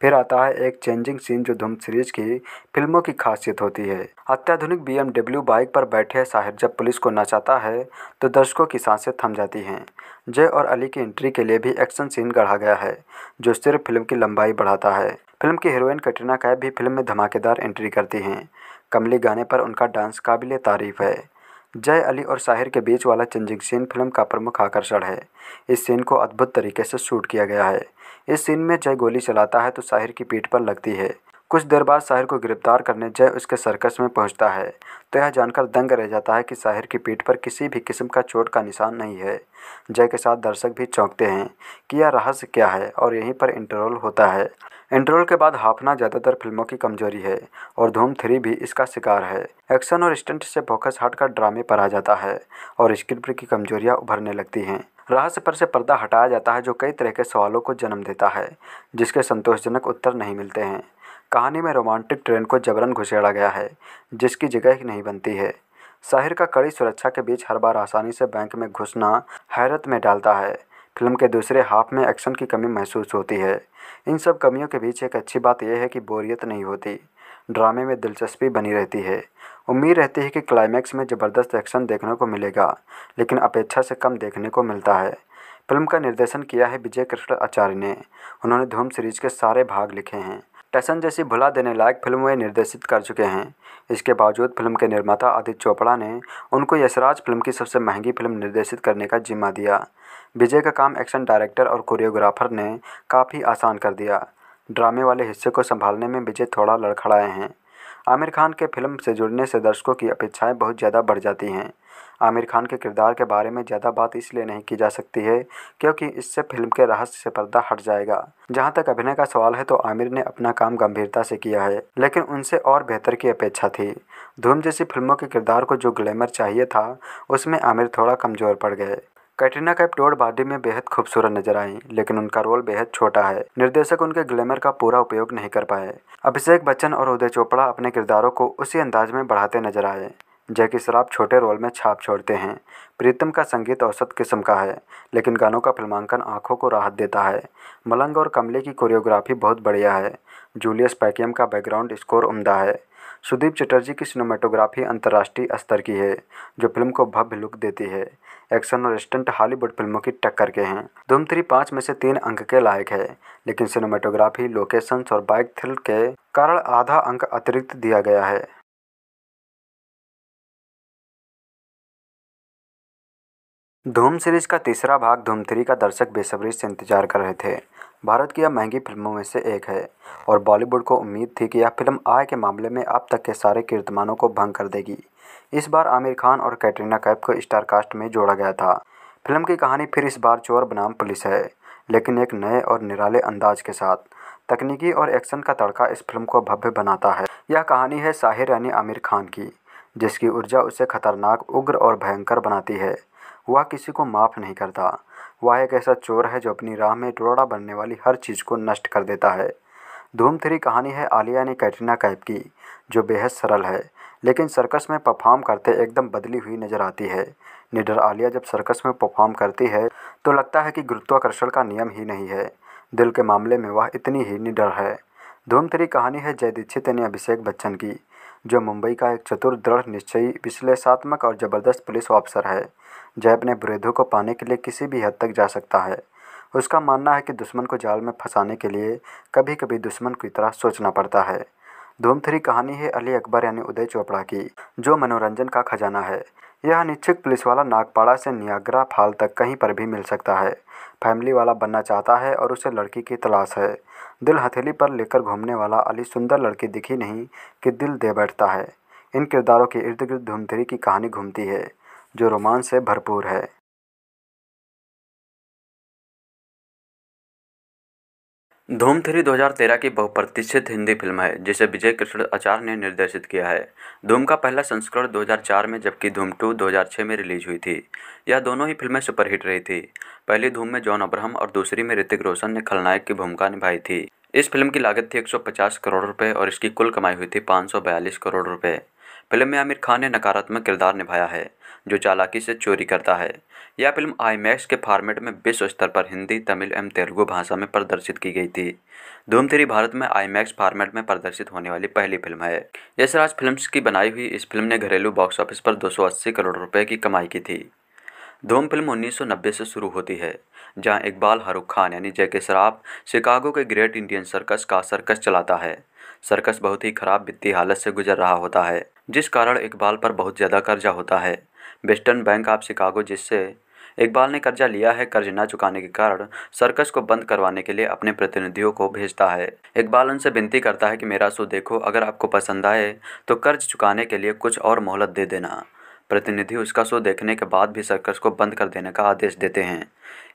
फिर आता है एक चेंजिंग सीन जो धूम सीरीज की फिल्मों की खासियत होती है अत्याधुनिक बीएमडब्ल्यू बाइक पर बैठे साहिर जब पुलिस को नचाता है तो दर्शकों की सांसें थम जाती हैं जय और अली की एंट्री के लिए भी एक्शन सीन गढ़ा गया है जो सिर्फ फिल्म की लंबाई बढ़ाता है फिल्म की हीरोइन कटरीना कैब भी फिल्म में धमाकेदार एंट्री करती हैं कमली गाने पर उनका डांस काबिल तारीफ है जय अली और साहिर के बीच वाला चेंजिंग सीन फिल्म का प्रमुख आकर्षण है इस सीन को अद्भुत तरीके से शूट किया गया है इस सीन में जय गोली चलाता है तो साहिर की पीठ पर लगती है कुछ देर बाद साहिर को गिरफ्तार करने जय उसके सर्कस में पहुंचता है तो यह जानकर दंग रह जाता है कि साहिर की पीठ पर किसी भी किस्म का चोट का निशान नहीं है जय के साथ दर्शक भी चौंकते हैं कि यह रहस्य क्या है और यहीं पर इंटरवल होता है इंटरवल के बाद हाफना ज़्यादातर फिल्मों की कमजोरी है और धूम थ्री भी इसका शिकार है एक्शन और स्टंट से फोकस हटकर ड्रामे पर आ जाता है और स्क्रिप्ट की कमजोरियाँ उभरने लगती हैं रहस्य पर से पर्दा हटाया जाता है जो कई तरह के सवालों को जन्म देता है जिसके संतोषजनक उत्तर नहीं मिलते हैं कहानी में रोमांटिक ट्रेन को जबरन घुसेड़ा गया है जिसकी जगह नहीं बनती है शहर का कड़ी सुरक्षा के बीच हर बार आसानी से बैंक में घुसना हैरत में डालता है फिल्म के दूसरे हाफ में एक्शन की कमी महसूस होती है इन सब कमियों के बीच एक अच्छी बात यह है कि बोरियत नहीं होती ड्रामे में दिलचस्पी बनी रहती है उम्मीद रहती है कि क्लाइमैक्स में ज़बरदस्त एक्शन देखने को मिलेगा लेकिन अपेक्षा से कम देखने को मिलता है फिल्म का निर्देशन किया है विजय कृष्ण आचार्य ने उन्होंने धूम सीरीज के सारे भाग लिखे हैं टैसन जैसी भुला देने लायक फिल्म वे निर्देशित कर चुके हैं इसके बावजूद फिल्म के निर्माता आदित्य चोपड़ा ने उनको यशराज फिल्म की सबसे महंगी फिल्म निर्देशित करने का जिम्मा दिया विजय का काम एक्शन डायरेक्टर और कोरियोग्राफर ने काफ़ी आसान कर दिया ड्रामे वाले हिस्से को संभालने में विजय थोड़ा लड़खड़ाए हैं आमिर खान के फिल्म से जुड़ने से दर्शकों की अपेक्षाएं बहुत ज़्यादा बढ़ जाती हैं आमिर खान के किरदार के बारे में ज़्यादा बात इसलिए नहीं की जा सकती है क्योंकि इससे फिल्म के रहस्य से पर्दा हट जाएगा जहां तक अभिनय का सवाल है तो आमिर ने अपना काम गंभीरता से किया है लेकिन उनसे और बेहतर की अपेक्षा थी धूम जैसी फिल्मों के किरदार को जो ग्लैमर चाहिए था उसमें आमिर थोड़ा कमज़ोर पड़ गए कैटरीना कैप डोर बॉडी में बेहद खूबसूरत नजर आई लेकिन उनका रोल बेहद छोटा है निर्देशक उनके ग्लैमर का पूरा उपयोग नहीं कर पाए अभिषेक बच्चन और उदय चोपड़ा अपने किरदारों को उसी अंदाज में बढ़ाते नजर आए जैकी शराब छोटे रोल में छाप छोड़ते हैं प्रीतम का संगीत औसत किस्म का है लेकिन गानों का फिल्मांकन आंखों को राहत देता है मलंग और कमले की कोरियोग्राफी बहुत बढ़िया है जूलियस पैकियम का बैकग्राउंड स्कोर उमदा है सुदीप चटर्जी की सिनेमेटोग्राफी अंतर्राष्ट्रीय स्तर की है जो फिल्म को भव्य लुक देती है एक्शन और स्टंट हॉलीवुड फिल्मों की टक्कर के हैं धूम थ्री पाँच में से तीन अंक के लायक है लेकिन सिनेमाटोग्राफी लोकेशंस और बाइक थ्रिल के कारण आधा अंक अतिरिक्त दिया गया है धूम सीरीज का तीसरा भाग धूम थ्री का दर्शक बेसब्री से इंतजार कर रहे थे भारत की यह महंगी फिल्मों में से एक है और बॉलीवुड को उम्मीद थी कि यह फिल्म आय के मामले में अब तक के सारे कीर्तिमानों को भंग कर देगी इस बार आमिर खान और कैटरीना कैफ को स्टार कास्ट में जोड़ा गया था फिल्म की कहानी फिर इस बार चोर बनाम पुलिस है लेकिन एक नए और निराले अंदाज के साथ तकनीकी और एक्शन का तड़का इस फिल्म को भव्य बनाता है यह कहानी है साहिर यानी आमिर खान की जिसकी ऊर्जा उसे खतरनाक उग्र और भयंकर बनाती है वह किसी को माफ़ नहीं करता वह एक ऐसा चोर है जो अपनी राह में टोड़ा बनने वाली हर चीज़ को नष्ट कर देता है धूम थ्री कहानी है आलिया ने कैटरीना कैप की जो बेहद सरल है लेकिन सर्कस में परफॉर्म करते एकदम बदली हुई नज़र आती है निडर आलिया जब सर्कस में परफॉर्म करती है तो लगता है कि गुरुत्वाकर्षण का नियम ही नहीं है दिल के मामले में वह इतनी ही निडर है धूम थ्री कहानी है जय दीक्षित यानी अभिषेक बच्चन की जो मुंबई का एक चतुर दृढ़ निश्चयी विश्लेषात्मक और ज़बरदस्त पुलिस ऑफिसर है जय अपने विरोधियों को पाने के लिए किसी भी हद तक जा सकता है उसका मानना है कि दुश्मन को जाल में फंसाने के लिए कभी कभी दुश्मन की तरह सोचना पड़ता है धूम थ्री कहानी है अली अकबर यानी उदय चोपड़ा की जो मनोरंजन का खजाना है यह अनिच्छुक पुलिस वाला नागपाड़ा से नियाग्रा फाल तक कहीं पर भी मिल सकता है फैमिली वाला बनना चाहता है और उसे लड़की की तलाश है दिल हथेली पर लेकर घूमने वाला अली सुंदर लड़की दिखी नहीं कि दिल दे बैठता है इन किरदारों के इर्द गिर्द धुमधरी की कहानी घूमती है जो रोमांच से भरपूर है धूम थ्री 2013 की बहुप्रतिष्ठित हिंदी फिल्म है जिसे विजय कृष्ण आचार्य ने निर्देशित किया है धूम का पहला संस्करण 2004 में जबकि धूम टू 2006 में रिलीज हुई थी यह दोनों ही फिल्में सुपरहिट रही थी पहली धूम में जॉन अब्राहम और दूसरी में ऋतिक रोशन ने खलनायक की भूमिका निभाई थी इस फिल्म की लागत थी एक करोड़ रुपये और इसकी कुल कमाई हुई थी पाँच करोड़ रुपये फिल्म में आमिर खान ने नकारात्मक किरदार निभाया है जो चालाकी से चोरी करता है यह फिल्म आईमैक्स के फॉर्मेट में विश्व स्तर पर हिंदी तमिल एवं तेलुगु भाषा में प्रदर्शित की गई थी धूम थ्री भारत में आईमैक्स फॉर्मेट में प्रदर्शित होने वाली पहली फिल्म है यशराज फिल्म्स की बनाई हुई इस फिल्म ने घरेलू बॉक्स ऑफिस पर 280 करोड़ रुपए की कमाई की थी धूम फिल्म 1990 से शुरू होती है जहां इकबाल फारूक खान यानी जैके शराफ शिकागो के ग्रेट इंडियन सर्कस का सर्कस चलाता है सर्कस बहुत ही खराब वित्तीय हालत से गुजर रहा होता है जिस कारण इकबाल पर बहुत ज़्यादा कर्जा होता है वेस्टर्न बैंक ऑफ शिकागो जिससे इकबाल ने कर्जा लिया है कर्ज न चुकाने के कारण सर्कस को बंद करवाने के लिए अपने प्रतिनिधियों को भेजता है इकबाल उनसे विनती करता है कि मेरा शो देखो अगर आपको पसंद आए तो कर्ज चुकाने के लिए कुछ और मोहलत दे देना प्रतिनिधि उसका शो देखने के बाद भी सर्कस को बंद कर देने का आदेश देते हैं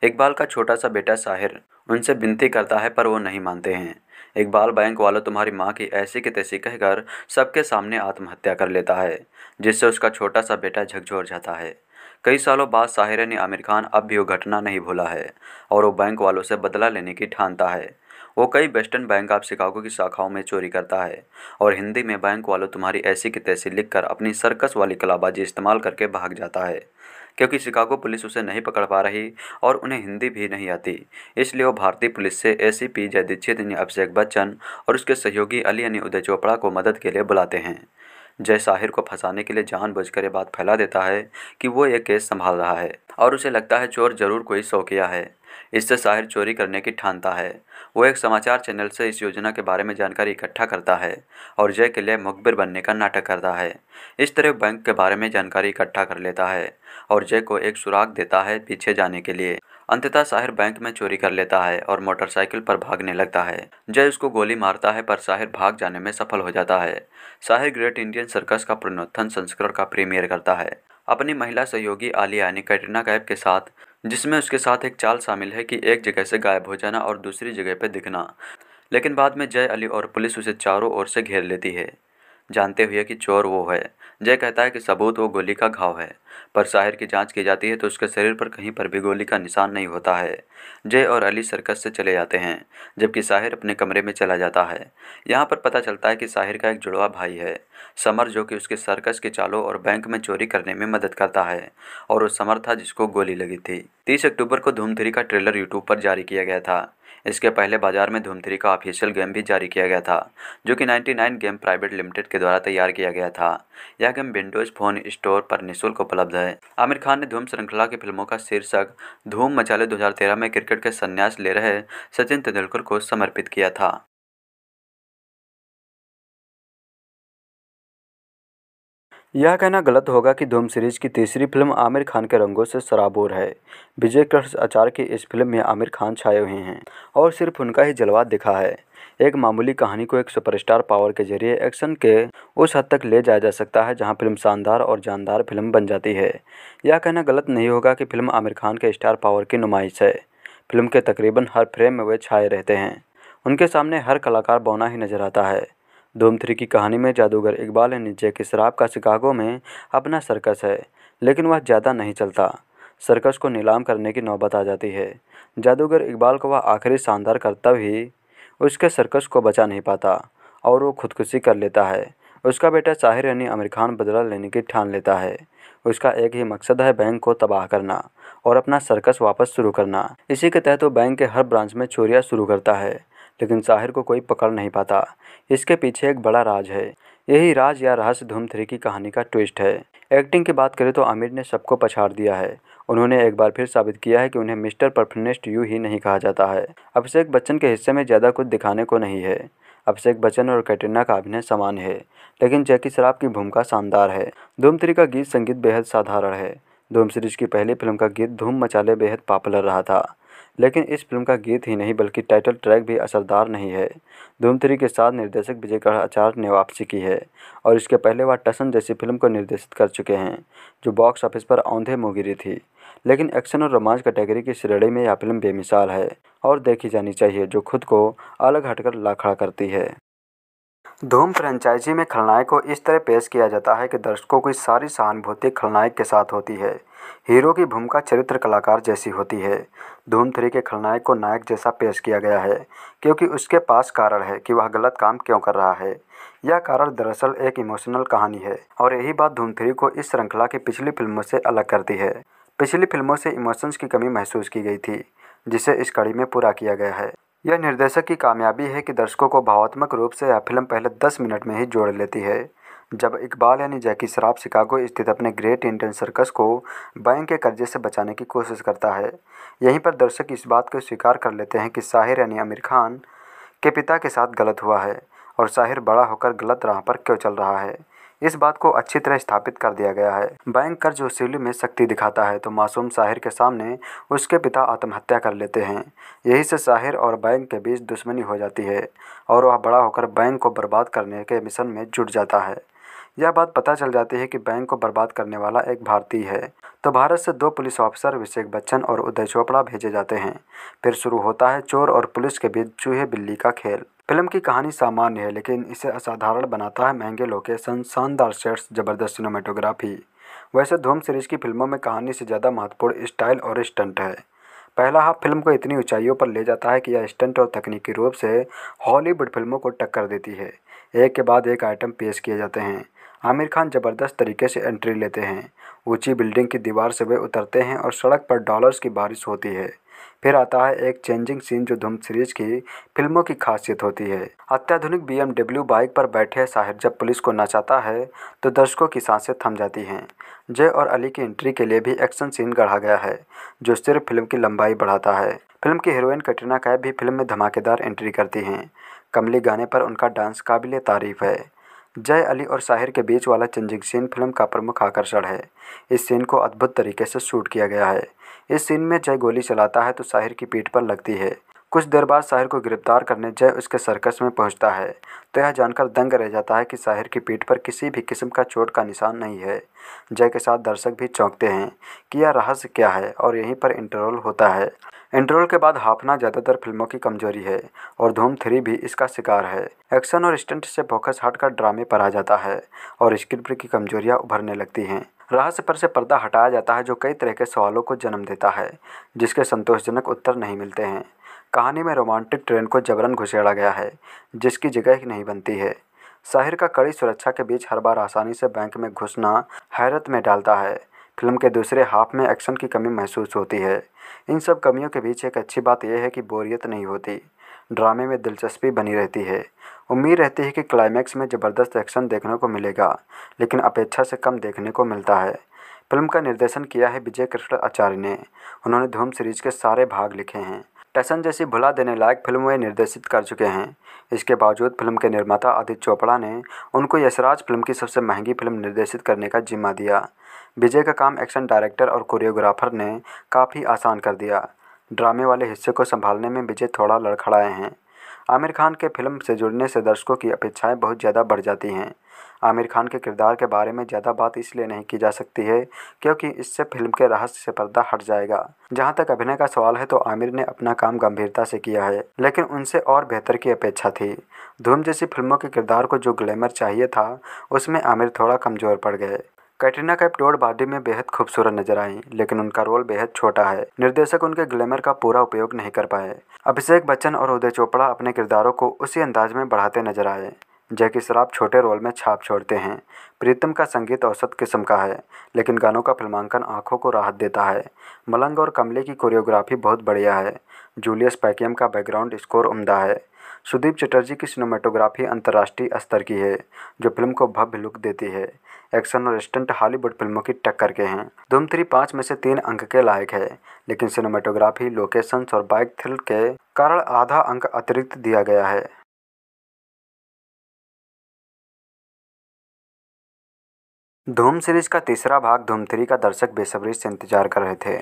इकबाल का छोटा सा बेटा साहिर उनसे विनती करता है पर वो नहीं मानते हैं इकबाल बैंक वाला तुम्हारी माँ की ऐसी की तैसी कहकर सबके सामने आत्महत्या कर लेता है जिससे उसका छोटा सा बेटा झकझोर जाता है कई सालों बाद साहिर ने आमिर खान अब भी वो घटना नहीं भूला है और वो बैंक वालों से बदला लेने की ठानता है वो कई वेस्टर्न बैंक ऑफ शिकागो की शाखाओं में चोरी करता है और हिंदी में बैंक वालों तुम्हारी ऐसी की तैसी लिखकर अपनी सर्कस वाली कलाबाजी इस्तेमाल करके भाग जाता है क्योंकि शिकागो पुलिस उसे नहीं पकड़ पा रही और उन्हें हिंदी भी नहीं आती इसलिए वो भारतीय पुलिस से ए सी पी दीक्षित यानी अभिषेक बच्चन और उसके सहयोगी अली यानी उदय चोपड़ा को मदद के लिए बुलाते हैं जय साहिर को फंसाने के लिए जानबूझकर ये बात फैला देता है कि वो ये केस संभाल रहा है और उसे लगता है चोर जरूर कोई सौकिया है इससे साहिर चोरी करने की ठानता है वो एक समाचार चैनल से इस योजना के बारे में जानकारी इकट्ठा करता है और जय के लिए मुखबिर बनने का नाटक करता है इस तरह बैंक के बारे में जानकारी इकट्ठा कर लेता है और जय को एक सुराग देता है पीछे जाने के लिए अंततः साहिर बैंक में चोरी कर लेता है और मोटरसाइकिल पर भागने लगता है जय उसको गोली मारता है पर साहिर भाग जाने में सफल हो जाता है साहिर ग्रेट इंडियन सर्कस का पुनोत्थन संस्करण का प्रीमियर करता है अपनी महिला सहयोगी आलिया यानी कैटरीना कैफ के साथ जिसमें उसके साथ एक चाल शामिल है कि एक जगह से गायब हो जाना और दूसरी जगह पर दिखना लेकिन बाद में जय अली और पुलिस उसे चारों ओर से घेर लेती है जानते हुए कि चोर वो है जय कहता है कि सबूत वो गोली का घाव है पर साहिर की जांच की जाती है तो उसके शरीर पर कहीं पर भी गोली का निशान नहीं होता है जय और अली सर्कस से चले जाते हैं जबकि साहिर अपने कमरे में चला जाता है यहाँ पर पता चलता है कि साहिर का एक जुड़वा भाई है समर जो कि उसके सर्कस के चालों और बैंक में चोरी करने में मदद करता है और वो समर था जिसको गोली लगी थी तीस अक्टूबर को धूमधरी का ट्रेलर यूट्यूब पर जारी किया गया था इसके पहले बाजार में धूम थ्री का ऑफिशियल गेम भी जारी किया गया था जो कि 99 गेम प्राइवेट लिमिटेड के द्वारा तैयार किया गया था यह गेम विंडोज फोन स्टोर पर निःशुल्क उपलब्ध है आमिर खान ने धूम श्रृंखला की फिल्मों का शीर्षक धूम मचाले दो में क्रिकेट के संन्यास ले रहे सचिन तेंदुलकर को समर्पित किया था यह कहना गलत होगा कि धूम सीरीज की तीसरी फिल्म आमिर खान के रंगों से सराबोर है विजय कृष्ण आचार्य की इस फिल्म में आमिर खान छाए हुए हैं और सिर्फ उनका ही जलवा दिखा है एक मामूली कहानी को एक सुपरस्टार पावर के जरिए एक्शन के उस हद तक ले जाया जा सकता है जहां फिल्म शानदार और जानदार फिल्म बन जाती है यह कहना गलत नहीं होगा कि फिल्म आमिर खान के स्टार पावर की नुमाइश है फिल्म के तकरीबन हर फ्रेम में वे छाए रहते हैं उनके सामने हर कलाकार बौना ही नजर आता है थ्री की कहानी में जादूगर इकबाल नीचे के शराब का शिकागो में अपना सर्कस है लेकिन वह ज़्यादा नहीं चलता सर्कस को नीलाम करने की नौबत आ जाती है जादूगर इकबाल को वह आखिरी शानदार करता ही उसके सर्कस को बचा नहीं पाता और वो खुदकुशी कर लेता है उसका बेटा साहिर यानी आमिर खान बदला लेने की ठान लेता है उसका एक ही मकसद है बैंक को तबाह करना और अपना सर्कस वापस शुरू करना इसी के तहत वो बैंक के हर ब्रांच में चोरियाँ शुरू करता है लेकिन साहिर को कोई पकड़ नहीं पाता इसके पीछे एक बड़ा राज है यही राज या रहस्य धूम थ्री की कहानी का ट्विस्ट है एक्टिंग की बात करें तो आमिर ने सबको पछाड़ दिया है उन्होंने एक बार फिर साबित किया है कि उन्हें मिस्टर परफेक्शनिस्ट यू ही नहीं कहा जाता है अभिषेक बच्चन के हिस्से में ज़्यादा कुछ दिखाने को नहीं है अभिषेक बच्चन और कैटरीना का अभिनय समान है लेकिन जैकी शराब की भूमिका शानदार है धूम थ्री का गीत संगीत बेहद साधारण है धूम सीरीज की पहली फिल्म का गीत धूम मचाले बेहद पॉपुलर रहा था लेकिन इस फिल्म का गीत ही नहीं बल्कि टाइटल ट्रैक भी असरदार नहीं है धूम थ्री के साथ निर्देशक विजय आचार्य ने वापसी की है और इसके पहले वह टसन जैसी फिल्म को निर्देशित कर चुके हैं जो बॉक्स ऑफिस पर औंधे मोगिरी थी लेकिन एक्शन और रोमांच कैटेगरी की श्रेणी में यह फिल्म बेमिसाल है और देखी जानी चाहिए जो खुद को अलग हटकर ला खड़ा करती है धूम फ्रेंचाइजी में खलनायक को इस तरह पेश किया जाता है कि दर्शकों की सारी सहानुभूति खलनायक के साथ होती है हीरो की भूमिका चरित्र कलाकार जैसी होती है धूम थ्री के खलनायक को नायक जैसा पेश किया गया है क्योंकि उसके पास कारण है कि वह गलत काम क्यों कर रहा है यह कारण दरअसल एक इमोशनल कहानी है और यही बात धूम थ्री को इस श्रृंखला की पिछली फिल्मों से अलग करती है पिछली फिल्मों से इमोशंस की कमी महसूस की गई थी जिसे इस कड़ी में पूरा किया गया है यह निर्देशक की कामयाबी है कि दर्शकों को भावात्मक रूप से यह फिल्म पहले दस मिनट में ही जोड़ लेती है जब इकबाल यानी जैकी शराब शिकागो स्थित अपने ग्रेट इंडियन सर्कस को बैंक के कर्जे से बचाने की कोशिश करता है यहीं पर दर्शक इस बात को स्वीकार कर लेते हैं कि साहिर यानी आमिर खान के पिता के साथ गलत हुआ है और साहिर बड़ा होकर गलत राह पर क्यों चल रहा है इस बात को अच्छी तरह स्थापित कर दिया गया है बैंक कर्ज वसूली में शक्ति दिखाता है तो मासूम साहिर के सामने उसके पिता आत्महत्या कर लेते हैं यही से साहिर और बैंक के बीच दुश्मनी हो जाती है और वह बड़ा होकर बैंक को बर्बाद करने के मिशन में जुट जाता है यह बात पता चल जाती है कि बैंक को बर्बाद करने वाला एक भारतीय है तो भारत से दो पुलिस ऑफिसर अभिषेक बच्चन और उदय चोपड़ा भेजे जाते हैं फिर शुरू होता है चोर और पुलिस के बीच चूहे बिल्ली का खेल फिल्म की कहानी सामान्य है लेकिन इसे असाधारण बनाता है महंगे लोकेशन शानदार सेट्स जबरदस्त सिनेमाटोग्राफी वैसे धूम सीरीज की फिल्मों में कहानी से ज़्यादा महत्वपूर्ण स्टाइल और स्टंट है पहला हाफ फिल्म को इतनी ऊंचाइयों पर ले जाता है कि यह स्टंट और तकनीकी रूप से हॉलीवुड फिल्मों को टक्कर देती है एक के बाद एक आइटम पेश किए जाते हैं आमिर खान ज़बरदस्त तरीके से एंट्री लेते हैं ऊंची बिल्डिंग की दीवार से वे उतरते हैं और सड़क पर डॉलर्स की बारिश होती है फिर आता है एक चेंजिंग सीन जो धूम सीरीज की फिल्मों की खासियत होती है अत्याधुनिक बीएमडब्ल्यू बाइक पर बैठे साहिर जब पुलिस को नचाता है तो दर्शकों की सांसें थम जाती हैं जय और अली की एंट्री के लिए भी एक्शन सीन गढ़ा गया है जो सिर्फ फिल्म की लंबाई बढ़ाता है फिल्म की हीरोइन कटरीना कैब भी फिल्म में धमाकेदार एंट्री करती हैं कमली गाने पर उनका डांस काबिल तारीफ है जय अली और साहिर के बीच वाला चंजिंग फिल्म का प्रमुख आकर्षण है इस सीन को अद्भुत तरीके से शूट किया गया है इस सीन में जय गोली चलाता है तो साहिर की पीठ पर लगती है कुछ देर बाद साहिर को गिरफ्तार करने जय उसके सर्कस में पहुंचता है तो यह जानकर दंग रह जाता है कि साहिर की पीठ पर किसी भी किस्म का चोट का निशान नहीं है जय के साथ दर्शक भी चौंकते हैं कि यह रहस्य क्या है और यहीं पर इंटरवल होता है इंटरवल के बाद हाफना ज़्यादातर फिल्मों की कमजोरी है और धूम थ्री भी इसका शिकार है एक्शन और स्टंट से फोकस हटकर ड्रामे पर आ जाता है और स्क्रिप्ट की कमजोरियाँ उभरने लगती हैं रहस्य पर से पर्दा हटाया जाता है जो कई तरह के सवालों को जन्म देता है जिसके संतोषजनक उत्तर नहीं मिलते हैं कहानी में रोमांटिक ट्रेन को जबरन घुसेड़ा गया है जिसकी जगह ही नहीं बनती है शहर का कड़ी सुरक्षा के बीच हर बार आसानी से बैंक में घुसना हैरत में डालता है फिल्म के दूसरे हाफ में एक्शन की कमी महसूस होती है इन सब कमियों के बीच एक अच्छी बात यह है कि बोरियत नहीं होती ड्रामे में दिलचस्पी बनी रहती है उम्मीद रहती है कि क्लाइमैक्स में ज़बरदस्त एक्शन देखने को मिलेगा लेकिन अपेक्षा से कम देखने को मिलता है फिल्म का निर्देशन किया है विजय कृष्ण आचार्य ने उन्होंने धूम सीरीज के सारे भाग लिखे हैं फैशन जैसी भुला देने लायक फिल्म वे निर्देशित कर चुके हैं इसके बावजूद फिल्म के निर्माता आदित्य चोपड़ा ने उनको यशराज फिल्म की सबसे महंगी फिल्म निर्देशित करने का जिम्मा दिया विजय का काम एक्शन डायरेक्टर और कोरियोग्राफर ने काफ़ी आसान कर दिया ड्रामे वाले हिस्से को संभालने में विजय थोड़ा लड़खड़ाए हैं आमिर खान के फिल्म से जुड़ने से दर्शकों की अपेक्षाएं बहुत ज़्यादा बढ़ जाती हैं आमिर खान के किरदार के बारे में ज़्यादा बात इसलिए नहीं की जा सकती है क्योंकि इससे फिल्म के रहस्य से पर्दा हट जाएगा जहाँ तक अभिनय का सवाल है तो आमिर ने अपना काम गंभीरता से किया है लेकिन उनसे और बेहतर की अपेक्षा थी धूम जैसी फिल्मों के किरदार को जो ग्लैमर चाहिए था उसमें आमिर थोड़ा कमज़ोर पड़ गए कैटरीना कैप टोड बॉडी में बेहद खूबसूरत नजर आई लेकिन उनका रोल बेहद छोटा है निर्देशक उनके ग्लैमर का पूरा उपयोग नहीं कर पाए अभिषेक बच्चन और उदय चोपड़ा अपने किरदारों को उसी अंदाज में बढ़ाते नजर आए जैकी शराब छोटे रोल में छाप छोड़ते हैं प्रीतम का संगीत औसत किस्म का है लेकिन गानों का फिल्मांकन आँखों को राहत देता है मलंग और कमले की कोरियोग्राफी बहुत बढ़िया है जूलियस पैकियम का बैकग्राउंड स्कोर उम्दा है सुदीप चटर्जी की सिनेमाटोग्राफी अंतर्राष्ट्रीय स्तर की है जो फिल्म को भव्य लुक देती है एक्शन और स्टंट हॉलीवुड फिल्मों की टक्कर के हैं धूम थ्री पाँच में से तीन अंक के लायक है लेकिन सिनेमाटोग्राफी लोकेशंस और बाइक थ्रिल के कारण आधा अंक अतिरिक्त दिया गया है धूम सीरीज का तीसरा भाग धूम थ्री का दर्शक बेसब्री से इंतजार कर रहे थे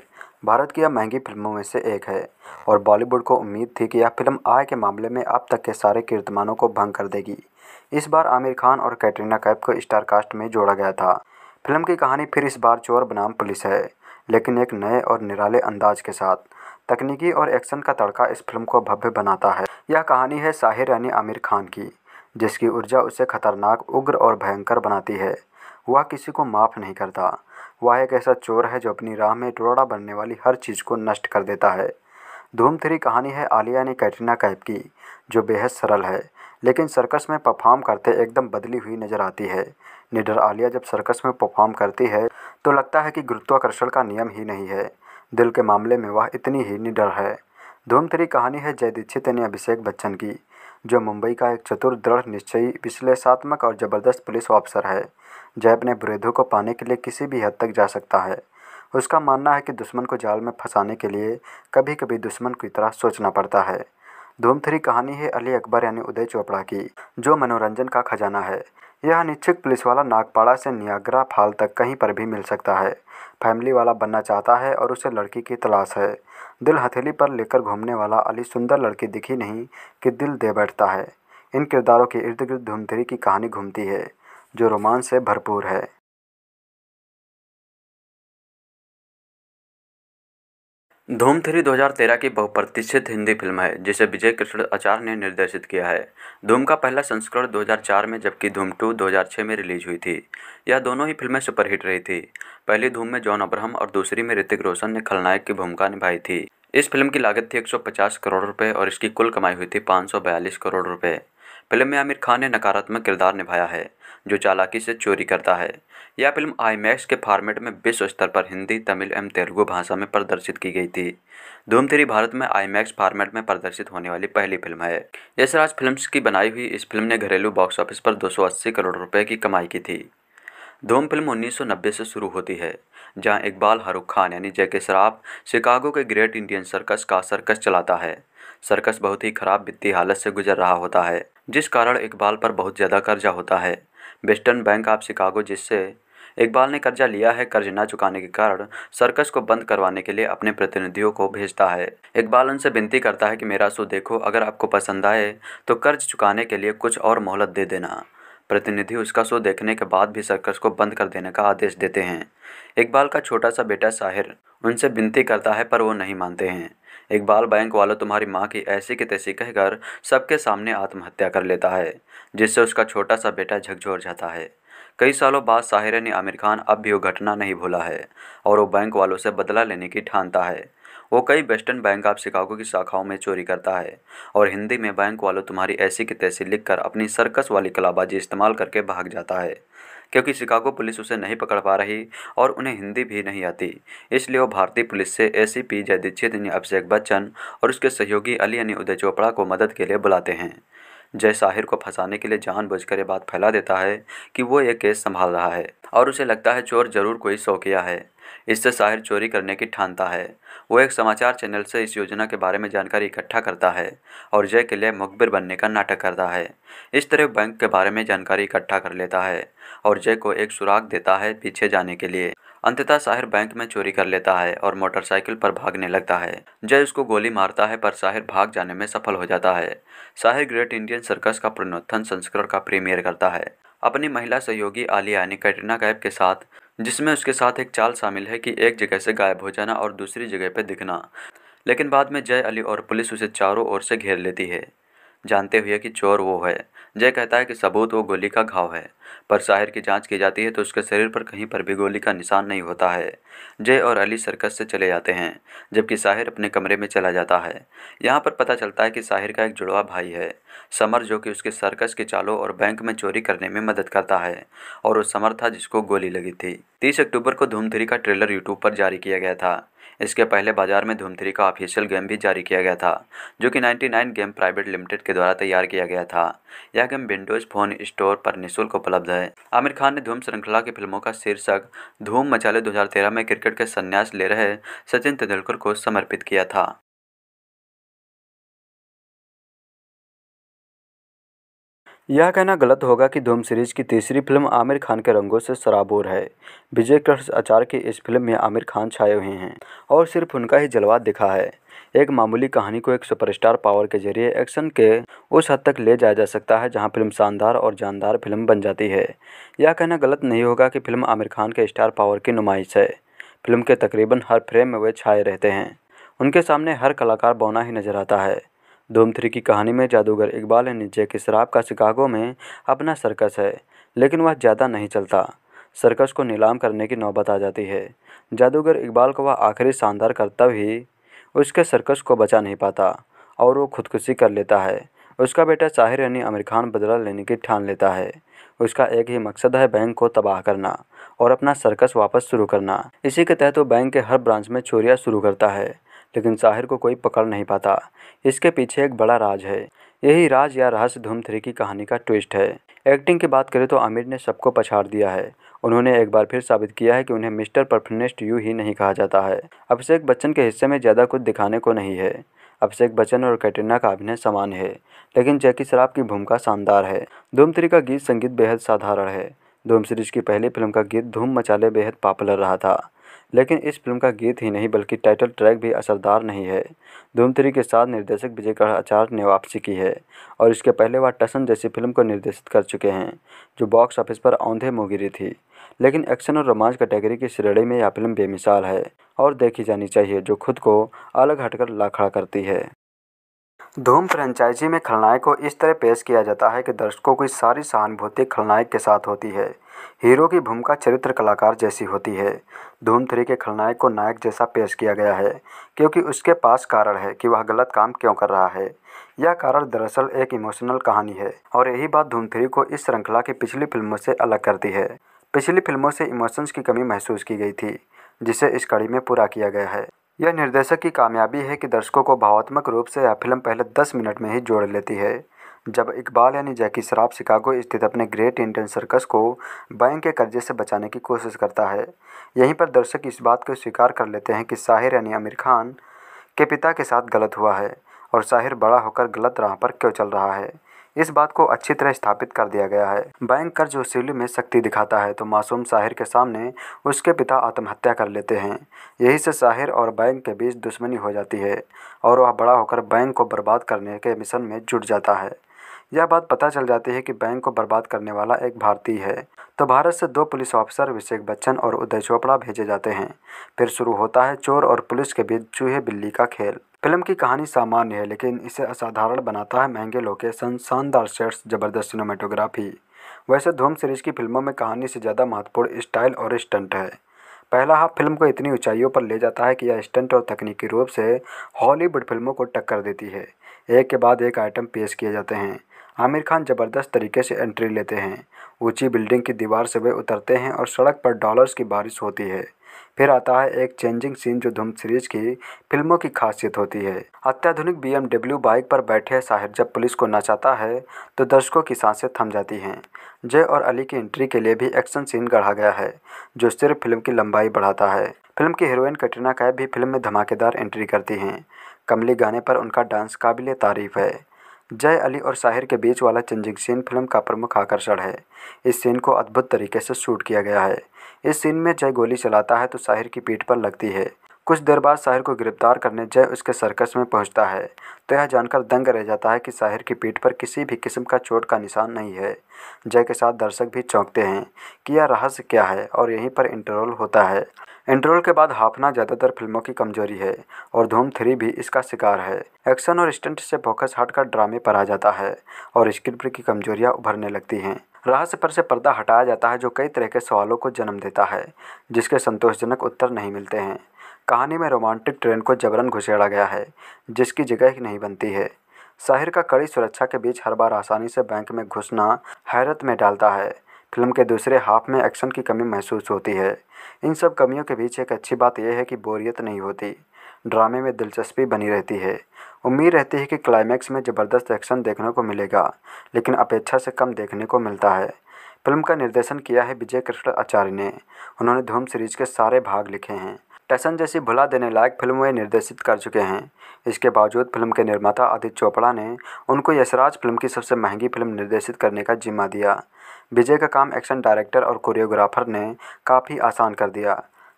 भारत की यह महंगी फिल्मों में से एक है और बॉलीवुड को उम्मीद थी कि यह फिल्म आय के मामले में अब तक के सारे कीर्तमानों को भंग कर देगी इस बार आमिर खान और कैटरीना कैप को स्टार कास्ट में जोड़ा गया था फिल्म की कहानी फिर इस बार चोर बनाम पुलिस है लेकिन एक नए और निराले अंदाज के साथ तकनीकी और एक्शन का तड़का इस फिल्म को भव्य बनाता है यह कहानी है साहिर यानी आमिर खान की जिसकी ऊर्जा उसे खतरनाक उग्र और भयंकर बनाती है वह किसी को माफ़ नहीं करता वह एक ऐसा चोर है जो अपनी राह में टोड़ा बनने वाली हर चीज़ को नष्ट कर देता है धूम थ्री कहानी है आलिया ने कैटरीना कैफ की जो बेहद सरल है लेकिन सर्कस में परफॉर्म करते एकदम बदली हुई नज़र आती है निडर आलिया जब सर्कस में परफॉर्म करती है तो लगता है कि गुरुत्वाकर्षण का नियम ही नहीं है दिल के मामले में वह इतनी ही निडर है धूम थ्री कहानी है जय दीक्षित यानी अभिषेक बच्चन की जो मुंबई का एक चतुर दृढ़ निश्चयी विश्लेषात्मक और ज़बरदस्त पुलिस ऑफिसर है जय अपने बुरेदों को पाने के लिए किसी भी हद तक जा सकता है उसका मानना है कि दुश्मन को जाल में फंसाने के लिए कभी कभी दुश्मन की तरह सोचना पड़ता है धूम थ्री कहानी है अली अकबर यानी उदय चोपड़ा की जो मनोरंजन का खजाना है यह अनिच्छुक पुलिस वाला नागपाड़ा से नियाग्रा फाल तक कहीं पर भी मिल सकता है फैमिली वाला बनना चाहता है और उसे लड़की की तलाश है दिल हथेली पर लेकर घूमने वाला अली सुंदर लड़की दिखी नहीं कि दिल दे बैठता है इन किरदारों के इर्द गिर्द धूमथरी की कहानी घूमती है जो रोमांस से भरपूर है धूम थ्री 2013 की बहुप्रतिष्ठित हिंदी फिल्म है जिसे विजय कृष्ण आचार्य ने निर्देशित किया है धूम का पहला संस्करण 2004 में जबकि धूम टू 2006 में रिलीज हुई थी यह दोनों ही फिल्में सुपरहिट रही थी पहली धूम में जॉन अब्राहम और दूसरी में ऋतिक रोशन ने खलनायक की भूमिका निभाई थी इस फिल्म की लागत थी एक करोड़ रुपये और इसकी कुल कमाई हुई थी पाँच करोड़ रुपये फिल्म में आमिर खान ने नकारात्मक किरदार निभाया है जो चालाकी से चोरी करता है यह फिल्म आईमैक्स के फॉर्मेट में विश्व स्तर पर हिंदी तमिल एवं तेलुगु भाषा में प्रदर्शित की गई थी धूम थ्री भारत में आईमैक्स फॉर्मेट में प्रदर्शित होने वाली पहली फिल्म है यशराज फिल्म्स की बनाई हुई इस फिल्म ने घरेलू बॉक्स ऑफिस पर 280 करोड़ रुपए की कमाई की थी धूम फिल्म 1990 से शुरू होती है जहाँ इकबाल हरुख खान यानी जैके श्राफ शिकागो के ग्रेट इंडियन सर्कस का सर्कस चलाता है सर्कस बहुत ही खराब वित्तीय हालत से गुजर रहा होता है जिस कारण इकबाल पर बहुत ज़्यादा कर्जा होता है वेस्टर्न बैंक ऑफ शिकागो जिससे इकबाल ने कर्जा लिया है कर्ज न चुकाने के कारण सर्कस को बंद करवाने के लिए अपने प्रतिनिधियों को भेजता है इकबाल उनसे विनती करता है कि मेरा शो देखो अगर आपको पसंद आए तो कर्ज चुकाने के लिए कुछ और मोहलत दे देना प्रतिनिधि उसका शो देखने के बाद भी सर्कस को बंद कर देने का आदेश देते हैं इकबाल का छोटा सा बेटा साहिर उनसे विनती करता है पर वो नहीं मानते हैं इकबाल बैंक वालों तुम्हारी माँ की ऐसी की तैसी कहकर सबके सामने आत्महत्या कर लेता है जिससे उसका छोटा सा बेटा झकझोर जाता है कई सालों बाद साहिरा ने आमिर खान अब भी वो घटना नहीं भूला है और वो बैंक वालों से बदला लेने की ठानता है वो कई वेस्टर्न बैंक ऑफ शिकागो की शाखाओं में चोरी करता है और हिंदी में बैंक वालों तुम्हारी ऐसी की तैसी लिखकर अपनी सर्कस वाली कलाबाजी इस्तेमाल करके भाग जाता है क्योंकि शिकागो पुलिस उसे नहीं पकड़ पा रही और उन्हें हिंदी भी नहीं आती इसलिए वो भारतीय पुलिस से ए सी पी जय दीक्षित अभिषेक बच्चन और उसके सहयोगी अली यानी उदय चोपड़ा को मदद के लिए बुलाते हैं जय साहिर को फंसाने के लिए जानबूझकर यह बात फैला देता है कि वो यह केस संभाल रहा है और उसे लगता है चोर जरूर कोई शौकिया है इससे साहिर चोरी करने की ठानता है वो एक समाचार चैनल से इस योजना के बारे में जानकारी इकट्ठा करता है और जय के लिए मुखबिर बनने का नाटक करता है इस तरह बैंक के बारे में जानकारी इकट्ठा कर लेता है और जय को एक सुराग देता है पीछे जाने के लिए अंततः साहिर बैंक में चोरी कर लेता है और मोटरसाइकिल पर भागने लगता है जय उसको गोली मारता है पर साहिर भाग जाने में सफल हो जाता है साहिर ग्रेट इंडियन सर्कस का पुनोत्थन संस्करण का प्रीमियर करता है अपनी महिला सहयोगी आलिया यानी कैटरीना कैफ के साथ जिसमें उसके साथ एक चाल शामिल है कि एक जगह से गायब हो जाना और दूसरी जगह पर दिखना लेकिन बाद में जय अली और पुलिस उसे चारों ओर से घेर लेती है जानते हुए कि चोर वो है जय कहता है कि सबूत वो गोली का घाव है पर साहिर की जांच की जाती है तो उसके शरीर पर कहीं पर भी गोली का निशान नहीं होता है जय और अली सर्कस से चले जाते हैं जबकि साहिर अपने कमरे में चला जाता है यहाँ पर पता चलता है कि साहिर का एक जुड़वा भाई है समर जो कि उसके सर्कस के चालों और बैंक में चोरी करने में मदद करता है और वो समर था जिसको गोली लगी थी तीस अक्टूबर को धूमधरी का ट्रेलर यूट्यूब पर जारी किया गया था इसके पहले बाजार में धूम थ्री का ऑफिशियल गेम भी जारी किया गया था जो कि 99 गेम प्राइवेट लिमिटेड के द्वारा तैयार किया गया था यह गेम विंडोज फोन स्टोर पर निःशुल्क उपलब्ध है आमिर खान ने धूम श्रृंखला की फिल्मों का शीर्षक धूम मचाले दो में क्रिकेट के संन्यास ले रहे सचिन तेंदुलकर को समर्पित किया था यह कहना गलत होगा कि धूम सीरीज की तीसरी फिल्म आमिर खान के रंगों से शराबोर है विजय कृष्ण आचार्य की इस फिल्म में आमिर खान छाए हुए हैं और सिर्फ उनका ही जलवा दिखा है एक मामूली कहानी को एक सुपरस्टार पावर के जरिए एक्शन के उस हद तक ले जाया जा सकता है जहां फिल्म शानदार और जानदार फिल्म बन जाती है यह कहना गलत नहीं होगा कि फिल्म आमिर खान के स्टार पावर की नुमाइश है फिल्म के तकरीबन हर फ्रेम में वे छाए रहते हैं उनके सामने हर कलाकार बौना ही नजर आता है धूम थ्री की कहानी में जादूगर इकबाल नीचे के शराब का शिकागो में अपना सर्कस है लेकिन वह ज़्यादा नहीं चलता सर्कस को नीलाम करने की नौबत आ जाती है जादूगर इकबाल को वह आखिरी शानदार कर्तव्य ही उसके सर्कस को बचा नहीं पाता और वो खुदकुशी कर लेता है उसका बेटा साहिर यानी आमिर खान बदला लेने की ठान लेता है उसका एक ही मकसद है बैंक को तबाह करना और अपना सर्कस वापस शुरू करना इसी के तहत वो बैंक के हर ब्रांच में चोरियाँ शुरू करता है लेकिन साहिर को कोई पकड़ नहीं पाता इसके पीछे एक बड़ा राज है यही राज या रहस्य धूम थ्री की कहानी का ट्विस्ट है एक्टिंग की बात करें तो आमिर ने सबको पछाड़ दिया है उन्होंने एक बार फिर साबित किया है कि उन्हें मिस्टर परफनेस्ट यू ही नहीं कहा जाता है अभिषेक बच्चन के हिस्से में ज़्यादा कुछ दिखाने को नहीं है अभिषेक बच्चन और कैटरीना का अभिनय समान है लेकिन जैकी शराब की भूमिका शानदार है धूम थ्री का गीत संगीत बेहद साधारण है धूम सीरीज की पहली फिल्म का गीत धूम मचाले बेहद पॉपुलर रहा था लेकिन इस फिल्म का गीत ही नहीं बल्कि टाइटल ट्रैक भी असरदार नहीं है धूम थ्री के साथ निर्देशक विजय आचार्य ने वापसी की है और इसके पहले वह टसन जैसी फिल्म को निर्देशित कर चुके हैं जो बॉक्स ऑफिस पर औंधे मुँह थी लेकिन एक्शन और रोमांच कैटेगरी की श्रेणी में यह फिल्म बेमिसाल है और देखी जानी चाहिए जो खुद को अलग हटकर लाखड़ा करती है धूम फ्रेंचाइजी में खलनायक को इस तरह पेश किया जाता है कि दर्शकों की सारी सहानुभूति खलनायक के साथ होती है हीरो की भूमिका चरित्र कलाकार जैसी होती है धूम थ्री के खलनायक को नायक जैसा पेश किया गया है क्योंकि उसके पास कारण है कि वह गलत काम क्यों कर रहा है यह कारण दरअसल एक इमोशनल कहानी है और यही बात धूम थ्री को इस श्रृंखला की पिछली फिल्मों से अलग करती है पिछली फिल्मों से इमोशंस की कमी महसूस की गई थी जिसे इस कड़ी में पूरा किया गया है यह निर्देशक की कामयाबी है कि दर्शकों को भावात्मक रूप से यह फिल्म पहले दस मिनट में ही जोड़ लेती है जब इकबाल यानी जैकी शराब शिकागो स्थित अपने ग्रेट इंडियन सर्कस को बैंक के कर्जे से बचाने की कोशिश करता है यहीं पर दर्शक इस बात को स्वीकार कर लेते हैं कि साहिर यानी आमिर खान के पिता के साथ गलत हुआ है और साहिर बड़ा होकर गलत राह पर क्यों चल रहा है इस बात को अच्छी तरह स्थापित कर दिया गया है बैंक कर्ज वसूली में शक्ति दिखाता है तो मासूम साहिर के सामने उसके पिता आत्महत्या कर लेते हैं यही से साहिर और बैंक के बीच दुश्मनी हो जाती है और वह बड़ा होकर बैंक को बर्बाद करने के मिशन में जुट जाता है यह बात पता चल जाती है कि बैंक को बर्बाद करने वाला एक भारतीय है तो भारत से दो पुलिस ऑफिसर अभिषेक बच्चन और उदय चोपड़ा भेजे जाते हैं फिर शुरू होता है चोर और पुलिस के बीच चूहे बिल्ली का खेल फिल्म की कहानी सामान्य है लेकिन इसे असाधारण बनाता है महंगे लोकेशन शानदार सेट्स जबरदस्त सिनेमाटोग्राफी वैसे धूम सीरीज की फिल्मों में कहानी से ज़्यादा महत्वपूर्ण स्टाइल और स्टंट है पहला हाफ फिल्म को इतनी ऊंचाइयों पर ले जाता है कि यह स्टंट और तकनीकी रूप से हॉलीवुड फिल्मों को टक्कर देती है एक के बाद एक आइटम पेश किए जाते हैं आमिर खान ज़बरदस्त तरीके से एंट्री लेते हैं ऊंची बिल्डिंग की दीवार से वे उतरते हैं और सड़क पर डॉलर्स की बारिश होती है फिर आता है एक चेंजिंग सीन जो धूम सीरीज की फिल्मों की खासियत होती है अत्याधुनिक बीएमडब्ल्यू बाइक पर बैठे साहिर जब पुलिस को नचाता है तो दर्शकों की सांसें थम जाती हैं जय और अली की एंट्री के लिए भी एक्शन सीन गढ़ा गया है जो सिर्फ फिल्म की लंबाई बढ़ाता है फिल्म की हीरोइन कटरीना कैब भी फिल्म में धमाकेदार एंट्री करती हैं कमली गाने पर उनका डांस काबिल तारीफ है जय अली और साहिर के बीच वाला चेंजिंग सीन फिल्म का प्रमुख आकर्षण है इस सीन को अद्भुत तरीके से शूट किया गया है इस सीन में जय गोली चलाता है तो साहिर की पीठ पर लगती है कुछ देर बाद साहिर को गिरफ्तार करने जय उसके सर्कस में पहुंचता है तो यह जानकर दंग रह जाता है कि साहिर की पीठ पर किसी भी किस्म का चोट का निशान नहीं है जय के साथ दर्शक भी चौंकते हैं कि यह रहस्य क्या है और यहीं पर इंटरवल होता है इंटरवल के बाद हाफना ज़्यादातर फिल्मों की कमजोरी है और धूम थ्री भी इसका शिकार है एक्शन और स्टंट से फोकस हटकर ड्रामे पर आ जाता है और स्क्रिप्ट की कमजोरियाँ उभरने लगती हैं रहस्य पर से पर्दा हटाया जाता है जो कई तरह के सवालों को जन्म देता है जिसके संतोषजनक उत्तर नहीं मिलते हैं कहानी में रोमांटिक ट्रेन को जबरन घुसेड़ा गया है जिसकी जगह नहीं बनती है शहर का कड़ी सुरक्षा के बीच हर बार आसानी से बैंक में घुसना हैरत में डालता है फिल्म के दूसरे हाफ में एक्शन की कमी महसूस होती है इन सब कमियों के बीच एक अच्छी बात यह है कि बोरियत नहीं होती ड्रामे में दिलचस्पी बनी रहती है उम्मीद रहती है कि क्लाइमैक्स में ज़बरदस्त एक्शन देखने को मिलेगा लेकिन अपेक्षा से कम देखने को मिलता है फिल्म का निर्देशन किया है विजय कृष्ण आचार्य ने उन्होंने धूम सीरीज के सारे भाग लिखे हैं टैसन जैसी भुला देने लायक फिल्म वे निर्देशित कर चुके हैं इसके बावजूद फिल्म के निर्माता आदित्य चोपड़ा ने उनको यशराज फिल्म की सबसे महंगी फिल्म निर्देशित करने का जिम्मा दिया विजय का काम एक्शन डायरेक्टर और कोरियोग्राफर ने काफ़ी आसान कर दिया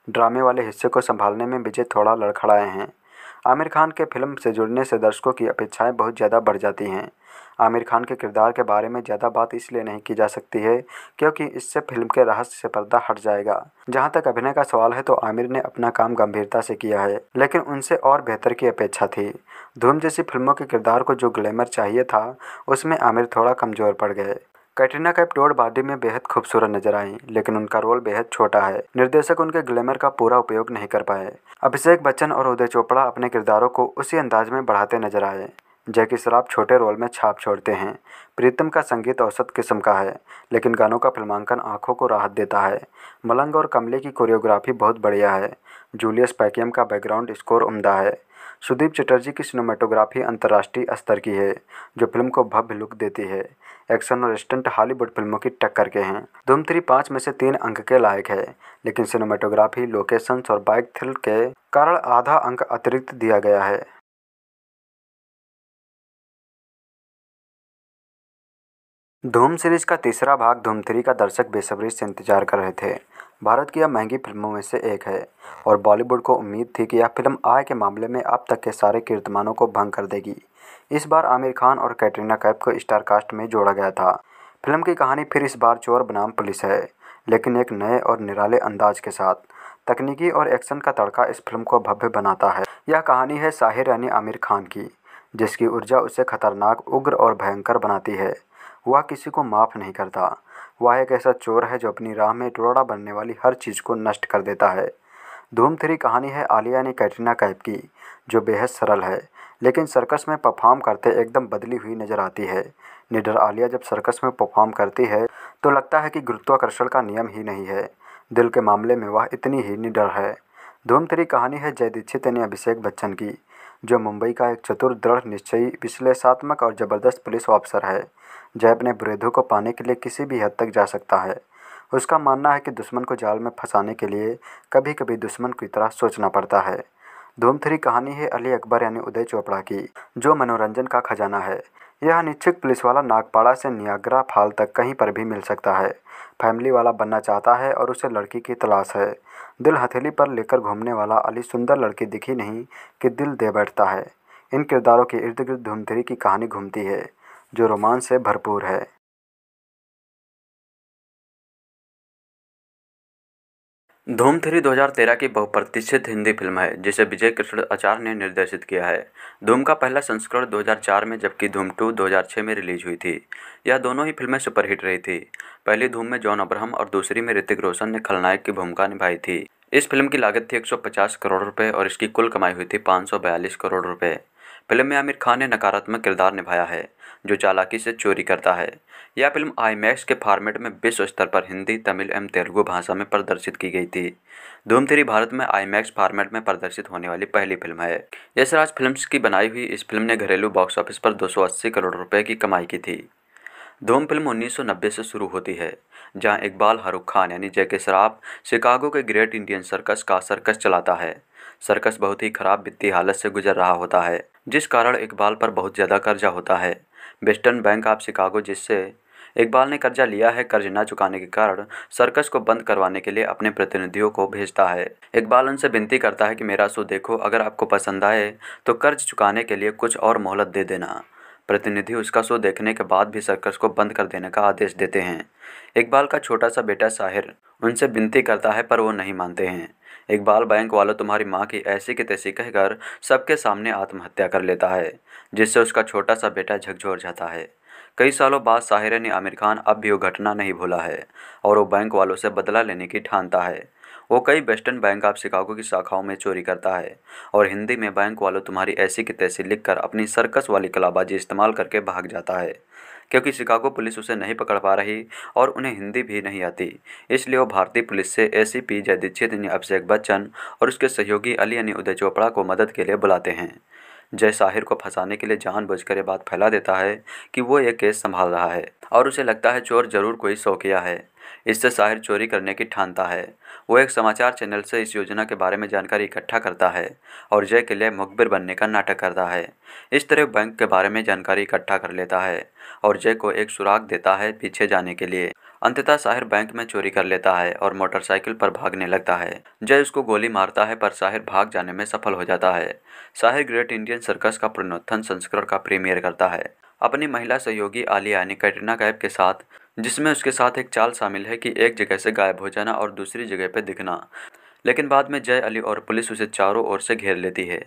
ड्रामे वाले हिस्से को संभालने में विजय थोड़ा लड़खड़ाए हैं आमिर खान के फिल्म से जुड़ने से दर्शकों की अपेक्षाएं बहुत ज़्यादा बढ़ जाती हैं आमिर खान के किरदार के बारे में ज़्यादा बात इसलिए नहीं की जा सकती है क्योंकि इससे फिल्म के रहस्य से पर्दा हट जाएगा जहां तक अभिनय का सवाल है तो आमिर ने अपना काम गंभीरता से किया है लेकिन उनसे और बेहतर की अपेक्षा थी धूम जैसी फिल्मों के किरदार को जो ग्लैमर चाहिए था उसमें आमिर थोड़ा कमज़ोर पड़ गए कैटरीना कैप टोड बॉडी में बेहद खूबसूरत नजर आई लेकिन उनका रोल बेहद छोटा है निर्देशक उनके ग्लैमर का पूरा उपयोग नहीं कर पाए अभिषेक बच्चन और उदय चोपड़ा अपने किरदारों को उसी अंदाज में बढ़ाते नजर आए जैकी शराब छोटे रोल में छाप छोड़ते हैं प्रीतम का संगीत औसत किस्म का है लेकिन गानों का फिल्मांकन आंखों को राहत देता है मलंग और कमले की कोरियोग्राफी बहुत बढ़िया है जूलियस पैकियम का बैकग्राउंड स्कोर उम्दा है सुदीप चटर्जी की सिनेमाटोग्राफी अंतर्राष्ट्रीय स्तर की है जो फिल्म को भव्य लुक देती है एक्शन और स्टंट हॉलीवुड फिल्मों की टक्कर के हैं धूम थ्री पाँच में से तीन अंक के लायक है लेकिन सिनेमाटोग्राफी लोकेशंस और बाइक थ्रिल के कारण आधा अंक अतिरिक्त दिया गया है धूम सीरीज का तीसरा भाग धूम थ्री का दर्शक बेसब्री से इंतजार कर रहे थे भारत की यह महंगी फिल्मों में से एक है और बॉलीवुड को उम्मीद थी कि यह फिल्म आय के मामले में अब तक के सारे कीर्तमानों को भंग कर देगी इस बार आमिर खान और कैटरीना कैप को स्टार कास्ट में जोड़ा गया था फिल्म की कहानी फिर इस बार चोर बनाम पुलिस है लेकिन एक नए और निराले अंदाज के साथ तकनीकी और एक्शन का तड़का इस फिल्म को भव्य बनाता है यह कहानी है साहिर यानी आमिर खान की जिसकी ऊर्जा उसे खतरनाक उग्र और भयंकर बनाती है वह किसी को माफ़ नहीं करता वह एक ऐसा चोर है जो अपनी राह में टोड़ा बनने वाली हर चीज़ को नष्ट कर देता है धूम थ्री कहानी है आलिया ने कैटरीना कैप की जो बेहद सरल है लेकिन सर्कस में परफॉर्म करते एकदम बदली हुई नज़र आती है निडर आलिया जब सर्कस में परफॉर्म करती है तो लगता है कि गुरुत्वाकर्षण का नियम ही नहीं है दिल के मामले में वह इतनी ही निडर है धूम थ्री कहानी है जय दीक्षित यानी अभिषेक बच्चन की जो मुंबई का एक चतुर दृढ़ निश्चयी विश्लेषात्मक और ज़बरदस्त पुलिस ऑफिसर है जय अपने विरोधों को पाने के लिए किसी भी हद तक जा सकता है उसका मानना है कि दुश्मन को जाल में फंसाने के लिए कभी कभी दुश्मन की तरह सोचना पड़ता है धूम थ्री कहानी है अली अकबर यानी उदय चोपड़ा की जो मनोरंजन का खजाना है यह अनिच्छुक पुलिस वाला नागपाड़ा से नियाग्रा फाल तक कहीं पर भी मिल सकता है फैमिली वाला बनना चाहता है और उसे लड़की की तलाश है दिल हथेली पर लेकर घूमने वाला अली सुंदर लड़की दिखी नहीं कि दिल दे बैठता है इन किरदारों के इर्द गिर्द धूमधिरी की कहानी घूमती है जो रोमांच से भरपूर है धूम थ्री 2013 की बहुप्रतिष्ठित हिंदी फिल्म है जिसे विजय कृष्ण आचार्य ने निर्देशित किया है धूम का पहला संस्करण 2004 में जबकि धूम टू 2006 में रिलीज हुई थी यह दोनों ही फिल्में सुपरहिट रही थी पहली धूम में जॉन अब्राहम और दूसरी में ऋतिक रोशन ने खलनायक की भूमिका निभाई थी इस फिल्म की लागत थी एक करोड़ रुपए और इसकी कुल कमाई हुई थी पाँच करोड़ रुपए फिल्म में आमिर खान ने नकारात्मक किरदार निभाया है जो चालाकी से चोरी करता है यह फिल्म आईमैक्स के फॉर्मेट में विश्व स्तर पर हिंदी तमिल एवं तेलुगु भाषा में प्रदर्शित की गई थी धूम थ्री भारत में आईमैक्स फॉर्मेट में प्रदर्शित होने वाली पहली फिल्म है यशराज फिल्म्स की बनाई हुई इस फिल्म ने घरेलू बॉक्स ऑफिस पर 280 करोड़ रुपए की कमाई की थी धूम फिल्म 1990 से शुरू होती है जहां इकबाल शाहरुख खान यानी जय के शिकागो के ग्रेट इंडियन सर्कस का सर्कस चलाता है सर्कस बहुत ही खराब वित्तीय हालत से गुजर रहा होता है जिस कारण इकबाल पर बहुत ज़्यादा कर्जा होता है वेस्टर्न बैंक ऑफ शिकागो जिससे इकबाल ने कर्जा लिया है कर्ज न चुकाने के कारण सर्कस को बंद करवाने के लिए अपने प्रतिनिधियों को भेजता है इकबाल उनसे विनती करता है कि मेरा शो देखो अगर आपको पसंद आए तो कर्ज चुकाने के लिए कुछ और मोहलत दे देना प्रतिनिधि उसका शो देखने के बाद भी सर्कस को बंद कर देने का आदेश देते हैं इकबाल का छोटा सा बेटा साहिर उनसे विनती करता है पर वो नहीं मानते हैं इकबाल बैंक वाला तुम्हारी माँ की ऐसी की तैसी कहकर सबके सामने आत्महत्या कर लेता है जिससे उसका छोटा सा बेटा झकझोर जाता है कई सालों बाद साहिर ने आमिर खान अब भी वो घटना नहीं भूला है और वो बैंक वालों से बदला लेने की ठानता है वो कई वेस्टर्न बैंक ऑफ शिकागो की शाखाओं में चोरी करता है और हिंदी में बैंक वालों तुम्हारी ऐसी की तैसी लिखकर अपनी सर्कस वाली कलाबाजी इस्तेमाल करके भाग जाता है क्योंकि शिकागो पुलिस उसे नहीं पकड़ पा रही और उन्हें हिंदी भी नहीं आती इसलिए वो भारतीय पुलिस से पी जय दीक्षित ने अभिषेक बच्चन और उसके सहयोगी अली यानी उदय चोपड़ा को मदद के लिए बुलाते हैं जय साहिर को फंसाने के लिए जानबूझकर यह बात फैला देता है कि वो ये केस संभाल रहा है और उसे लगता है चोर जरूर कोई सौकिया है इससे साहिर चोरी करने की ठानता है वो एक समाचार चैनल से इस योजना के बारे में जानकारी इकट्ठा करता है और जय के लिए मुखबिर बनने का नाटक करता है इस तरह बैंक के बारे में जानकारी इकट्ठा कर लेता है और जय को एक सुराग देता है पीछे जाने के लिए अंततः साहिर बैंक में चोरी कर लेता है और मोटरसाइकिल पर भागने लगता है जय उसको गोली मारता है पर साहिर भाग जाने में सफल हो जाता है साहिर ग्रेट इंडियन सर्कस का पुनोत्थन संस्करण का प्रीमियर करता है अपनी महिला सहयोगी आलिया यानी कैटरीना कैफ के साथ जिसमें उसके साथ एक चाल शामिल है कि एक जगह से गायब हो जाना और दूसरी जगह पर दिखना लेकिन बाद में जय अली और पुलिस उसे चारों ओर से घेर लेती है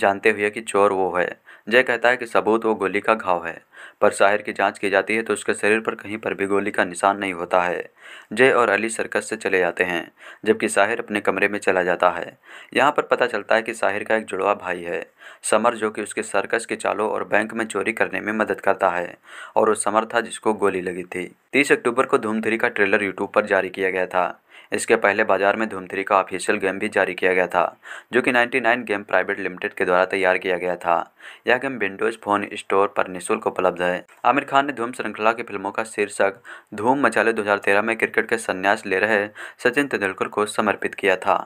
जानते हुए कि चोर वो है जय कहता है कि सबूत वो गोली का घाव है पर साहिर की जांच की जाती है तो उसके शरीर पर कहीं पर भी गोली का निशान नहीं होता है जय और अली सर्कस से चले जाते हैं जबकि साहिर अपने कमरे में चला जाता है यहाँ पर पता चलता है कि साहिर का एक जुड़वा भाई है समर जो कि उसके सर्कस के चालों और बैंक में चोरी करने में मदद करता है और वो समर था जिसको गोली लगी थी तीस अक्टूबर को धूमधरी का ट्रेलर यूट्यूब पर जारी किया गया था इसके पहले बाजार में धूम का ऑफिशियल गेम भी जारी किया गया था जो कि 99 गेम प्राइवेट लिमिटेड के द्वारा तैयार किया गया था यह गेम विंडोज फोन स्टोर पर निःशुल्क उपलब्ध है आमिर खान ने धूम श्रृंखला की फिल्मों का शीर्षक धूम मचाले दो में क्रिकेट के संन्यास ले रहे सचिन तेंदुलकर को समर्पित किया था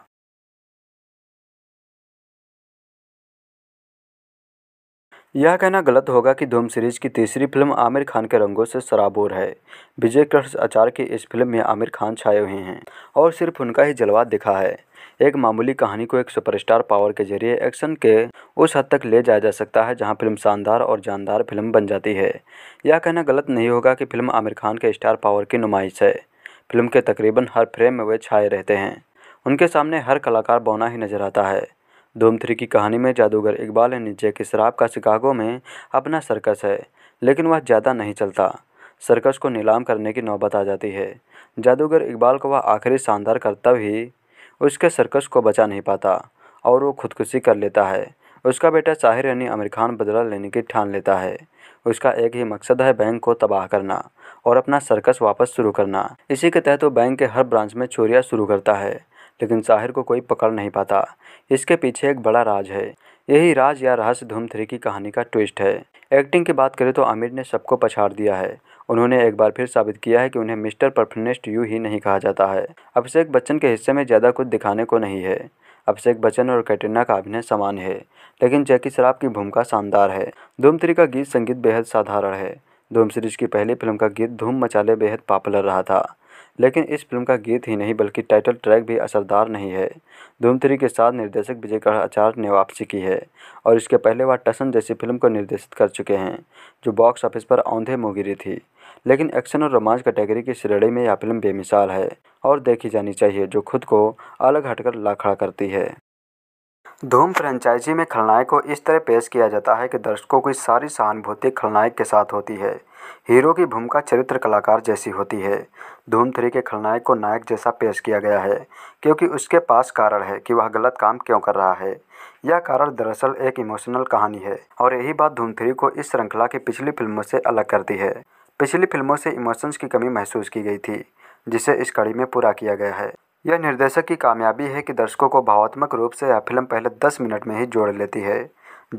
यह कहना गलत होगा कि धूम सीरीज की तीसरी फिल्म आमिर खान के रंगों से शराबोर है विजय कृष्ण आचार्य की इस फिल्म में आमिर खान छाए हुए हैं और सिर्फ उनका ही जलवा दिखा है एक मामूली कहानी को एक सुपरस्टार पावर के जरिए एक्शन के उस हद तक ले जाया जा सकता है जहां फिल्म शानदार और जानदार फिल्म बन जाती है यह कहना गलत नहीं होगा कि फिल्म आमिर खान के स्टार पावर की नुमाइश है फिल्म के तकरीबन हर फ्रेम में वे छाए रहते हैं उनके सामने हर कलाकार बौना ही नजर आता है धूम थ्री की कहानी में जादूगर इकबाल नीचे के शराब का शिकागो में अपना सर्कस है लेकिन वह ज़्यादा नहीं चलता सर्कस को नीलाम करने की नौबत आ जाती है जादूगर इकबाल को वह आखिरी शानदार कर्तव्य ही उसके सर्कस को बचा नहीं पाता और वो खुदकुशी कर लेता है उसका बेटा साहिर यानी आमिर खान बदला लेने की ठान लेता है उसका एक ही मकसद है बैंक को तबाह करना और अपना सर्कस वापस शुरू करना इसी के तहत वो बैंक के हर ब्रांच में चोरियाँ शुरू करता है लेकिन साहिर को कोई पकड़ नहीं पाता इसके पीछे एक बड़ा राज है यही राज या रहस्य धूम थ्री की कहानी का ट्विस्ट है एक्टिंग की बात करें तो आमिर ने सबको पछाड़ दिया है उन्होंने एक बार फिर साबित किया है कि उन्हें मिस्टर परफनेस्ट यू ही नहीं कहा जाता है अभिषेक बच्चन के हिस्से में ज़्यादा कुछ दिखाने को नहीं है अभिषेक बच्चन और कैटरीना का अभिनय समान है लेकिन जैकी शराब की भूमिका शानदार है धूम थ्री का गीत संगीत बेहद साधारण है धूम सीरीज की पहली फिल्म का गीत धूम मचाले बेहद पॉपुलर रहा था लेकिन इस फिल्म का गीत ही नहीं बल्कि टाइटल ट्रैक भी असरदार नहीं है धूम थ्री के साथ निर्देशक विजय आचार्य ने वापसी की है और इसके पहले वह टसन जैसी फिल्म को निर्देशित कर चुके हैं जो बॉक्स ऑफिस पर औंधे मुँह गिरी थी लेकिन एक्शन और रोमांच कैटेगरी की श्रेणी में यह फिल्म बेमिसाल है और देखी जानी चाहिए जो खुद को अलग हटकर ला करती है धूम फ्रेंचाइजी में खलनायक को इस तरह पेश किया जाता है कि दर्शकों की सारी सहानुभूति खलनायक के साथ होती है हीरो की भूमिका चरित्र कलाकार जैसी होती है धूम थ्री के खलनायक को नायक जैसा पेश किया गया है क्योंकि उसके पास कारण है कि वह गलत काम क्यों कर रहा है यह कारण दरअसल एक इमोशनल कहानी है और यही बात धूम थ्री को इस श्रृंखला की पिछली फिल्मों से अलग करती है पिछली फिल्मों से इमोशंस की कमी महसूस की गई थी जिसे इस कड़ी में पूरा किया गया है यह निर्देशक की कामयाबी है कि दर्शकों को भावात्मक रूप से यह फिल्म पहले दस मिनट में ही जोड़ लेती है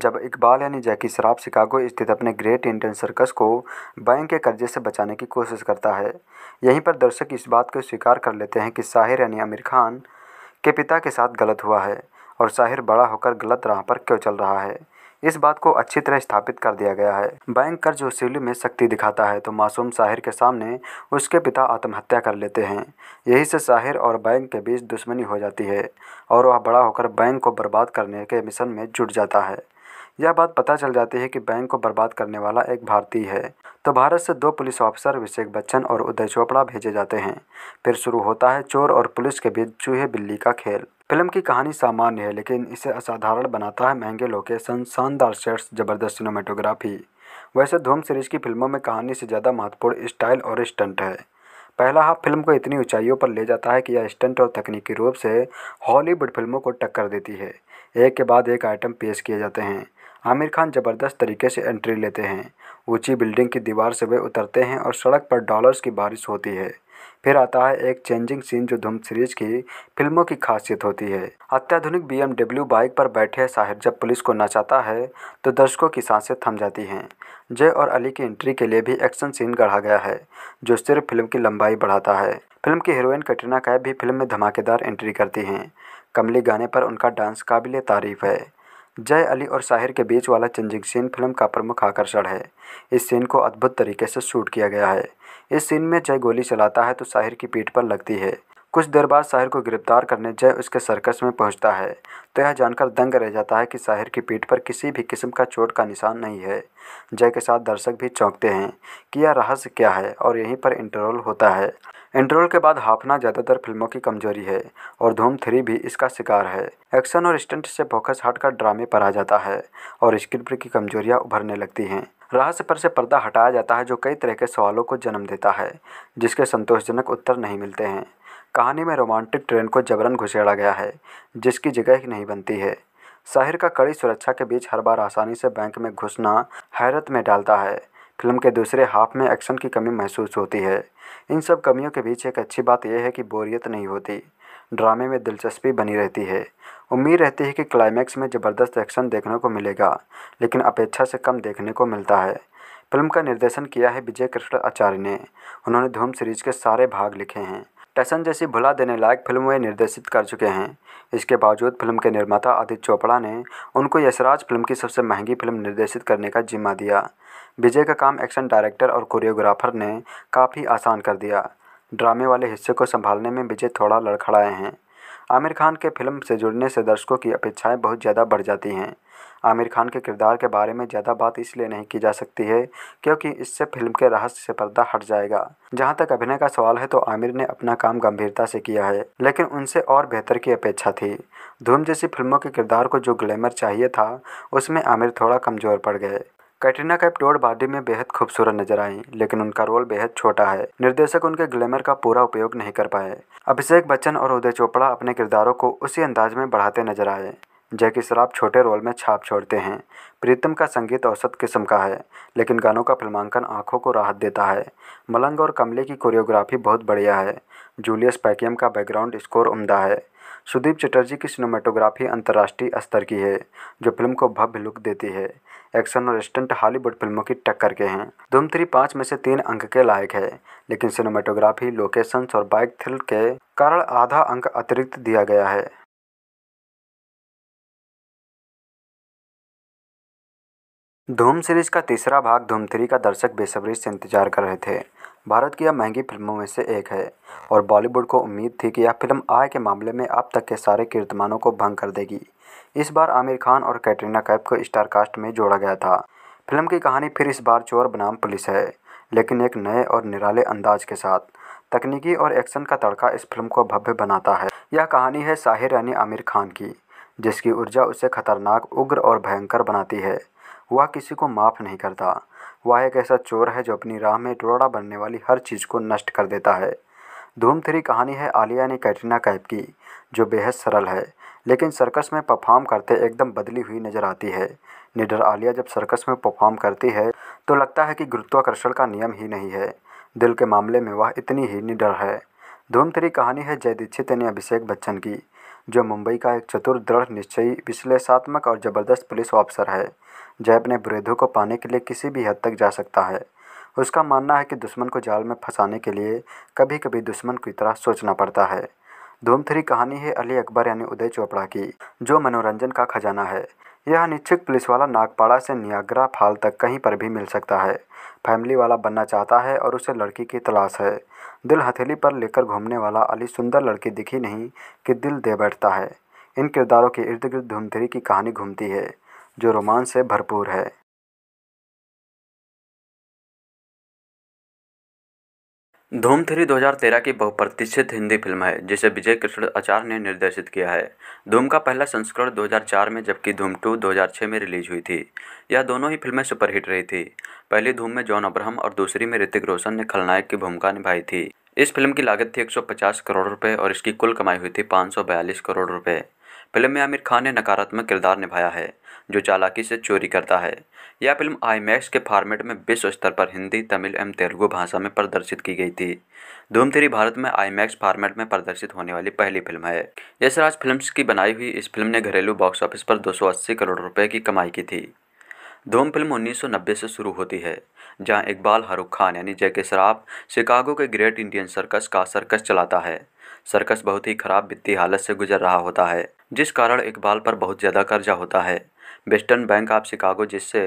जब इकबाल यानी जैकी शराब शिकागो स्थित अपने ग्रेट इंडियन सर्कस को बैंक के कर्जे से बचाने की कोशिश करता है यहीं पर दर्शक इस बात को स्वीकार कर लेते हैं कि साहिर यानी आमिर खान के पिता के साथ गलत हुआ है और साहिर बड़ा होकर गलत राह पर क्यों चल रहा है इस बात को अच्छी तरह स्थापित कर दिया गया है बैंक कर्ज वसूली में शक्ति दिखाता है तो मासूम साहिर के सामने उसके पिता आत्महत्या कर लेते हैं यही से साहिर और बैंक के बीच दुश्मनी हो जाती है और वह बड़ा होकर बैंक को बर्बाद करने के मिशन में जुट जाता है यह बात पता चल जाती है कि बैंक को बर्बाद करने वाला एक भारतीय है तो भारत से दो पुलिस ऑफिसर अभिषेक बच्चन और उदय चोपड़ा भेजे जाते हैं फिर शुरू होता है चोर और पुलिस के बीच चूहे बिल्ली का खेल फिल्म की कहानी सामान्य है लेकिन इसे असाधारण बनाता है महंगे लोकेशन शानदार सेट्स जबरदस्त सिनेमाटोग्राफी वैसे धूम सीरीज की फिल्मों में कहानी से ज़्यादा महत्वपूर्ण स्टाइल और स्टंट है पहला हाफ फिल्म को इतनी ऊंचाइयों पर ले जाता है कि यह स्टंट और तकनीकी रूप से हॉलीवुड फिल्मों को टक्कर देती है एक के बाद एक आइटम पेश किए जाते हैं आमिर खान ज़बरदस्त तरीके से एंट्री लेते हैं ऊंची बिल्डिंग की दीवार से वे उतरते हैं और सड़क पर डॉलर्स की बारिश होती है फिर आता है एक चेंजिंग सीन जो धूम सीरीज की फिल्मों की खासियत होती है अत्याधुनिक बीएमडब्ल्यू बाइक पर बैठे साहिर जब पुलिस को नचाता है तो दर्शकों की सांसें थम जाती हैं जय और अली की एंट्री के लिए भी एक्शन सीन गढ़ा गया है जो सिर्फ फिल्म की लंबाई बढ़ाता है फिल्म की हीरोइन कटरीना कैब भी फिल्म में धमाकेदार एंट्री करती हैं कमली गाने पर उनका डांस काबिल तारीफ है जय अली और साहिर के बीच वाला चेंजिंग सीन फिल्म का प्रमुख आकर्षण है इस सीन को अद्भुत तरीके से शूट किया गया है इस सीन में जय गोली चलाता है तो साहिर की पीठ पर लगती है कुछ देर बाद साहिर को गिरफ्तार करने जय उसके सर्कस में पहुंचता है तो यह जानकर दंग रह जाता है कि साहिर की पीठ पर किसी भी किस्म का चोट का निशान नहीं है जय के साथ दर्शक भी चौंकते हैं कि यह रहस्य क्या है और यहीं पर इंटरवल होता है इंटरवल के बाद हाफना ज़्यादातर फिल्मों की कमजोरी है और धूम थ्री भी इसका शिकार है एक्शन और स्टंट से फोकस हटकर ड्रामे पर आ जाता है और स्क्रिप्ट की कमजोरियाँ उभरने लगती हैं रहस्य पर से पर्दा हटाया जाता है जो कई तरह के सवालों को जन्म देता है जिसके संतोषजनक उत्तर नहीं मिलते हैं कहानी में रोमांटिक ट्रेन को जबरन घुसेड़ा गया है जिसकी जगह नहीं बनती है शहर का कड़ी सुरक्षा के बीच हर बार आसानी से बैंक में घुसना हैरत में डालता है फिल्म के दूसरे हाफ में एक्शन की कमी महसूस होती है इन सब कमियों के बीच एक अच्छी बात यह है कि बोरियत नहीं होती ड्रामे में दिलचस्पी बनी रहती है उम्मीद रहती है कि क्लाइमैक्स में ज़बरदस्त एक्शन देखने को मिलेगा लेकिन अपेक्षा से कम देखने को मिलता है फिल्म का निर्देशन किया है विजय कृष्ण आचार्य ने उन्होंने धूम सीरीज के सारे भाग लिखे हैं टैसन जैसी भुला देने लायक फिल्म वे निर्देशित कर चुके हैं इसके बावजूद फिल्म के निर्माता आदित्य चोपड़ा ने उनको यशराज फिल्म की सबसे महंगी फिल्म निर्देशित करने का जिम्मा दिया विजय का काम एक्शन डायरेक्टर और कोरियोग्राफर ने काफ़ी आसान कर दिया ड्रामे वाले हिस्से को संभालने में विजय थोड़ा लड़खड़ाए हैं आमिर खान के फिल्म से जुड़ने से दर्शकों की अपेक्षाएं बहुत ज़्यादा बढ़ जाती हैं आमिर खान के किरदार के बारे में ज़्यादा बात इसलिए नहीं की जा सकती है क्योंकि इससे फिल्म के रहस्य से पर्दा हट जाएगा जहां तक अभिनय का सवाल है तो आमिर ने अपना काम गंभीरता से किया है लेकिन उनसे और बेहतर की अपेक्षा थी धूम जैसी फिल्मों के किरदार को जो ग्लैमर चाहिए था उसमें आमिर थोड़ा कमज़ोर पड़ गए कैटरीना कैप डोर बॉडी में बेहद खूबसूरत नजर आई लेकिन उनका रोल बेहद छोटा है निर्देशक उनके ग्लैमर का पूरा उपयोग नहीं कर पाए अभिषेक बच्चन और उदय चोपड़ा अपने किरदारों को उसी अंदाज में बढ़ाते नजर आए जैकी शराब छोटे रोल में छाप छोड़ते हैं प्रीतम का संगीत औसत किस्म का है लेकिन गानों का फिल्मांकन आंखों को राहत देता है मलंग और कमले की कोरियोग्राफी बहुत बढ़िया है जूलियस पैकियम का बैकग्राउंड स्कोर उम्दा है सुदीप चटर्जी की सिनेमाटोग्राफी अंतर्राष्ट्रीय स्तर की है जो फिल्म को भव्य लुक देती है एक्शन और स्टंट हॉलीवुड फिल्मों की टक्कर के हैं धूम थ्री पाँच में से तीन अंक के लायक है लेकिन सिनेमाटोग्राफी लोकेशन और बाइक थ्रिल के कारण आधा अंक अतिरिक्त दिया गया है धूम सीरीज का तीसरा भाग धूम थ्री का दर्शक बेसब्री से इंतजार कर रहे थे भारत की यह महंगी फिल्मों में से एक है और बॉलीवुड को उम्मीद थी कि यह फिल्म आय के मामले में अब तक के सारे कीर्तमानों को भंग कर देगी इस बार आमिर खान और कैटरीना कैफ को स्टार कास्ट में जोड़ा गया था फिल्म की कहानी फिर इस बार चोर बनाम पुलिस है लेकिन एक नए और निराले अंदाज के साथ तकनीकी और एक्शन का तड़का इस फिल्म को भव्य बनाता है यह कहानी है साहिर यानी आमिर खान की जिसकी ऊर्जा उसे खतरनाक उग्र और भयंकर बनाती है वह किसी को माफ़ नहीं करता वह एक ऐसा चोर है जो अपनी राह में टोड़ा बनने वाली हर चीज़ को नष्ट कर देता है धूम थ्री कहानी है आलिया ने कैटरीना कैफ की जो बेहद सरल है लेकिन सर्कस में परफॉर्म करते एकदम बदली हुई नज़र आती है निडर आलिया जब सर्कस में परफॉर्म करती है तो लगता है कि गुरुत्वाकर्षण का नियम ही नहीं है दिल के मामले में वह इतनी ही निडर है धूम थ्री कहानी है जय दीक्षित ने अभिषेक बच्चन की जो मुंबई का एक चतुर दृढ़ निश्चयी विश्लेषात्मक और ज़बरदस्त पुलिस ऑफिसर है जय अपने विरोधों को पाने के लिए किसी भी हद तक जा सकता है उसका मानना है कि दुश्मन को जाल में फंसाने के लिए कभी कभी दुश्मन की तरह सोचना पड़ता है धूम थ्री कहानी है अली अकबर यानी उदय चोपड़ा की जो मनोरंजन का खजाना है यह अनिच्छुक पुलिस वाला नागपाड़ा से नियाग्रा फाल तक कहीं पर भी मिल सकता है फैमिली वाला बनना चाहता है और उसे लड़की की तलाश है दिल हथेली पर लेकर घूमने वाला अली सुंदर लड़की दिखी नहीं कि दिल दे बैठता है इन किरदारों के इर्द गिर्द धूमधरी की कहानी घूमती है जो रोमांच से भरपूर है धूम थ्री 2013 की बहुप्रतिष्ठित हिंदी फिल्म है जिसे विजय कृष्ण आचार्य ने निर्देशित किया है धूम का पहला संस्करण 2004 में जबकि धूम टू 2006 में रिलीज हुई थी यह दोनों ही फिल्में सुपरहिट रही थी पहली धूम में जॉन अब्राहम और दूसरी में ऋतिक रोशन ने खलनायक की भूमिका निभाई थी इस फिल्म की लागत थी एक करोड़ रुपये और इसकी कुल कमाई हुई थी पाँच करोड़ रुपये फिल्म में आमिर खान ने नकारात्मक किरदार निभाया है जो चालाकी से चोरी करता है यह फिल्म आईमैक्स के फॉर्मेट में विश्व स्तर पर हिंदी तमिल एवं तेलुगु भाषा में प्रदर्शित की गई थी धूम थ्री भारत में आईमैक्स फॉर्मेट में प्रदर्शित होने वाली पहली फिल्म है यशराज फिल्म्स की बनाई हुई इस फिल्म ने घरेलू बॉक्स ऑफिस पर 280 करोड़ रुपए की कमाई की थी धूम फिल्म 1990 से शुरू होती है जहां इकबाल फारूक खान यानी जैके शराफ शिकागो के ग्रेट इंडियन सर्कस का सर्कस चलाता है सर्कस बहुत ही खराब वित्तीय हालत से गुजर रहा होता है जिस कारण इकबाल पर बहुत ज़्यादा कर्जा होता है वेस्टर्न बैंक ऑफ शिकागो जिससे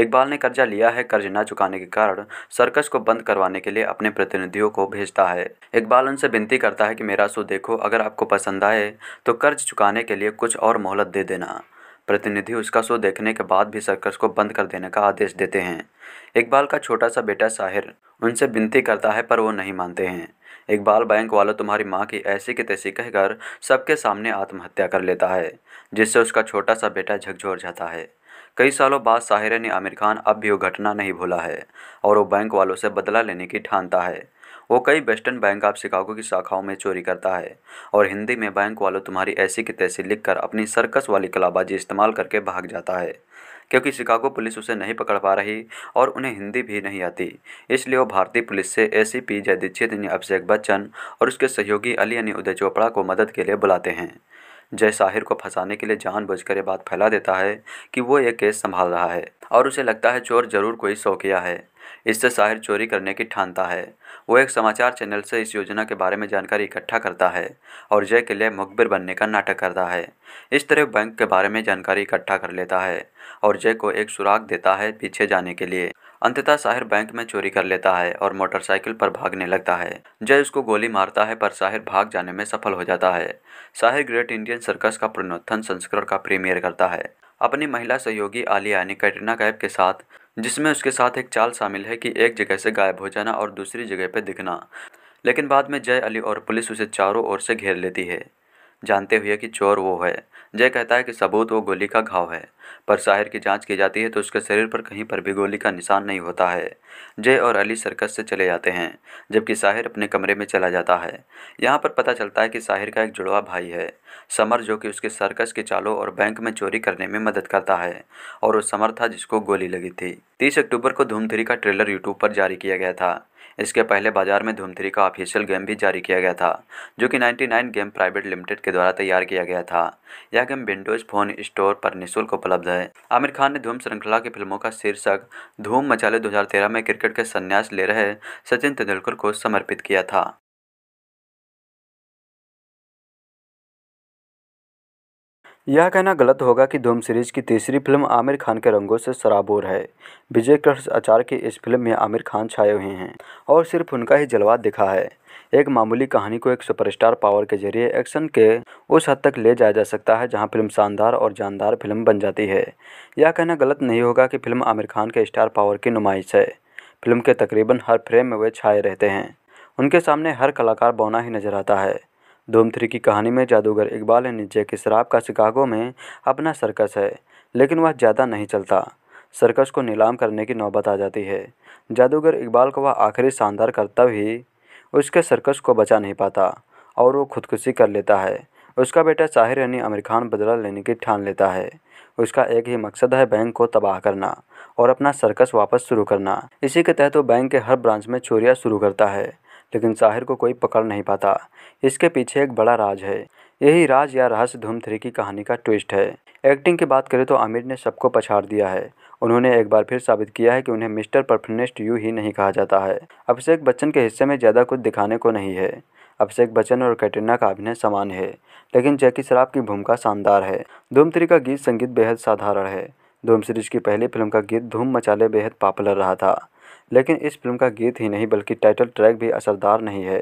इकबाल ने कर्जा लिया है कर्ज न चुकाने के कारण सर्कस को बंद करवाने के लिए अपने प्रतिनिधियों को भेजता है इकबाल उनसे विनती करता है कि मेरा शो देखो अगर आपको पसंद आए तो कर्ज चुकाने के लिए कुछ और मोहलत दे देना प्रतिनिधि उसका शो देखने के बाद भी सर्कस को बंद कर देने का आदेश देते हैं इकबाल का छोटा सा बेटा साहिर उनसे विनती करता है पर वो नहीं मानते हैं इकबाल बैंक वाला तुम्हारी माँ की ऐसी की तैसी कहकर सबके सामने आत्महत्या कर लेता है जिससे उसका छोटा सा बेटा झकझोर जाता है कई सालों बाद साहिरा ने आमिर खान अब भी वो घटना नहीं भूला है और वो बैंक वालों से बदला लेने की ठानता है वो कई वेस्टर्न बैंक ऑफ शिकागो की शाखाओं में चोरी करता है और हिंदी में बैंक वालों तुम्हारी ऐसी की तैसी लिखकर अपनी सर्कस वाली कलाबाजी इस्तेमाल करके भाग जाता है क्योंकि शिकागो पुलिस उसे नहीं पकड़ पा रही और उन्हें हिंदी भी नहीं आती इसलिए वो भारतीय पुलिस से ए सी पी जय यानी अभिषेक बच्चन और उसके सहयोगी अली यानी उदय चोपड़ा को मदद के लिए बुलाते हैं जय साहिर को फंसाने के लिए जानबूझकर यह बात फैला देता है कि वो यह केस संभाल रहा है और उसे लगता है चोर जरूर कोई शौकिया है इससे साहिर चोरी करने की ठानता है वो एक समाचार चैनल से इस योजना के बारे में जानकारी इकट्ठा करता है और जय के लिए मुखबिर बनने का नाटक करता है इस तरह बैंक के बारे में जानकारी इकट्ठा कर लेता है और जय को एक सुराग देता है पीछे जाने के लिए अंततः साहिर बैंक में चोरी कर लेता है और मोटरसाइकिल पर भागने लगता है जय उसको गोली मारता है पर साहिर भाग जाने में सफल हो जाता है साहिर ग्रेट इंडियन सर्कस का पुनोत्थन संस्करण का प्रीमियर करता है अपनी महिला सहयोगी आलिया ने कैटरीना कैब के साथ जिसमें उसके साथ एक चाल शामिल है कि एक जगह से गायब हो जाना और दूसरी जगह पर दिखना लेकिन बाद में जय अली और पुलिस उसे चारों ओर से घेर लेती है जानते हुए कि चोर वो है जय कहता है कि सबूत वो गोली का घाव है पर साहिर की जांच की जाती है तो उसके शरीर पर कहीं पर भी गोली का निशान नहीं होता है जय और अली सर्कस से चले जाते हैं जबकि साहिर अपने कमरे में चला जाता है यहाँ पर पता चलता है कि साहिर का एक जुड़वा भाई है समर जो कि उसके सर्कस के चालों और बैंक में चोरी करने में मदद करता है और वो समर था जिसको गोली लगी थी तीस अक्टूबर को धूमधरी का ट्रेलर यूट्यूब पर जारी किया गया था इसके पहले बाजार में धूम थ्री का ऑफिशियल गेम भी जारी किया गया था जो कि 99 गेम प्राइवेट लिमिटेड के द्वारा तैयार किया गया था यह गेम विंडोज फोन स्टोर पर निःशुल्क उपलब्ध है आमिर खान ने धूम श्रृंखला की फिल्मों का शीर्षक धूम मचाले दो में क्रिकेट के संन्यास ले रहे सचिन तेंदुलकर को समर्पित किया था यह कहना गलत होगा कि धूम सीरीज की तीसरी फिल्म आमिर खान के रंगों से सराबोर है विजय कृष्ण आचार्य की इस फिल्म में आमिर खान छाए हुए हैं और सिर्फ उनका ही जलवा दिखा है एक मामूली कहानी को एक सुपरस्टार पावर के जरिए एक्शन के उस हद तक ले जाया जा सकता है जहां फिल्म शानदार और जानदार फिल्म बन जाती है यह कहना गलत नहीं होगा कि फिल्म आमिर खान के स्टार पावर की नुमाइश है फिल्म के तकरीबन हर फ्रेम में वे छाए रहते हैं उनके सामने हर कलाकार बौना ही नजर आता है थ्री की कहानी में जादूगर इकबाल है नीचे की शराब का शिकागो में अपना सर्कस है लेकिन वह ज़्यादा नहीं चलता सर्कस को नीलाम करने की नौबत आ जाती है जादूगर इकबाल को वह आखिरी शानदार करता ही उसके सर्कस को बचा नहीं पाता और वो खुदकुशी कर लेता है उसका बेटा साहिर यानी आमिर खान बदला लेने की ठान लेता है उसका एक ही मकसद है बैंक को तबाह करना और अपना सर्कस वापस शुरू करना इसी के तहत वो बैंक के हर ब्रांच में चोरियाँ शुरू करता है लेकिन साहिर को कोई पकड़ नहीं पाता इसके पीछे एक बड़ा राज है यही राज या रहस्य धूम थ्री की कहानी का ट्विस्ट है एक्टिंग की बात करें तो आमिर ने सबको पछाड़ दिया है उन्होंने एक बार फिर साबित किया है कि उन्हें मिस्टर परफनेस्ट यू ही नहीं कहा जाता है अभिषेक बच्चन के हिस्से में ज़्यादा कुछ दिखाने को नहीं है अभिषेक बच्चन और कैटरीना का अभिनय समान है लेकिन जैकी शराब की भूमिका शानदार है धूम थ्री का गीत संगीत बेहद साधारण है धूम सीरीज की पहली फिल्म का गीत धूम मचाले बेहद पॉपुलर रहा था लेकिन इस फिल्म का गीत ही नहीं बल्कि टाइटल ट्रैक भी असरदार नहीं है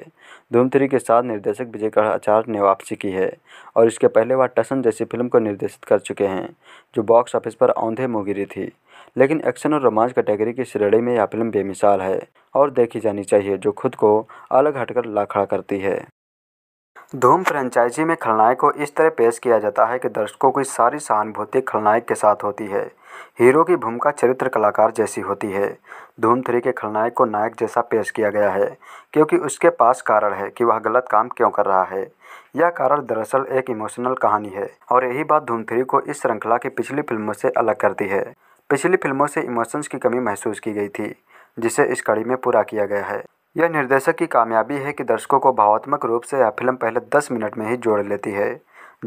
धूम थ्री के साथ निर्देशक विजय आचार्य ने वापसी की है और इसके पहले वह टसन जैसी फिल्म को निर्देशित कर चुके हैं जो बॉक्स ऑफिस पर औंधे मुँह थी लेकिन एक्शन और रोमांच कैटेगरी की श्रेणी में यह फिल्म बेमिसाल है और देखी जानी चाहिए जो खुद को अलग हटकर ला खड़ा करती है धूम फ्रेंचाइजी में खलनायक को इस तरह पेश किया जाता है कि दर्शकों की सारी सहानुभूति खलनायक के साथ होती है हीरो की भूमिका चरित्र कलाकार जैसी होती है धूम थ्री के खलनायक को नायक जैसा पेश किया गया है क्योंकि उसके पास कारण है कि वह गलत काम क्यों कर रहा है यह कारण दरअसल एक इमोशनल कहानी है और यही बात धूम थ्री को इस श्रृंखला की पिछली फिल्मों से अलग करती है पिछली फिल्मों से इमोशंस की कमी महसूस की गई थी जिसे इस कड़ी में पूरा किया गया है यह निर्देशक की कामयाबी है कि दर्शकों को भावात्मक रूप से यह फिल्म पहले दस मिनट में ही जोड़ लेती है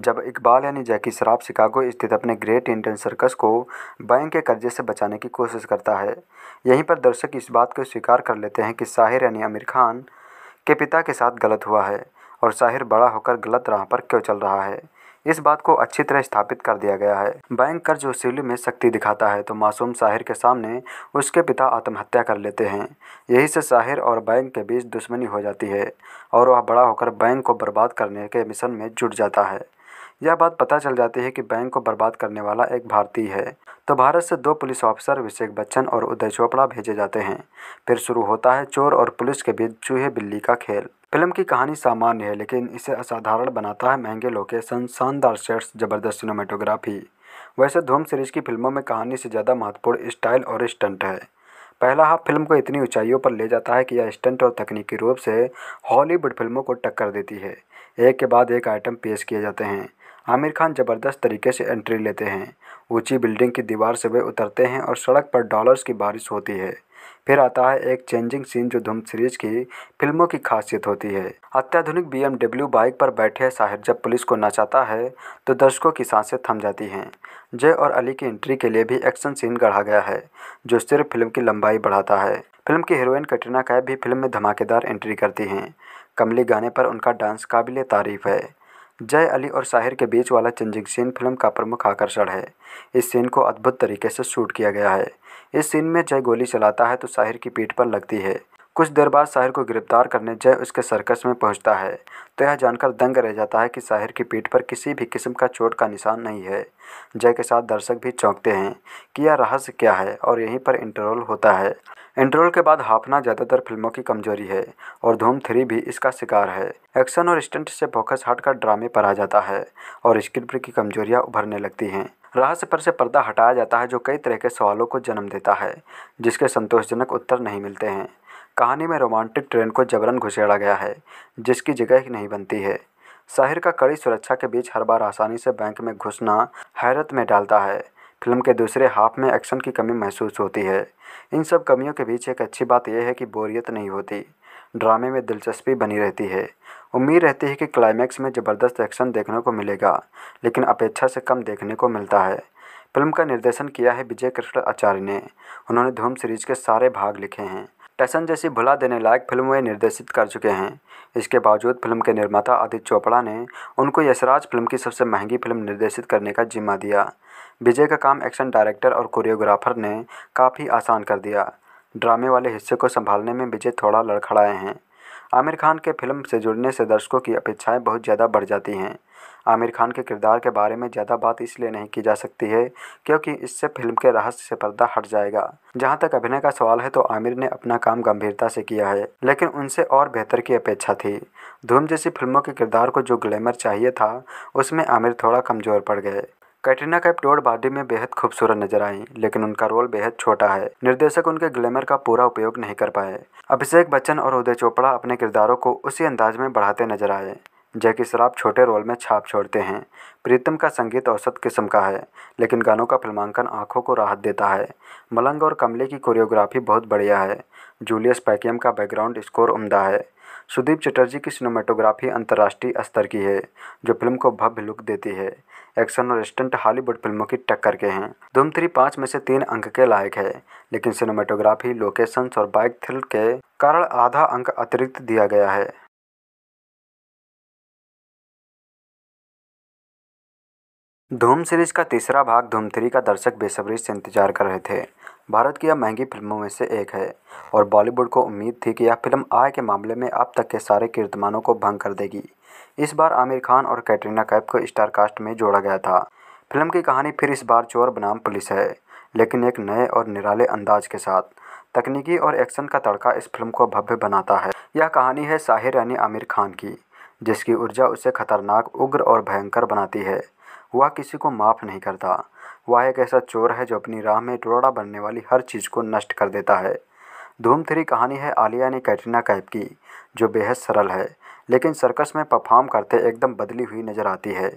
जब इकबाल यानी जैकी शराब शिकागो स्थित अपने ग्रेट इंडियन सर्कस को बैंक के कर्जे से बचाने की कोशिश करता है यहीं पर दर्शक इस बात को स्वीकार कर लेते हैं कि साहिर यानी आमिर खान के पिता के साथ गलत हुआ है और साहिर बड़ा होकर गलत राह पर क्यों चल रहा है इस बात को अच्छी तरह स्थापित कर दिया गया है बैंक कर्ज वसूली में शक्ति दिखाता है तो मासूम साहिर के सामने उसके पिता आत्महत्या कर लेते हैं यही से साहिर और बैंक के बीच दुश्मनी हो जाती है और वह बड़ा होकर बैंक को बर्बाद करने के मिशन में जुट जाता है यह बात पता चल जाती है कि बैंक को बर्बाद करने वाला एक भारतीय है तो भारत से दो पुलिस ऑफिसर अभिषेक बच्चन और उदय चोपड़ा भेजे जाते हैं फिर शुरू होता है चोर और पुलिस के बीच चूहे बिल्ली का खेल फिल्म की कहानी सामान्य है लेकिन इसे असाधारण बनाता है महंगे लोकेशन शानदार सेट्स जबरदस्त सिनेमाटोग्राफी वैसे धूम सीरीज की फिल्मों में कहानी से ज़्यादा महत्वपूर्ण स्टाइल और स्टंट है पहला हाफ फिल्म को इतनी ऊंचाइयों पर ले जाता है कि यह स्टंट और तकनीकी रूप से हॉलीवुड फिल्मों को टक्कर देती है एक के बाद एक आइटम पेश किए जाते हैं आमिर खान ज़बरदस्त तरीके से एंट्री लेते हैं ऊंची बिल्डिंग की दीवार से वे उतरते हैं और सड़क पर डॉलर्स की बारिश होती है फिर आता है एक चेंजिंग सीन जो धूम सीरीज की फिल्मों की खासियत होती है अत्याधुनिक बीएमडब्ल्यू बाइक पर बैठे साहिर जब पुलिस को नचाता है तो दर्शकों की सांसें थम जाती हैं जय और अली की एंट्री के लिए भी एक्शन सीन गढ़ा गया है जो सिर्फ फिल्म की लंबाई बढ़ाता है फिल्म की हीरोइन कटरीना कैब भी फिल्म में धमाकेदार एंट्री करती हैं कमली गाने पर उनका डांस काबिल तारीफ है जय अली और साहिर के बीच वाला चेंजिंग सीन फिल्म का प्रमुख आकर्षण है इस सीन को अद्भुत तरीके से शूट किया गया है इस सीन में जय गोली चलाता है तो साहिर की पीठ पर लगती है कुछ देर बाद साहिर को गिरफ्तार करने जय उसके सर्कस में पहुंचता है तो यह जानकर दंग रह जाता है कि साहिर की पीठ पर किसी भी किस्म का चोट का निशान नहीं है जय के साथ दर्शक भी चौंकते हैं कि यह रहस्य क्या है और यहीं पर इंटरवल होता है इंटरवल के बाद हाफना ज़्यादातर फिल्मों की कमजोरी है और धूम थ्री भी इसका शिकार है एक्शन और स्टंट से फोकस हटकर ड्रामे पर आ जाता है और स्क्रिप्ट की कमजोरियाँ उभरने लगती हैं रहस्य पर से पर्दा हटाया जाता है जो कई तरह के सवालों को जन्म देता है जिसके संतोषजनक उत्तर नहीं मिलते हैं कहानी में रोमांटिक ट्रेंड को जबरन घुसेड़ा गया है जिसकी जगह नहीं बनती है शहर का कड़ी सुरक्षा के बीच हर बार आसानी से बैंक में घुसना हैरत में डालता है फिल्म के दूसरे हाफ में एक्शन की कमी महसूस होती है इन सब कमियों के बीच एक अच्छी बात यह है कि बोरियत नहीं होती ड्रामे में दिलचस्पी बनी रहती है उम्मीद रहती है कि क्लाइमैक्स में ज़बरदस्त एक्शन देखने को मिलेगा लेकिन अपेक्षा से कम देखने को मिलता है फिल्म का निर्देशन किया है विजय कृष्ण आचार्य ने उन्होंने धूम सीरीज के सारे भाग लिखे हैं टैसन जैसी भुला देने लायक फिल्म वे निर्देशित कर चुके हैं इसके बावजूद फिल्म के निर्माता आदित्य चोपड़ा ने उनको यशराज फिल्म की सबसे महंगी फिल्म निर्देशित करने का जिम्मा दिया विजय का काम एक्शन डायरेक्टर और कोरियोग्राफर ने काफ़ी आसान कर दिया ड्रामे वाले हिस्से को संभालने में विजय थोड़ा लड़खड़ाए हैं आमिर खान के फिल्म से जुड़ने से दर्शकों की अपेक्षाएं बहुत ज़्यादा बढ़ जाती हैं आमिर खान के किरदार के बारे में ज़्यादा बात इसलिए नहीं की जा सकती है क्योंकि इससे फिल्म के रहस्य से पर्दा हट जाएगा जहां तक अभिनय का सवाल है तो आमिर ने अपना काम गंभीरता से किया है लेकिन उनसे और बेहतर की अपेक्षा थी धूम जैसी फिल्मों के किरदार को जो ग्लैमर चाहिए था उसमें आमिर थोड़ा कमज़ोर पड़ गए कैटरीना कैप टोड बॉडी में बेहद खूबसूरत नजर आई लेकिन उनका रोल बेहद छोटा है निर्देशक उनके ग्लैमर का पूरा उपयोग नहीं कर पाए अभिषेक बच्चन और उदय चोपड़ा अपने किरदारों को उसी अंदाज में बढ़ाते नजर आए जैकी शराब छोटे रोल में छाप छोड़ते हैं प्रीतम का संगीत औसत किस्म का है लेकिन गानों का फिल्मांकन आंखों को राहत देता है मलंग और कमले की कोरियोग्राफी बहुत बढ़िया है जूलियस पैकियम का बैकग्राउंड स्कोर उम्दा है सुदीप चटर्जी की सिनेमाटोग्राफी अंतर्राष्ट्रीय स्तर की है जो फिल्म को भव्य लुक देती है एक्शन और स्टंट हॉलीवुड फिल्मों की टक्कर के हैं धूम थ्री पाँच में से तीन अंक के लायक है लेकिन सिनेमाटोग्राफी लोकेशंस और बाइक थ्रिल के कारण आधा अंक अतिरिक्त दिया गया है धूम सीरीज का तीसरा भाग धूम थ्री का दर्शक बेसब्री से इंतजार कर रहे थे भारत की यह महंगी फिल्मों में से एक है और बॉलीवुड को उम्मीद थी कि यह फिल्म आय के मामले में अब तक के सारे कीर्तमानों को भंग कर देगी इस बार आमिर खान और कैटरीना कैफ को स्टार कास्ट में जोड़ा गया था फिल्म की कहानी फिर इस बार चोर बनाम पुलिस है लेकिन एक नए और निराले अंदाज के साथ तकनीकी और एक्शन का तड़का इस फिल्म को भव्य बनाता है यह कहानी है साहिर यानी आमिर खान की जिसकी ऊर्जा उसे खतरनाक उग्र और भयंकर बनाती है वह किसी को माफ़ नहीं करता वह एक ऐसा चोर है जो अपनी राह में टोड़ा बनने वाली हर चीज़ को नष्ट कर देता है धूम थ्री कहानी है आलिया ने कैटरीना कैफ की जो बेहद सरल है लेकिन सर्कस में परफॉर्म करते एकदम बदली हुई नजर आती है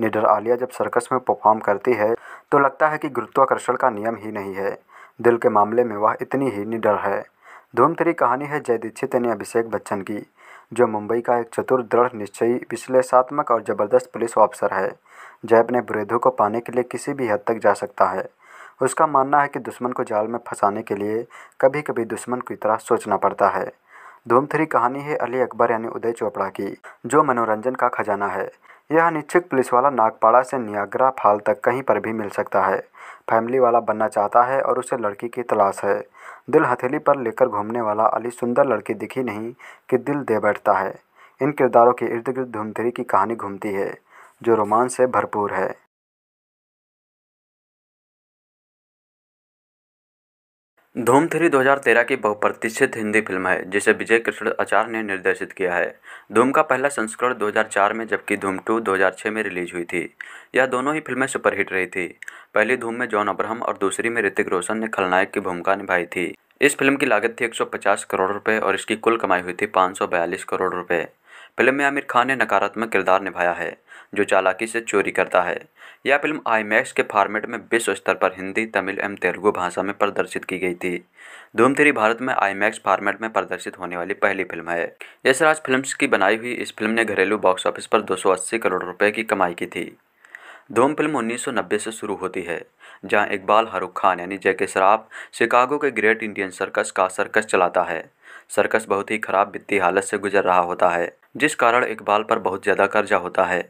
निडर आलिया जब सर्कस में परफॉर्म करती है तो लगता है कि गुरुत्वाकर्षण का नियम ही नहीं है दिल के मामले में वह इतनी ही निडर है धूम कहानी है जय दीक्षित यानी अभिषेक बच्चन की जो मुंबई का एक चतुर दृढ़ निश्चयी विश्लेषात्मक और ज़बरदस्त पुलिस ऑफिसर है जय अपने विरोधों को पाने के लिए किसी भी हद तक जा सकता है उसका मानना है कि दुश्मन को जाल में फंसाने के लिए कभी कभी दुश्मन की तरह सोचना पड़ता है धूमथरी कहानी है अली अकबर यानी उदय चोपड़ा की जो मनोरंजन का खजाना है यह अनिच्छुक पुलिस वाला नागपाड़ा से नियाग्रा फाल तक कहीं पर भी मिल सकता है फैमिली वाला बनना चाहता है और उसे लड़की की तलाश है दिल हथेली पर लेकर घूमने वाला अली सुंदर लड़की दिखी नहीं कि दिल दे बैठता है इन किरदारों के इर्द गिर्द धूमथरी की कहानी घूमती है जो रोमांस से भरपूर है धूम थ्री 2013 की बहुप्रतिष्ठित हिंदी फिल्म है जिसे विजय कृष्ण आचार्य ने निर्देशित किया है धूम का पहला संस्करण 2004 में जबकि धूम टू 2006 में रिलीज हुई थी यह दोनों ही फिल्में सुपरहिट रही थी पहली धूम में जॉन अब्राहम और दूसरी में ऋतिक रोशन ने खलनायक की भूमिका निभाई थी इस फिल्म की लागत थी एक करोड़ रुपये और इसकी कुल कमाई हुई थी पाँच करोड़ रुपये फिल्म में आमिर खान ने नकारात्मक किरदार निभाया है जो चालाकी से चोरी करता है यह फिल्म आईमैक्स के फॉर्मेट में विश्व स्तर पर हिंदी तमिल एवं तेलुगु भाषा में प्रदर्शित की गई थी धूम थ्री भारत में आईमैक्स फॉर्मेट में प्रदर्शित होने वाली पहली फिल्म है यशराज फिल्म्स की बनाई हुई इस फिल्म ने घरेलू बॉक्स ऑफिस पर 280 करोड़ रुपए की कमाई की थी धूम फिल्म 1990 से शुरू होती है जहां इकबाल हरुख खान यानी जैके श्राफ शिकागो के ग्रेट इंडियन सर्कस का सर्कस चलाता है सर्कस बहुत ही खराब वित्तीय हालत से गुजर रहा होता है जिस कारण इकबाल पर बहुत ज़्यादा कर्जा होता है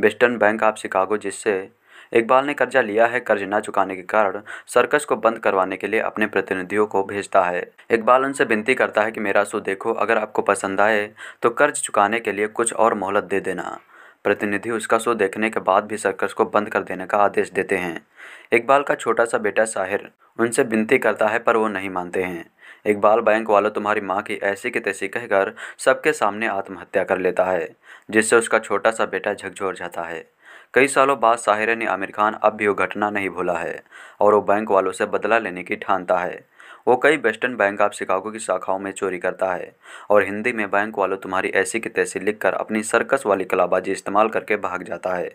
वेस्टर्न बैंक ऑफ शिकागो जिससे इकबाल ने कर्जा लिया है कर्ज न चुकाने के कारण सर्कस को बंद करवाने के लिए अपने प्रतिनिधियों को भेजता है इकबाल उनसे विनती करता है कि मेरा शो देखो अगर आपको पसंद आए तो कर्ज चुकाने के लिए कुछ और मोहलत दे देना प्रतिनिधि उसका शो देखने के बाद भी सर्कस को बंद कर देने का आदेश देते हैं इकबाल का छोटा सा बेटा साहिर उनसे विनती करता है पर वो नहीं मानते हैं इकबाल बैंक वालों तुम्हारी माँ की ऐसी की तैसी कहकर सबके सामने आत्महत्या कर लेता है जिससे उसका छोटा सा बेटा झकझोर जाता है कई सालों बाद साहिरा ने आमिर खान अब भी वो घटना नहीं भूला है और वो बैंक वालों से बदला लेने की ठानता है वो कई वेस्टर्न बैंक ऑफ शिकागो की शाखाओं में चोरी करता है और हिंदी में बैंक वालों तुम्हारी ऐसी की तैसी लिखकर अपनी सर्कस वाली कलाबाजी इस्तेमाल करके भाग जाता है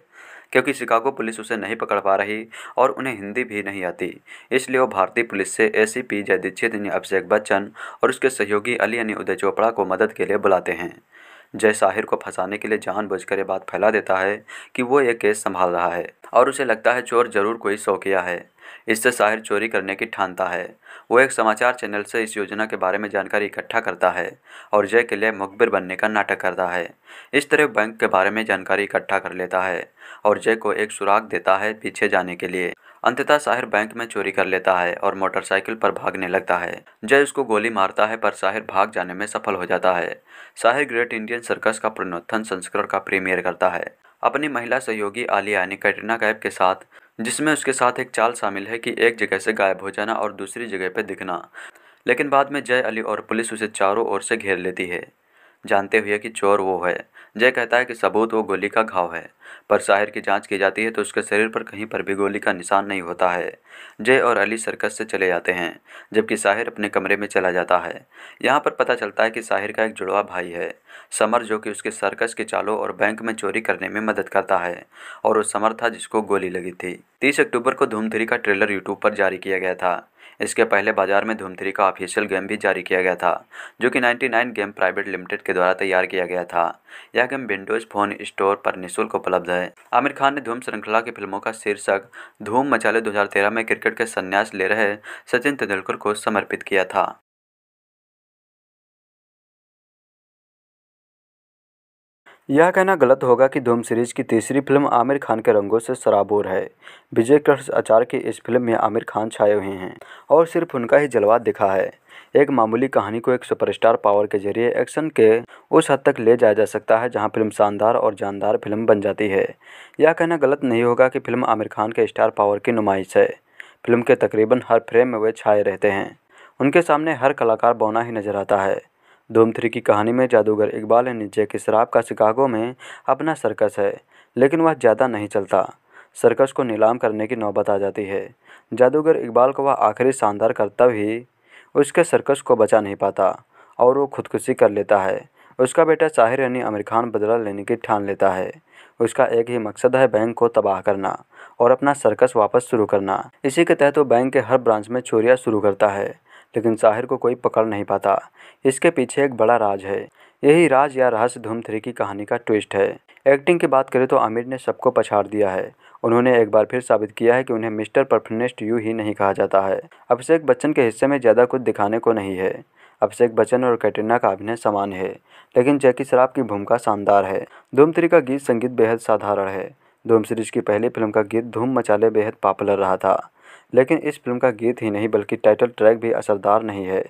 क्योंकि शिकागो पुलिस उसे नहीं पकड़ पा रही और उन्हें हिंदी भी नहीं आती इसलिए वो भारतीय पुलिस से ए सी पी जय दीक्षित अभिषेक बच्चन और उसके सहयोगी अली यानी उदय चोपड़ा को मदद के लिए बुलाते हैं जय साहिर को फंसाने के लिए जानबूझकर यह बात फैला देता है कि वो यह केस संभाल रहा है और उसे लगता है चोर जरूर कोई शौकिया है इससे साहिर चोरी करने की ठानता है वो एक समाचार चैनल से इस योजना के बारे में जानकारी इकट्ठा करता है और जय के लिए मुखबिर बनने का नाटक करता है इस तरह बैंक के बारे में जानकारी इकट्ठा कर लेता है और जय को एक सुराग देता है पीछे जाने के लिए अंततः साहिर बैंक में चोरी कर लेता है और मोटरसाइकिल पर भागने लगता है जय उसको गोली मारता है पर साहिर भाग जाने में सफल हो जाता है साहिर ग्रेट इंडियन सर्कस का पुनोत्थन संस्करण का प्रीमियर करता है अपनी महिला सहयोगी आलिया यानी कैटरीना कैफ के साथ जिसमें उसके साथ एक चाल शामिल है कि एक जगह से गायब हो जाना और दूसरी जगह पर दिखना लेकिन बाद में जय अली और पुलिस उसे चारों ओर से घेर लेती है जानते हुए कि चोर वो है जय कहता है कि सबूत वो गोली का घाव है पर साहिर की जांच की जाती है तो उसके शरीर पर कहीं पर भी गोली का निशान नहीं होता है जय और अली सर्कस से चले जाते हैं जबकि साहिर अपने कमरे में चला जाता है यहाँ पर पता चलता है कि साहिर का एक जुड़वा भाई है समर जो कि उसके सर्कस के चालों और बैंक में चोरी करने में मदद करता है और वो समर था जिसको गोली लगी थी तीस अक्टूबर को धूमधरी का ट्रेलर यूट्यूब पर जारी किया गया था इसके पहले बाजार में धूम थ्री का ऑफिशियल गेम भी जारी किया गया था जो कि 99 गेम प्राइवेट लिमिटेड के द्वारा तैयार किया गया था यह गेम विंडोज फोन स्टोर पर निःशुल्क उपलब्ध है आमिर खान ने धूम श्रृंखला की फिल्मों का शीर्षक धूम मचाले दो में क्रिकेट के संन्यास ले रहे सचिन तेंदुलकर को समर्पित किया था यह कहना गलत होगा कि धूम सीरीज की तीसरी फिल्म आमिर खान के रंगों से शराबोर है विजय कृष्ण आचार्य की इस फिल्म में आमिर खान छाए हुए हैं और सिर्फ उनका ही जलवा दिखा है एक मामूली कहानी को एक सुपरस्टार पावर के जरिए एक्शन के उस हद तक ले जाया जा सकता है जहां फिल्म शानदार और जानदार फिल्म बन जाती है यह कहना गलत नहीं होगा कि फिल्म आमिर खान के स्टार पावर की नुमाइश है फिल्म के तकरीबन हर फ्रेम में वे छाए रहते हैं उनके सामने हर कलाकार बौना ही नजर आता है धूम थ्री की कहानी में जादूगर इकबाल नीचे के शराब का शिकागो में अपना सर्कस है लेकिन वह ज़्यादा नहीं चलता सर्कस को नीलाम करने की नौबत आ जाती है जादूगर इकबाल को वह आखिरी शानदार कर्तव्य ही उसके सर्कस को बचा नहीं पाता और वो खुदकुशी कर लेता है उसका बेटा साहिर यानी आमिर खान बदला लेने की ठान लेता है उसका एक ही मकसद है बैंक को तबाह करना और अपना सर्कस वापस शुरू करना इसी के तहत वो बैंक के हर ब्रांच में चोरियाँ शुरू करता है लेकिन साहिर को कोई पकड़ नहीं पाता इसके पीछे एक बड़ा राज है यही राज या रहस्य धूम थ्री की कहानी का ट्विस्ट है एक्टिंग की बात करें तो आमिर ने सबको पछाड़ दिया है उन्होंने एक बार फिर साबित किया है कि उन्हें मिस्टर परफनेस्ट यू ही नहीं कहा जाता है अभिषेक बच्चन के हिस्से में ज़्यादा कुछ दिखाने को नहीं है अभिषेक बच्चन और कैटरीना का अभिनय समान है लेकिन जैकी शराब की भूमिका शानदार है धूम थ्री का गीत संगीत बेहद साधारण है धूम सीरीज की पहली फिल्म का गीत धूम मचाले बेहद पॉपुलर रहा था लेकिन इस फिल्म का गीत ही नहीं बल्कि टाइटल ट्रैक भी असरदार नहीं है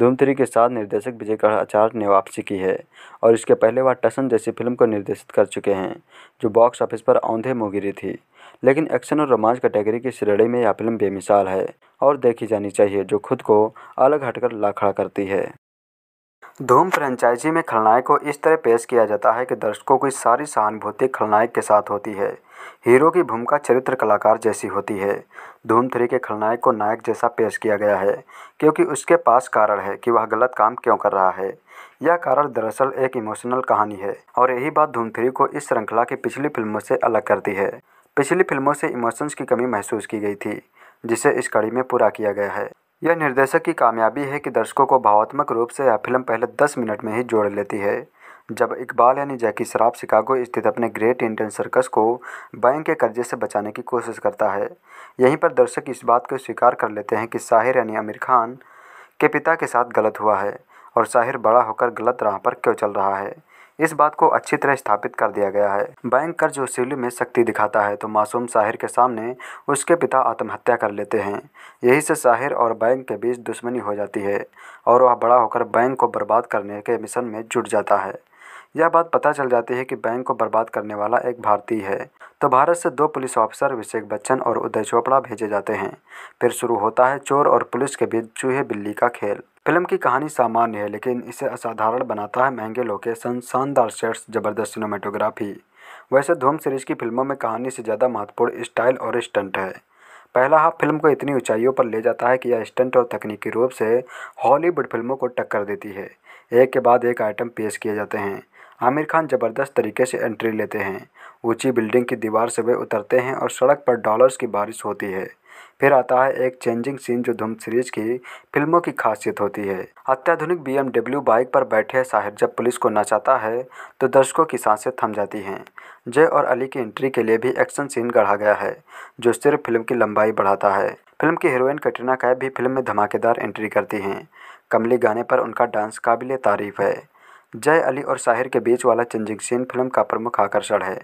धूम थ्री के साथ निर्देशक विजय आचार्य ने वापसी की है और इसके पहले वह टसन जैसी फिल्म को निर्देशित कर चुके हैं जो बॉक्स ऑफिस पर औंधे मोगिरी थी लेकिन एक्शन और रोमांच कैटेगरी की श्रेणी में यह फिल्म बेमिसाल है और देखी जानी चाहिए जो खुद को अलग हटकर लाखड़ा करती है धूम फ्रेंचाइजी में खलनायक को इस तरह पेश किया जाता है कि दर्शकों की सारी सहानुभूति खलनायक के साथ होती है हीरो की भूमिका चरित्र कलाकार जैसी होती है धूम थ्री के खलनायक को नायक जैसा पेश किया गया है क्योंकि उसके पास कारण है कि वह गलत काम क्यों कर रहा है यह कारण दरअसल एक इमोशनल कहानी है और यही बात धूम थ्री को इस श्रृंखला की पिछली फिल्मों से अलग करती है पिछली फिल्मों से इमोशंस की कमी महसूस की गई थी जिसे इस कड़ी में पूरा किया गया है यह निर्देशक की कामयाबी है कि दर्शकों को भावात्मक रूप से यह फिल्म पहले दस मिनट में ही जोड़ लेती है जब इकबाल यानी जैकी शराब शिकागो स्थित अपने ग्रेट इंडियन सर्कस को बैंक के कर्जे से बचाने की कोशिश करता है यहीं पर दर्शक इस बात को स्वीकार कर लेते हैं कि साहिर यानी आमिर खान के पिता के साथ गलत हुआ है और साहिर बड़ा होकर गलत राह पर क्यों चल रहा है इस बात को अच्छी तरह स्थापित कर दिया गया है बैंक कर्ज वसूली में शक्ति दिखाता है तो मासूम साहिर के सामने उसके पिता आत्महत्या कर लेते हैं यही से साहिर और बैंक के बीच दुश्मनी हो जाती है और वह बड़ा होकर बैंक को बर्बाद करने के मिशन में जुट जाता है यह बात पता चल जाती है कि बैंक को बर्बाद करने वाला एक भारतीय है तो भारत से दो पुलिस ऑफिसर अभिषेक बच्चन और उदय चोपड़ा भेजे जाते हैं फिर शुरू होता है चोर और पुलिस के बीच चूहे बिल्ली का खेल फिल्म की कहानी सामान्य है लेकिन इसे असाधारण बनाता है महंगे लोकेशन शानदार सेट्स जबरदस्त सिनेमाटोग्राफी वैसे धूम सीरीज की फिल्मों में कहानी से ज़्यादा महत्वपूर्ण स्टाइल और स्टंट है पहला हाफ फिल्म को इतनी ऊंचाइयों पर ले जाता है कि यह स्टंट और तकनीकी रूप से हॉलीवुड फिल्मों को टक्कर देती है एक के बाद एक आइटम पेश किए जाते हैं आमिर खान जबरदस्त तरीके से एंट्री लेते हैं ऊंची बिल्डिंग की दीवार से वे उतरते हैं और सड़क पर डॉलर्स की बारिश होती है फिर आता है एक चेंजिंग सीन जो धूम सीरीज की फिल्मों की खासियत होती है अत्याधुनिक बीएमडब्ल्यू बाइक पर बैठे साहिर जब पुलिस को नचाता है तो दर्शकों की सांसें थम जाती हैं जय और अली की एंट्री के लिए भी एक्शन सीन गढ़ा गया है जो सिर्फ फिल्म की लंबाई बढ़ाता है फिल्म की हीरोइन कटरीना कैब भी फिल्म में धमाकेदार एंट्री करती हैं कमली गाने पर उनका डांस काबिल तारीफ है जय अली और साहिर के बीच वाला चेंजिंग सीन फिल्म का प्रमुख आकर्षण है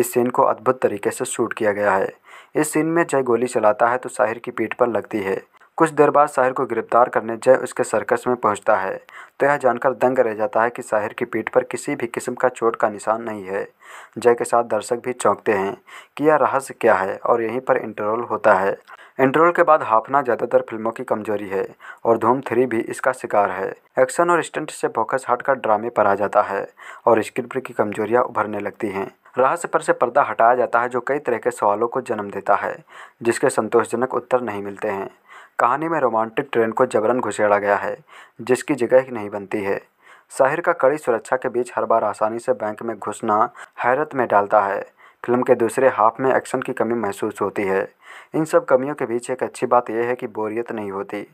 इस सीन को अद्भुत तरीके से शूट किया गया है इस सीन में जय गोली चलाता है तो साहिर की पीठ पर लगती है कुछ देर बाद साहिर को गिरफ्तार करने जय उसके सर्कस में पहुंचता है तो यह जानकर दंग रह जाता है कि साहिर की पीठ पर किसी भी किस्म का चोट का निशान नहीं है जय के साथ दर्शक भी चौंकते हैं कि यह रहस्य क्या है और यहीं पर इंटरवल होता है इंटरवल के बाद हाफना ज़्यादातर फिल्मों की कमजोरी है और धूम थ्री भी इसका शिकार है एक्शन और स्टंट से फोकस हटकर ड्रामे पर आ जाता है और स्क्रिप्ट की कमजोरियाँ उभरने लगती हैं रहस्य पर से पर्दा हटाया जाता है जो कई तरह के सवालों को जन्म देता है जिसके संतोषजनक उत्तर नहीं मिलते हैं कहानी में रोमांटिक ट्रेन को जबरन घुसेड़ा गया है जिसकी जगह नहीं बनती है शहर का कड़ी सुरक्षा के बीच हर बार आसानी से बैंक में घुसना हैरत में डालता है फिल्म के दूसरे हाफ में एक्शन की कमी महसूस होती है इन सब कमियों के बीच एक अच्छी बात यह है कि बोरियत नहीं होती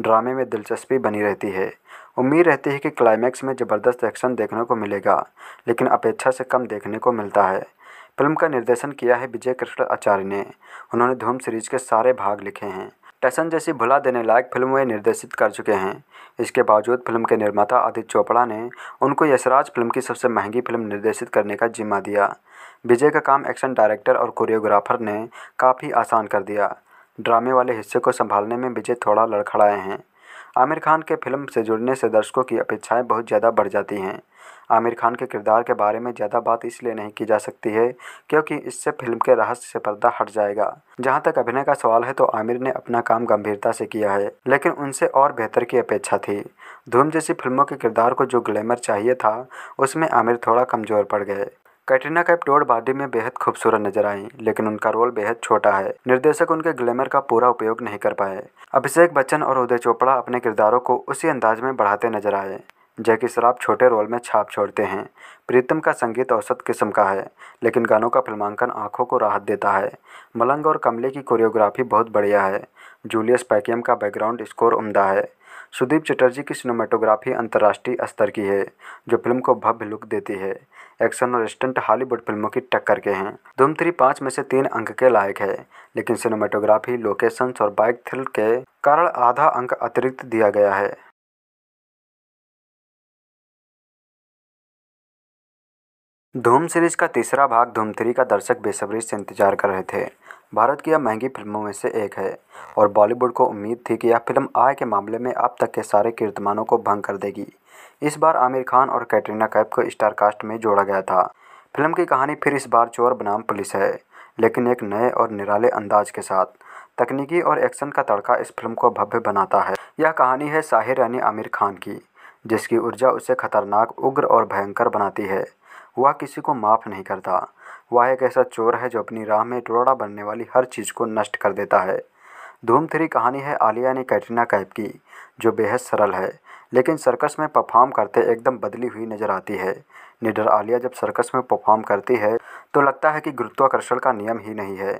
ड्रामे में दिलचस्पी बनी रहती है उम्मीद रहती है कि क्लाइमैक्स में ज़बरदस्त एक्शन देखने को मिलेगा लेकिन अपेक्षा से कम देखने को मिलता है फिल्म का निर्देशन किया है विजय कृष्ण आचार्य ने उन्होंने धूम सीरीज के सारे भाग लिखे हैं टैसन जैसी भुला देने लायक फिल्म वे निर्देशित कर चुके हैं इसके बावजूद फिल्म के निर्माता आदित्य चोपड़ा ने उनको यशराज फिल्म की सबसे महंगी फिल्म निर्देशित करने का जिम्मा दिया विजय का काम एक्शन डायरेक्टर और कोरियोग्राफर ने काफ़ी आसान कर दिया ड्रामे वाले हिस्से को संभालने में विजय थोड़ा लड़खड़ाए हैं आमिर खान के फिल्म से जुड़ने से दर्शकों की अपेक्षाएं बहुत ज़्यादा बढ़ जाती हैं आमिर खान के किरदार के बारे में ज़्यादा बात इसलिए नहीं की जा सकती है क्योंकि इससे फिल्म के रहस्य से पर्दा हट जाएगा जहां तक अभिनय का सवाल है तो आमिर ने अपना काम गंभीरता से किया है लेकिन उनसे और बेहतर की अपेक्षा थी धूम जैसी फिल्मों के किरदार को जो ग्लैमर चाहिए था उसमें आमिर थोड़ा कमज़ोर पड़ गए कैटरीना कैप डोर बॉडी में बेहद खूबसूरत नजर आई लेकिन उनका रोल बेहद छोटा है निर्देशक उनके ग्लैमर का पूरा उपयोग नहीं कर पाए अभिषेक बच्चन और उदय चोपड़ा अपने किरदारों को उसी अंदाज में बढ़ाते नजर आए जैकी शराब छोटे रोल में छाप छोड़ते हैं प्रीतम का संगीत औसत किस्म का है लेकिन गानों का फिल्मांकन आंखों को राहत देता है मलंग और कमले की कोरियोग्राफी बहुत बढ़िया है जूलियस पैकियम का बैकग्राउंड स्कोर उम्दा है सुदीप चटर्जी की सिनेमाटोग्राफी अंतर्राष्ट्रीय स्तर की है जो फिल्म को भव्य लुक देती है एक्शन और स्टंट हॉलीवुड फिल्मों की टक्कर के हैं धूम थ्री पाँच में से तीन अंक के लायक है लेकिन सिनेमाटोग्राफी लोकेशंस और बाइक थ्रिल के कारण आधा अंक अतिरिक्त दिया गया है धूम सीरीज का तीसरा भाग धूम थ्री का दर्शक बेसब्री से इंतजार कर रहे थे भारत की यह महंगी फिल्मों में से एक है और बॉलीवुड को उम्मीद थी कि यह फिल्म आय के मामले में अब तक के सारे कीर्तमानों को भंग कर देगी इस बार आमिर खान और कैटरीना कैप को स्टार कास्ट में जोड़ा गया था फिल्म की कहानी फिर इस बार चोर बनाम पुलिस है लेकिन एक नए और निराले अंदाज के साथ तकनीकी और एक्शन का तड़का इस फिल्म को भव्य बनाता है यह कहानी है साहिर यानी आमिर खान की जिसकी ऊर्जा उसे खतरनाक उग्र और भयंकर बनाती है वह किसी को माफ़ नहीं करता वह एक ऐसा चोर है जो अपनी राह में टोड़ा बनने वाली हर चीज़ को नष्ट कर देता है धूम थ्री कहानी है आलिया ने कैटरीना कैप की जो बेहद सरल है लेकिन सर्कस में परफॉर्म करते एकदम बदली हुई नजर आती है निडर आलिया जब सर्कस में परफॉर्म करती है तो लगता है कि गुरुत्वाकर्षण का नियम ही नहीं है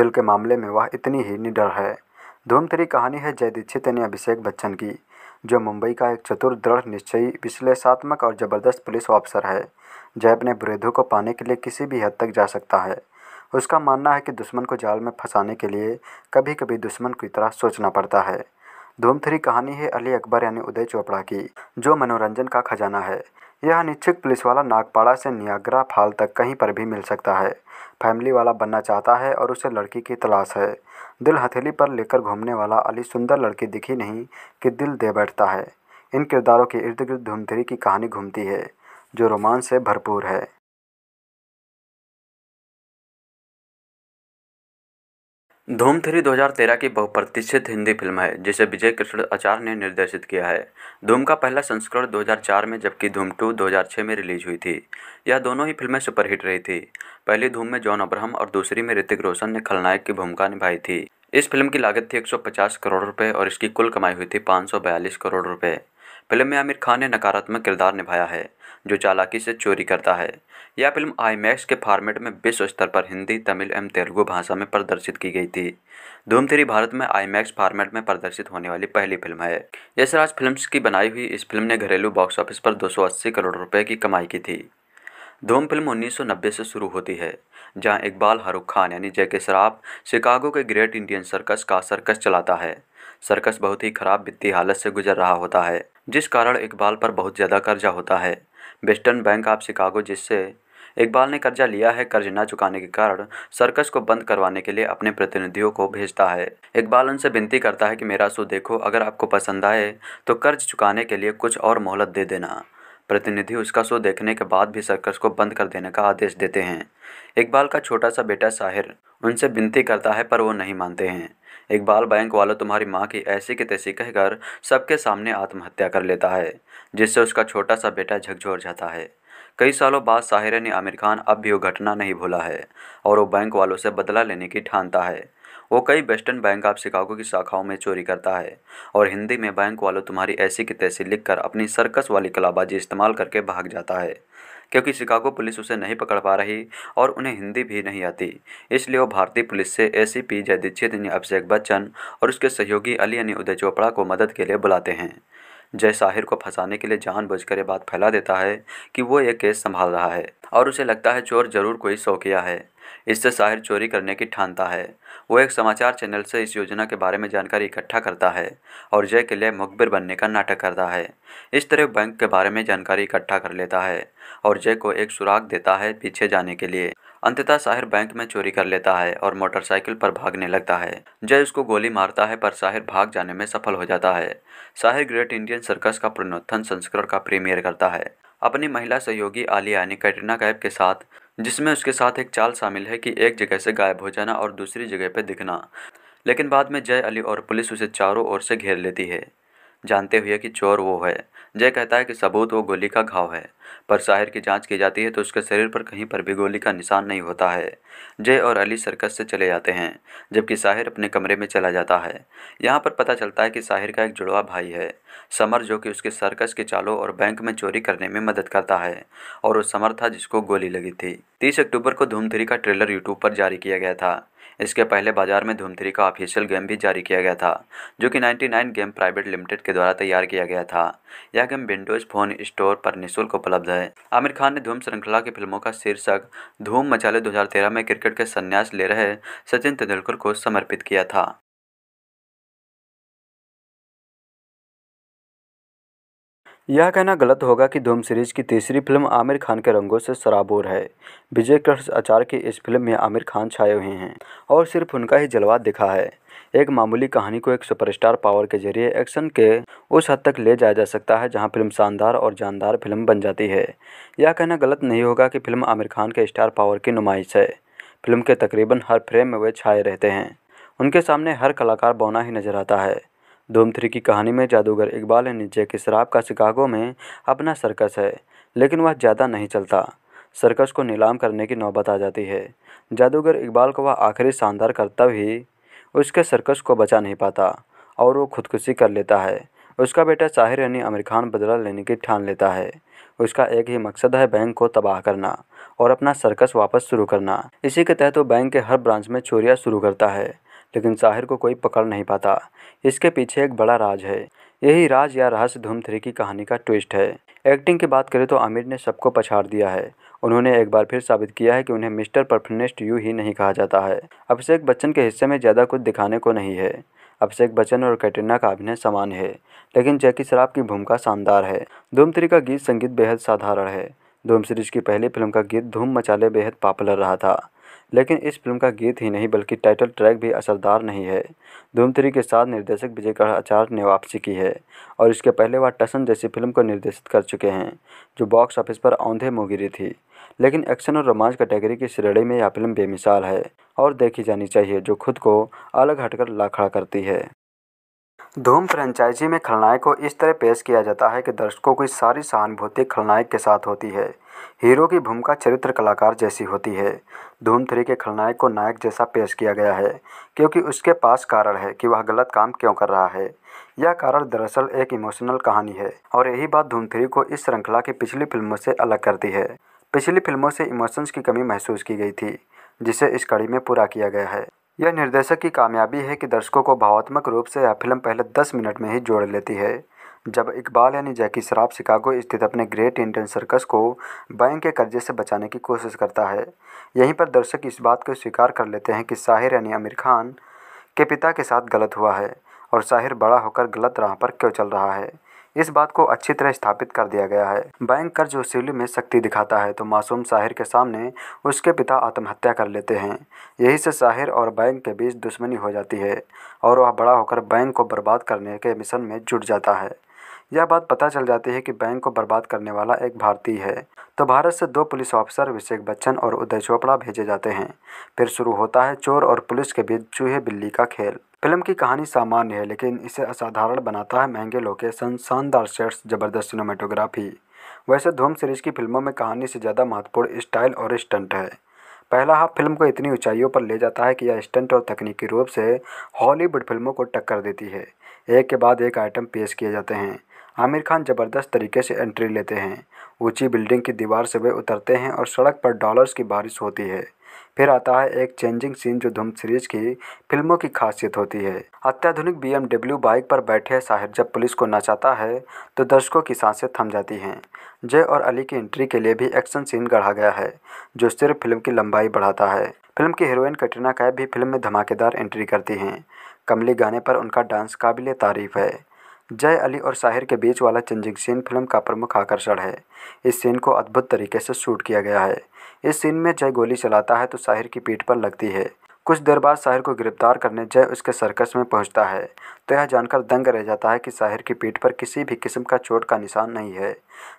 दिल के मामले में वह इतनी ही निडर है धूम थ्री कहानी है जय दीक्षित यानी अभिषेक बच्चन की जो मुंबई का एक चतुर दृढ़ निश्चयी विश्लेषात्मक और ज़बरदस्त पुलिस ऑफिसर है जय अपने विरोधों को पाने के लिए किसी भी हद तक जा सकता है उसका मानना है कि दुश्मन को जाल में फंसाने के लिए कभी कभी दुश्मन की तरह सोचना पड़ता है धूम थ्री कहानी है अली अकबर यानी उदय चोपड़ा की जो मनोरंजन का खजाना है यह निश्चित पुलिस वाला नागपाड़ा से नियाग्रा फाल तक कहीं पर भी मिल सकता है फैमिली वाला बनना चाहता है और उसे लड़की की तलाश है दिल हथेली पर लेकर घूमने वाला अली सुंदर लड़की दिखी नहीं कि दिल दे बैठता है इन किरदारों के इर्द गिर्द धूमधरी की कहानी घूमती है जो रोमांच से भरपूर है धूम थ्री 2013 की बहुप्रतिष्ठित हिंदी फिल्म है जिसे विजय कृष्ण आचार्य ने निर्देशित किया है धूम का पहला संस्करण 2004 में जबकि धूम टू 2006 में रिलीज हुई थी यह दोनों ही फिल्में सुपरहिट रही थी पहली धूम में जॉन अब्राहम और दूसरी में ऋतिक रोशन ने खलनायक की भूमिका निभाई थी इस फिल्म की लागत थी एक करोड़ रुपये और इसकी कुल कमाई हुई थी पाँच करोड़ रुपये फिल्म में आमिर खान ने नकारात्मक किरदार निभाया है जो चालाकी से चोरी करता है यह फिल्म आईमैक्स के फॉर्मेट में विश्व स्तर पर हिंदी तमिल एवं तेलुगु भाषा में प्रदर्शित की गई थी धूम थ्री भारत में आईमैक्स फॉर्मेट में प्रदर्शित होने वाली पहली फिल्म है यशराज फिल्म्स की बनाई हुई इस फिल्म ने घरेलू बॉक्स ऑफिस पर 280 करोड़ रुपए की कमाई की थी धूम फिल्म 1990 से शुरू होती है जहां इकबाल फारूक खान यानी जय के शिकागो के ग्रेट इंडियन सर्कस का सर्कस चलाता है सर्कस बहुत ही खराब वित्तीय हालत से गुजर रहा होता है जिस कारण इकबाल पर बहुत ज़्यादा कर्जा होता है वेस्टर्न बैंक ऑफ शिकागो जिससे इकबाल ने कर्जा लिया है कर्ज न चुकाने के कारण सर्कस को बंद करवाने के लिए अपने प्रतिनिधियों को भेजता है इकबाल उनसे विनती करता है कि मेरा शो देखो अगर आपको पसंद आए तो कर्ज चुकाने के लिए कुछ और मोहलत दे देना प्रतिनिधि उसका शो देखने के बाद भी सर्कस को बंद कर देने का आदेश देते हैं इकबाल का छोटा सा बेटा साहिर उनसे विनती करता है पर वो नहीं मानते हैं इकबाल बैंक वाला तुम्हारी माँ की ऐसी की तैसी कहकर सबके सामने आत्महत्या कर लेता है जिससे उसका छोटा सा बेटा झकझोर जाता है कई सालों बाद साहिर ने आमिर खान अब भी वो घटना नहीं भूला है और वो बैंक वालों से बदला लेने की ठानता है वो कई वेस्टर्न बैंक ऑफ शिकागो की शाखाओं में चोरी करता है और हिंदी में बैंक वालों तुम्हारी ऐसी की तैसी लिखकर अपनी सर्कस वाली कलाबाजी इस्तेमाल करके भाग जाता है क्योंकि शिकागो पुलिस उसे नहीं पकड़ पा रही और उन्हें हिंदी भी नहीं आती इसलिए वो भारतीय पुलिस से ए सी पी जय दीक्षित अभिषेक बच्चन और उसके सहयोगी अली अनी उदय चोपड़ा को मदद के लिए बुलाते हैं जय साहिर को फंसाने के लिए जानबूझकर ये बात फैला देता है कि वो ये केस संभाल रहा है और उसे लगता है चोर जरूर कोई शौकिया है इससे साहिर चोरी करने की ठानता है वो एक समाचार चैनल से इस योजना के बारे में जानकारी इकट्ठा करता है और जय के लिए मुखबिर बनने का नाटक करता है इस तरह बैंक के बारे में जानकारी इकट्ठा कर लेता है और जय को एक सुराग देता है पीछे जाने के लिए अंततः साहिर बैंक में चोरी कर लेता है और मोटरसाइकिल पर भागने लगता है जय उसको गोली मारता है पर साहिर भाग जाने में सफल हो जाता है साहिर ग्रेट इंडियन सर्कस का पुनरुत्थान संस्करण का प्रीमियर करता है अपनी महिला सहयोगी आलिया यानी कैटरीना कैफ के साथ जिसमें उसके साथ एक चाल शामिल है कि एक जगह से गायब हो जाना और दूसरी जगह पर दिखना लेकिन बाद में जय अली और पुलिस उसे चारों ओर से घेर लेती है जानते हुए कि चोर वो है जय कहता है कि सबूत वो गोली का घाव है पर साहिर की जांच की जाती है तो उसके शरीर पर कहीं पर भी गोली का निशान नहीं होता है जय और अली सर्कस से चले जाते हैं जबकि साहिर अपने कमरे में चला जाता है यहाँ पर पता चलता है कि साहिर का एक जुड़वा भाई है समर जो कि उसके सर्कस के चालों और बैंक में चोरी करने में मदद करता है और वो समर था जिसको गोली लगी थी तीस अक्टूबर को धूमथिरी का ट्रेलर यूट्यूब पर जारी किया गया था इसके पहले बाजार में धूम का ऑफिशियल गेम भी जारी किया गया था जो कि 99 गेम प्राइवेट लिमिटेड के द्वारा तैयार किया गया था यह गेम विंडोज फोन स्टोर पर निःशुल्क उपलब्ध है आमिर खान ने धूम श्रृंखला की फिल्मों का शीर्षक धूम मचाले दो में क्रिकेट के संन्यास ले रहे सचिन तेंदुलकर को समर्पित किया था यह कहना गलत होगा कि धूम सीरीज की तीसरी फिल्म आमिर खान के रंगों से शराबोर है विजय कृष्ण आचार्य की इस फिल्म में आमिर खान छाए हुए हैं और सिर्फ उनका ही जलवा दिखा है एक मामूली कहानी को एक सुपरस्टार पावर के जरिए एक्शन के उस हद तक ले जाया जा सकता है जहां फिल्म शानदार और जानदार फिल्म बन जाती है यह कहना गलत नहीं होगा कि फिल्म आमिर खान के स्टार पावर की नुमाइश है फिल्म के तकरीबन हर फ्रेम में वे छाए रहते हैं उनके सामने हर कलाकार बौना ही नजर आता है धूम थ्री की कहानी में जादूगर इकबाल नीचे के शराब का शिकागो में अपना सर्कस है लेकिन वह ज़्यादा नहीं चलता सर्कस को नीलाम करने की नौबत आ जाती है जादूगर इकबाल को वह आखिरी शानदार कर्तव्य ही उसके सर्कस को बचा नहीं पाता और वो खुदकुशी कर लेता है उसका बेटा साहिर यानी आमिर खान बदला लेने की ठान लेता है उसका एक ही मकसद है बैंक को तबाह करना और अपना सर्कस वापस शुरू करना इसी के तहत वो बैंक के हर ब्रांच में चोरियाँ शुरू करता है लेकिन साहिर को कोई पकड़ नहीं पाता इसके पीछे एक बड़ा राज है यही राज या रहस्य धूम थ्री की कहानी का ट्विस्ट है एक्टिंग की बात करें तो आमिर ने सबको पछाड़ दिया है उन्होंने एक बार फिर साबित किया है कि उन्हें मिस्टर परफनेस्ट यू ही नहीं कहा जाता है अभिषेक बच्चन के हिस्से में ज़्यादा कुछ दिखाने को नहीं है अभिषेक बच्चन और कैटरीना का अभिनय समान है लेकिन जैकी शराब की भूमिका शानदार है धूम थ्री का गीत संगीत बेहद साधारण है धूम सीरीज की पहली फिल्म का गीत धूम मचाले बेहद पॉपुलर रहा था लेकिन इस फिल्म का गीत ही नहीं बल्कि टाइटल ट्रैक भी असरदार नहीं है धूम थ्री के साथ निर्देशक विजय आचार्य ने वापसी की है और इसके पहले वह टसन जैसी फिल्म को निर्देशित कर चुके हैं जो बॉक्स ऑफिस पर औंधे मुँह गिरी थी लेकिन एक्शन और रोमांच कैटेगरी की श्रेणी में यह फिल्म बेमिसाल है और देखी जानी चाहिए जो खुद को अलग हटकर ला खड़ा करती है धूम फ्रेंचाइजी में खलनायक को इस तरह पेश किया जाता है कि दर्शकों की सारी सहानुभूति खलनायक के साथ होती है हीरो की भूमिका चरित्र कलाकार जैसी होती है धूम थ्री के खलनायक को नायक जैसा पेश किया गया है क्योंकि उसके पास कारण है कि वह गलत काम क्यों कर रहा है यह कारण दरअसल एक इमोशनल कहानी है और यही बात धूम थ्री को इस श्रृंखला की पिछली फिल्मों से अलग करती है पिछली फिल्मों से इमोशंस की कमी महसूस की गई थी जिसे इस कड़ी में पूरा किया गया है यह निर्देशक की कामयाबी है कि दर्शकों को भावात्मक रूप से यह फिल्म पहले दस मिनट में ही जोड़ लेती है जब इकबाल यानी जैकी शराब शिकागो स्थित अपने ग्रेट इंडियन सर्कस को बैंक के कर्जे से बचाने की कोशिश करता है यहीं पर दर्शक इस बात को स्वीकार कर लेते हैं कि साहिर यानी आमिर खान के पिता के साथ गलत हुआ है और साहिर बड़ा होकर गलत राह पर क्यों चल रहा है इस बात को अच्छी तरह स्थापित कर दिया गया है बैंक कर्ज वसूली में शक्ति दिखाता है तो मासूम साहिर के सामने उसके पिता आत्महत्या कर लेते हैं यही से साहिर और बैंक के बीच दुश्मनी हो जाती है और वह बड़ा होकर बैंक को बर्बाद करने के मिशन में जुट जाता है यह बात पता चल जाती है कि बैंक को बर्बाद करने वाला एक भारतीय है तो भारत से दो पुलिस ऑफिसर अभिषेक बच्चन और उदय चोपड़ा भेजे जाते हैं फिर शुरू होता है चोर और पुलिस के बीच चूहे बिल्ली का खेल फिल्म की कहानी सामान्य है लेकिन इसे असाधारण बनाता है महंगे लोकेशन शानदार सेट्स जबरदस्त सिनेमाटोग्राफी वैसे धूम सीरीज की फिल्मों में कहानी से ज़्यादा महत्वपूर्ण स्टाइल और स्टंट है पहला हाफ फिल्म को इतनी ऊंचाइयों पर ले जाता है कि यह स्टंट और तकनीकी रूप से हॉलीवुड फिल्मों को टक्कर देती है एक के बाद एक आइटम पेश किए जाते हैं आमिर खान जबरदस्त तरीके से एंट्री लेते हैं ऊंची बिल्डिंग की दीवार से वे उतरते हैं और सड़क पर डॉलर्स की बारिश होती है फिर आता है एक चेंजिंग सीन जो धूम सीरीज की फिल्मों की खासियत होती है अत्याधुनिक बीएमडब्ल्यू बाइक पर बैठे साहिर जब पुलिस को नचाता है तो दर्शकों की सांसें थम जाती हैं जय और अली की एंट्री के लिए भी एक्शन सीन गढ़ा गया है जो सिर्फ फिल्म की लंबाई बढ़ाता है फिल्म की हीरोइन कटरीना कैब भी फिल्म में धमाकेदार एंट्री करती हैं कमली गाने पर उनका डांस काबिल तारीफ है जय अली और साहिर के बीच वाला चेंजिंग सीन फिल्म का प्रमुख आकर्षण है इस सीन को अद्भुत तरीके से शूट किया गया है इस सीन में जय गोली चलाता है तो साहिर की पीठ पर लगती है कुछ देर बाद साहिर को गिरफ्तार करने जय उसके सर्कस में पहुंचता है तो यह जानकर दंग रह जाता है कि साहिर की पीठ पर किसी भी किस्म का चोट का निशान नहीं है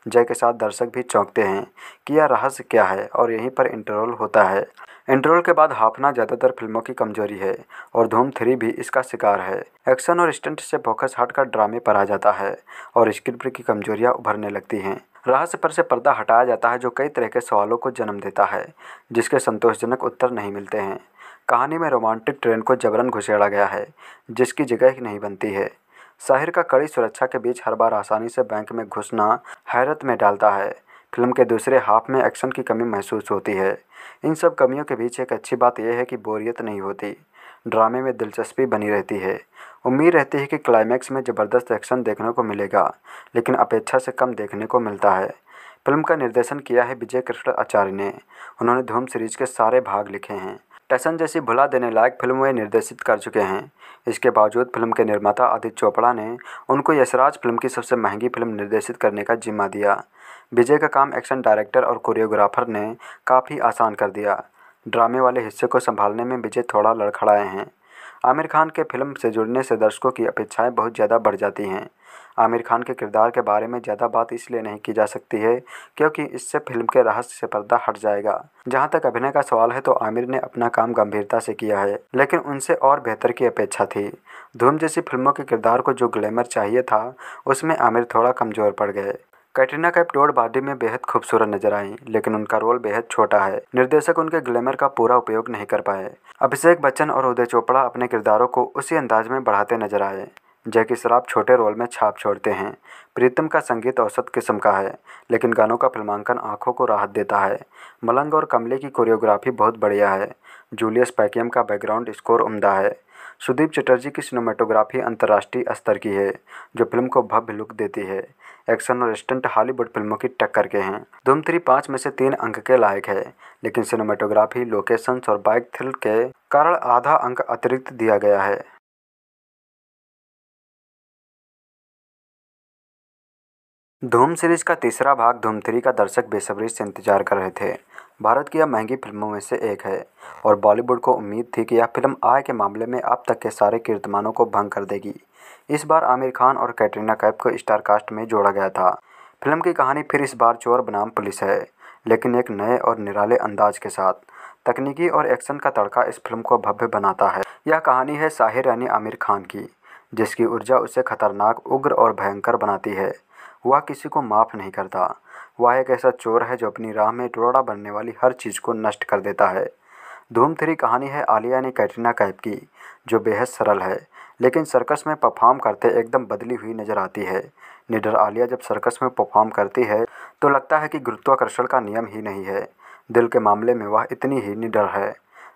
जय के साथ दर्शक भी चौंकते हैं कि यह रहस्य क्या है और यहीं पर इंटरवल होता है इंटरवल के बाद हाफना ज़्यादातर फिल्मों की कमजोरी है और धूम थ्री भी इसका शिकार है एक्शन और स्टंट से फोकस हटकर ड्रामे पर आ जाता है और स्क्रिप्ट की कमजोरियाँ उभरने लगती हैं रहस्य पर से पर्दा हटाया जाता है जो कई तरह के सवालों को जन्म देता है जिसके संतोषजनक उत्तर नहीं मिलते हैं कहानी में रोमांटिक ट्रेन को जबरन घुसेड़ा गया है जिसकी जगह ही नहीं बनती है शहर का कड़ी सुरक्षा के बीच हर बार आसानी से बैंक में घुसना हैरत में डालता है फिल्म के दूसरे हाफ में एक्शन की कमी महसूस होती है इन सब कमियों के बीच एक अच्छी बात यह है कि बोरियत नहीं होती ड्रामे में दिलचस्पी बनी रहती है उम्मीद रहती है कि क्लाइमैक्स में ज़बरदस्त एक्शन देखने को मिलेगा लेकिन अपेक्षा से कम देखने को मिलता है फिल्म का निर्देशन किया है विजय कृष्ण आचार्य ने उन्होंने धूम सीरीज के सारे भाग लिखे हैं टसन जैसी भुला देने लायक फिल्में निर्देशित कर चुके हैं इसके बावजूद फिल्म के निर्माता आदित्य चोपड़ा ने उनको यशराज फिल्म की सबसे महंगी फिल्म निर्देशित करने का जिम्मा दिया विजय का काम एक्शन डायरेक्टर और कोरियोग्राफर ने काफ़ी आसान कर दिया ड्रामे वाले हिस्से को संभालने में विजय थोड़ा लड़खड़ाए हैं आमिर खान के फिल्म से जुड़ने से दर्शकों की अपेक्षाएं बहुत ज़्यादा बढ़ जाती हैं आमिर खान के किरदार के बारे में ज़्यादा बात इसलिए नहीं की जा सकती है क्योंकि इससे फिल्म के रहस्य से पर्दा हट जाएगा जहाँ तक अभिनय का सवाल है तो आमिर ने अपना काम गंभीरता से किया है लेकिन उनसे और बेहतर की अपेक्षा थी धूम जैसी फिल्मों के किरदार को जो ग्लैमर चाहिए था उसमें आमिर थोड़ा कमज़ोर पड़ गए कैटरीना कैप डोड बाडी में बेहद खूबसूरत नजर आई लेकिन उनका रोल बेहद छोटा है निर्देशक उनके ग्लैमर का पूरा उपयोग नहीं कर पाए अभिषेक बच्चन और उदय चोपड़ा अपने किरदारों को उसी अंदाज में बढ़ाते नजर आए जैकी शराब छोटे रोल में छाप छोड़ते हैं प्रीतम का संगीत औसत किस्म का है लेकिन गानों का फिल्मांकन आँखों को राहत देता है मलंग और कमले की कोरियोग्राफी बहुत बढ़िया है जूलियस पैकियम का बैकग्राउंड स्कोर उम्दा है सुदीप चटर्जी की सिनेमाटोग्राफी अंतर्राष्ट्रीय स्तर की है जो फिल्म को भव्य लुक देती है एक्शन और स्टंट हॉलीवुड फिल्मों की टक्कर के हैं धूम थ्री पाँच में से तीन अंक के लायक है लेकिन सिनेमाटोग्राफी लोकेशंस और बाइक थ्रिल के कारण आधा अंक अतिरिक्त दिया गया है धूम सीरीज का तीसरा भाग धूम थ्री का दर्शक बेसब्री से इंतजार कर रहे थे भारत की यह महंगी फिल्मों में से एक है और बॉलीवुड को उम्मीद थी कि यह फिल्म आय के मामले में अब तक के सारे कीर्तमानों को भंग कर देगी इस बार आमिर खान और कैटरीना कैप को स्टार कास्ट में जोड़ा गया था फिल्म की कहानी फिर इस बार चोर बनाम पुलिस है लेकिन एक नए और निराले अंदाज के साथ तकनीकी और एक्शन का तड़का इस फिल्म को भव्य बनाता है यह कहानी है साहिर यानी आमिर खान की जिसकी ऊर्जा उसे खतरनाक उग्र और भयंकर बनाती है वह किसी को माफ़ नहीं करता वह एक ऐसा चोर है जो अपनी राह में टोड़ा बनने वाली हर चीज़ को नष्ट कर देता है धूम थ्री कहानी है आलिया ने कैटरीना कैप की जो बेहद सरल है लेकिन सर्कस में परफॉर्म करते एकदम बदली हुई नज़र आती है निडर आलिया जब सर्कस में परफॉर्म करती है तो लगता है कि गुरुत्वाकर्षण का नियम ही नहीं है दिल के मामले में वह इतनी ही निडर है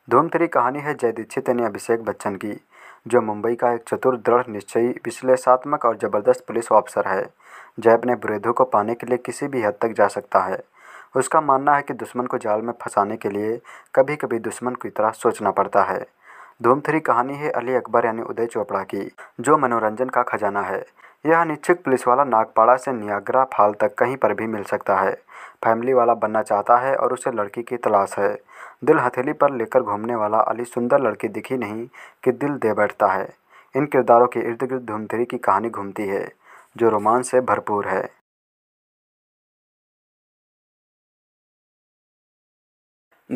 धूम थ्री कहानी है जय दीक्षित ने अभिषेक बच्चन की जो मुंबई का एक चतुर दृढ़ निश्चयी विश्लेषात्मक और ज़बरदस्त पुलिस ऑफिसर है जय अपने विरोधियों को पाने के लिए किसी भी हद तक जा सकता है उसका मानना है कि दुश्मन को जाल में फंसाने के लिए कभी कभी दुश्मन की तरह सोचना पड़ता है धूम थ्री कहानी है अली अकबर यानी उदय चोपड़ा की जो मनोरंजन का खजाना है यह अनिच्छुक पुलिस वाला नागपाड़ा से नियाग्रा फाल तक कहीं पर भी मिल सकता है फैमिली वाला बनना चाहता है और उसे लड़की की तलाश है दिल हथेली पर लेकर घूमने वाला अली सुंदर लड़की दिखी नहीं कि दिल दे बैठता है इन किरदारों के इर्द गिर्द धूमधरी की कहानी घूमती है जो रोमांस से भरपूर है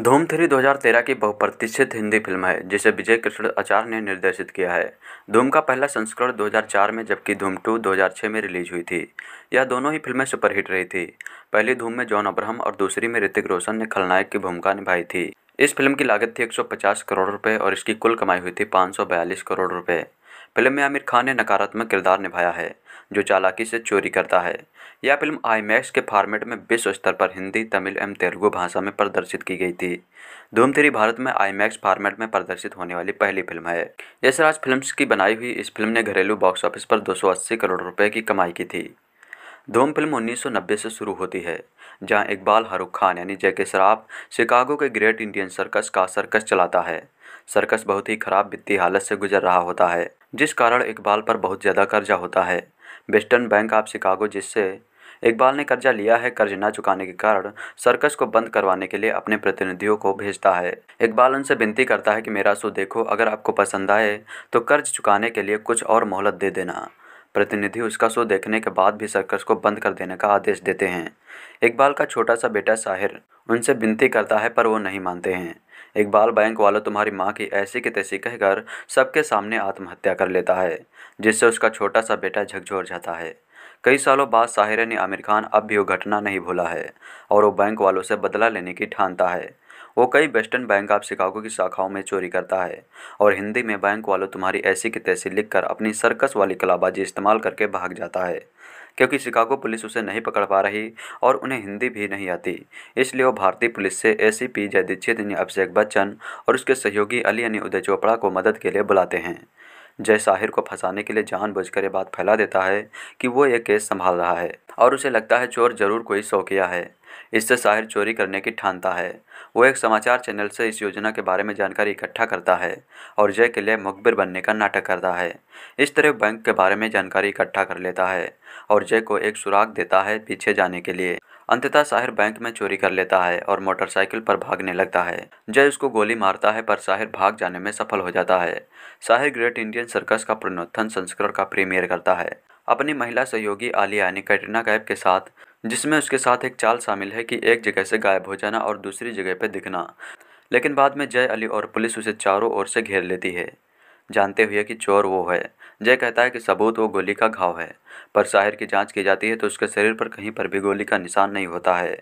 धूम थ्री 2013 की बहुप्रतिष्ठित हिंदी फिल्म है जिसे विजय कृष्ण आचार्य ने निर्देशित किया है धूम का पहला संस्करण 2004 में जबकि धूम टू 2006 में रिलीज हुई थी यह दोनों ही फिल्में सुपरहिट रही थी पहली धूम में जॉन अब्राहम और दूसरी में ऋतिक रोशन ने खलनायक की भूमिका निभाई थी इस फिल्म की लागत थी एक करोड़ रुपये और इसकी कुल कमाई हुई थी पाँच करोड़ रुपये फिल्म में आमिर खान ने नकारात्मक किरदार निभाया है जो चालाकी से चोरी करता है यह फिल्म आईमैक्स के फॉर्मेट में विश्व स्तर पर हिंदी तमिल एवं तेलुगु भाषा में प्रदर्शित की गई थी धूम थ्री भारत में आईमैक्स फॉर्मेट में प्रदर्शित होने वाली पहली फिल्म है यशराज फिल्म की बनाई हुई इस फिल्म ने घरेलू बॉक्स ऑफिस पर दो करोड़ रुपए की कमाई की थी धूम फिल्म 1990 से शुरू होती है जहां इकबाल फारूक खान यानी जैके शराफ शिकागो के ग्रेट इंडियन सर्कस का सर्कस चलाता है सर्कस बहुत ही खराब वित्तीय हालत से गुजर रहा होता है जिस कारण इकबाल पर बहुत ज़्यादा कर्जा होता है वेस्टर्न बैंक ऑफ शिकागो जिससे इकबाल ने कर्जा लिया है कर्ज न चुकाने के कारण सर्कस को बंद करवाने के लिए अपने प्रतिनिधियों को भेजता है इकबाल उनसे विनती करता है कि मेरा शो देखो अगर आपको पसंद आए तो कर्ज चुकाने के लिए कुछ और मोहलत दे देना प्रतिनिधि उसका शो देखने के बाद भी सर्कस को बंद कर देने का आदेश देते हैं इकबाल का छोटा सा बेटा साहिर उनसे विनती करता है पर वो नहीं मानते हैं इकबाल बैंक वालों तुम्हारी माँ की ऐसी की तैसी कहकर सबके सामने आत्महत्या कर लेता है जिससे उसका छोटा सा बेटा झकझोर जाता है कई सालों बाद साहिरा ने आमिर खान अब भी वो घटना नहीं भूला है और वो बैंक वालों से बदला लेने की ठानता है वो कई वेस्टर्न बैंक ऑफ शिकागो की शाखाओं में चोरी करता है और हिंदी में बैंक वालों तुम्हारी ऐसी की तैसी लिखकर अपनी सर्कस वाली कलाबाजी इस्तेमाल करके भाग जाता है क्योंकि शिकागो पुलिस उसे नहीं पकड़ पा रही और उन्हें हिंदी भी नहीं आती इसलिए वो भारतीय पुलिस से ए सी पी जयदीक्षित यानी अभिषेक बच्चन और उसके सहयोगी अली यानी उदय चोपड़ा को मदद के लिए बुलाते हैं जय साहिर को फंसाने के लिए जानबूझकर ये बात फैला देता है कि वो ये केस संभाल रहा है और उसे लगता है चोर जरूर कोई शौकिया है इससे साहिर चोरी करने की ठानता है वो एक समाचार चैनल से इस योजना के बारे में जानकारी इकट्ठा करता है और जय के लिए मुखबिर बनने का नाटक करता है इस तरह बैंक के बारे में जानकारी इकट्ठा कर लेता है और जय को एक सुराग देता है पीछे जाने के लिए अंततः साहिर बैंक में चोरी कर लेता है और मोटरसाइकिल पर भागने लगता है जय उसको गोली मारता है पर साहिर भाग जाने में सफल हो जाता है साहिर ग्रेट इंडियन सर्कस का पुनोत्थन संस्करण का प्रीमियर करता है अपनी महिला सहयोगी आलिया यानी कैटरीना कैब के साथ जिसमें उसके साथ एक चाल शामिल है कि एक जगह से गायब हो जाना और दूसरी जगह पर दिखना लेकिन बाद में जय अली और पुलिस उसे चारों ओर से घेर लेती है जानते हुए कि चोर वो है जय कहता है कि सबूत वो गोली का घाव है पर साहिर की जांच की जाती है तो उसके शरीर पर कहीं पर भी गोली का निशान नहीं होता है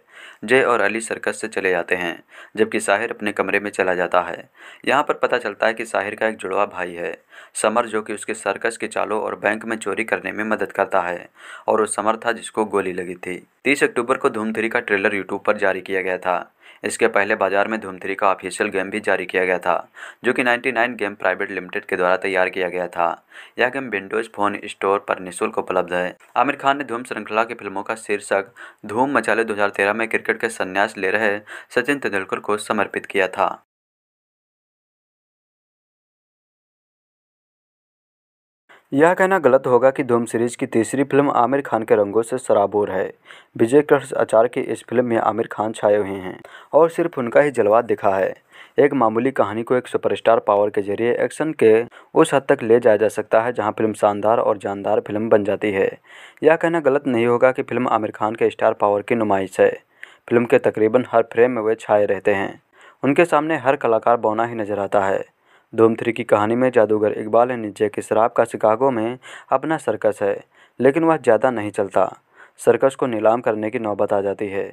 जय और अली सर्कस से चले जाते हैं जबकि साहिर अपने कमरे में चला जाता है यहाँ पर पता चलता है कि साहिर का एक जुड़वा भाई है समर जो कि उसके सर्कस के चालों और बैंक में चोरी करने में मदद करता है और वो समर था जिसको गोली लगी थी तीस अक्टूबर को धूम का ट्रेलर यूट्यूब पर जारी किया गया था इसके पहले बाजार में धूम थ्री का ऑफिशियल गेम भी जारी किया गया था जो कि 99 गेम प्राइवेट लिमिटेड के द्वारा तैयार किया गया था यह गेम विंडोज फोन स्टोर पर निःशुल्क उपलब्ध है आमिर खान ने धूम श्रृंखला की फिल्मों का शीर्षक धूम मचाले दो में क्रिकेट के संन्यास ले रहे सचिन तेंदुलकर को समर्पित किया था यह कहना गलत होगा कि धूम सीरीज की तीसरी फिल्म आमिर खान के रंगों से सराबोर है विजय कृष्ण आचार्य की इस फिल्म में आमिर खान छाए हुए हैं और सिर्फ उनका ही जलवा दिखा है एक मामूली कहानी को एक सुपरस्टार पावर के जरिए एक्शन के उस हद तक ले जाया जा सकता है जहां फिल्म शानदार और जानदार फिल्म बन जाती है यह कहना गलत नहीं होगा कि फिल्म आमिर खान के स्टार पावर की नुमाइश है फिल्म के तकरीबन हर फ्रेम में वे छाए रहते हैं उनके सामने हर कलाकार बौना ही नजर आता है थ्री की कहानी में जादूगर इकबाल है नीचे कि शराब का शिकागो में अपना सर्कस है लेकिन वह ज़्यादा नहीं चलता सर्कस को नीलाम करने की नौबत आ जाती है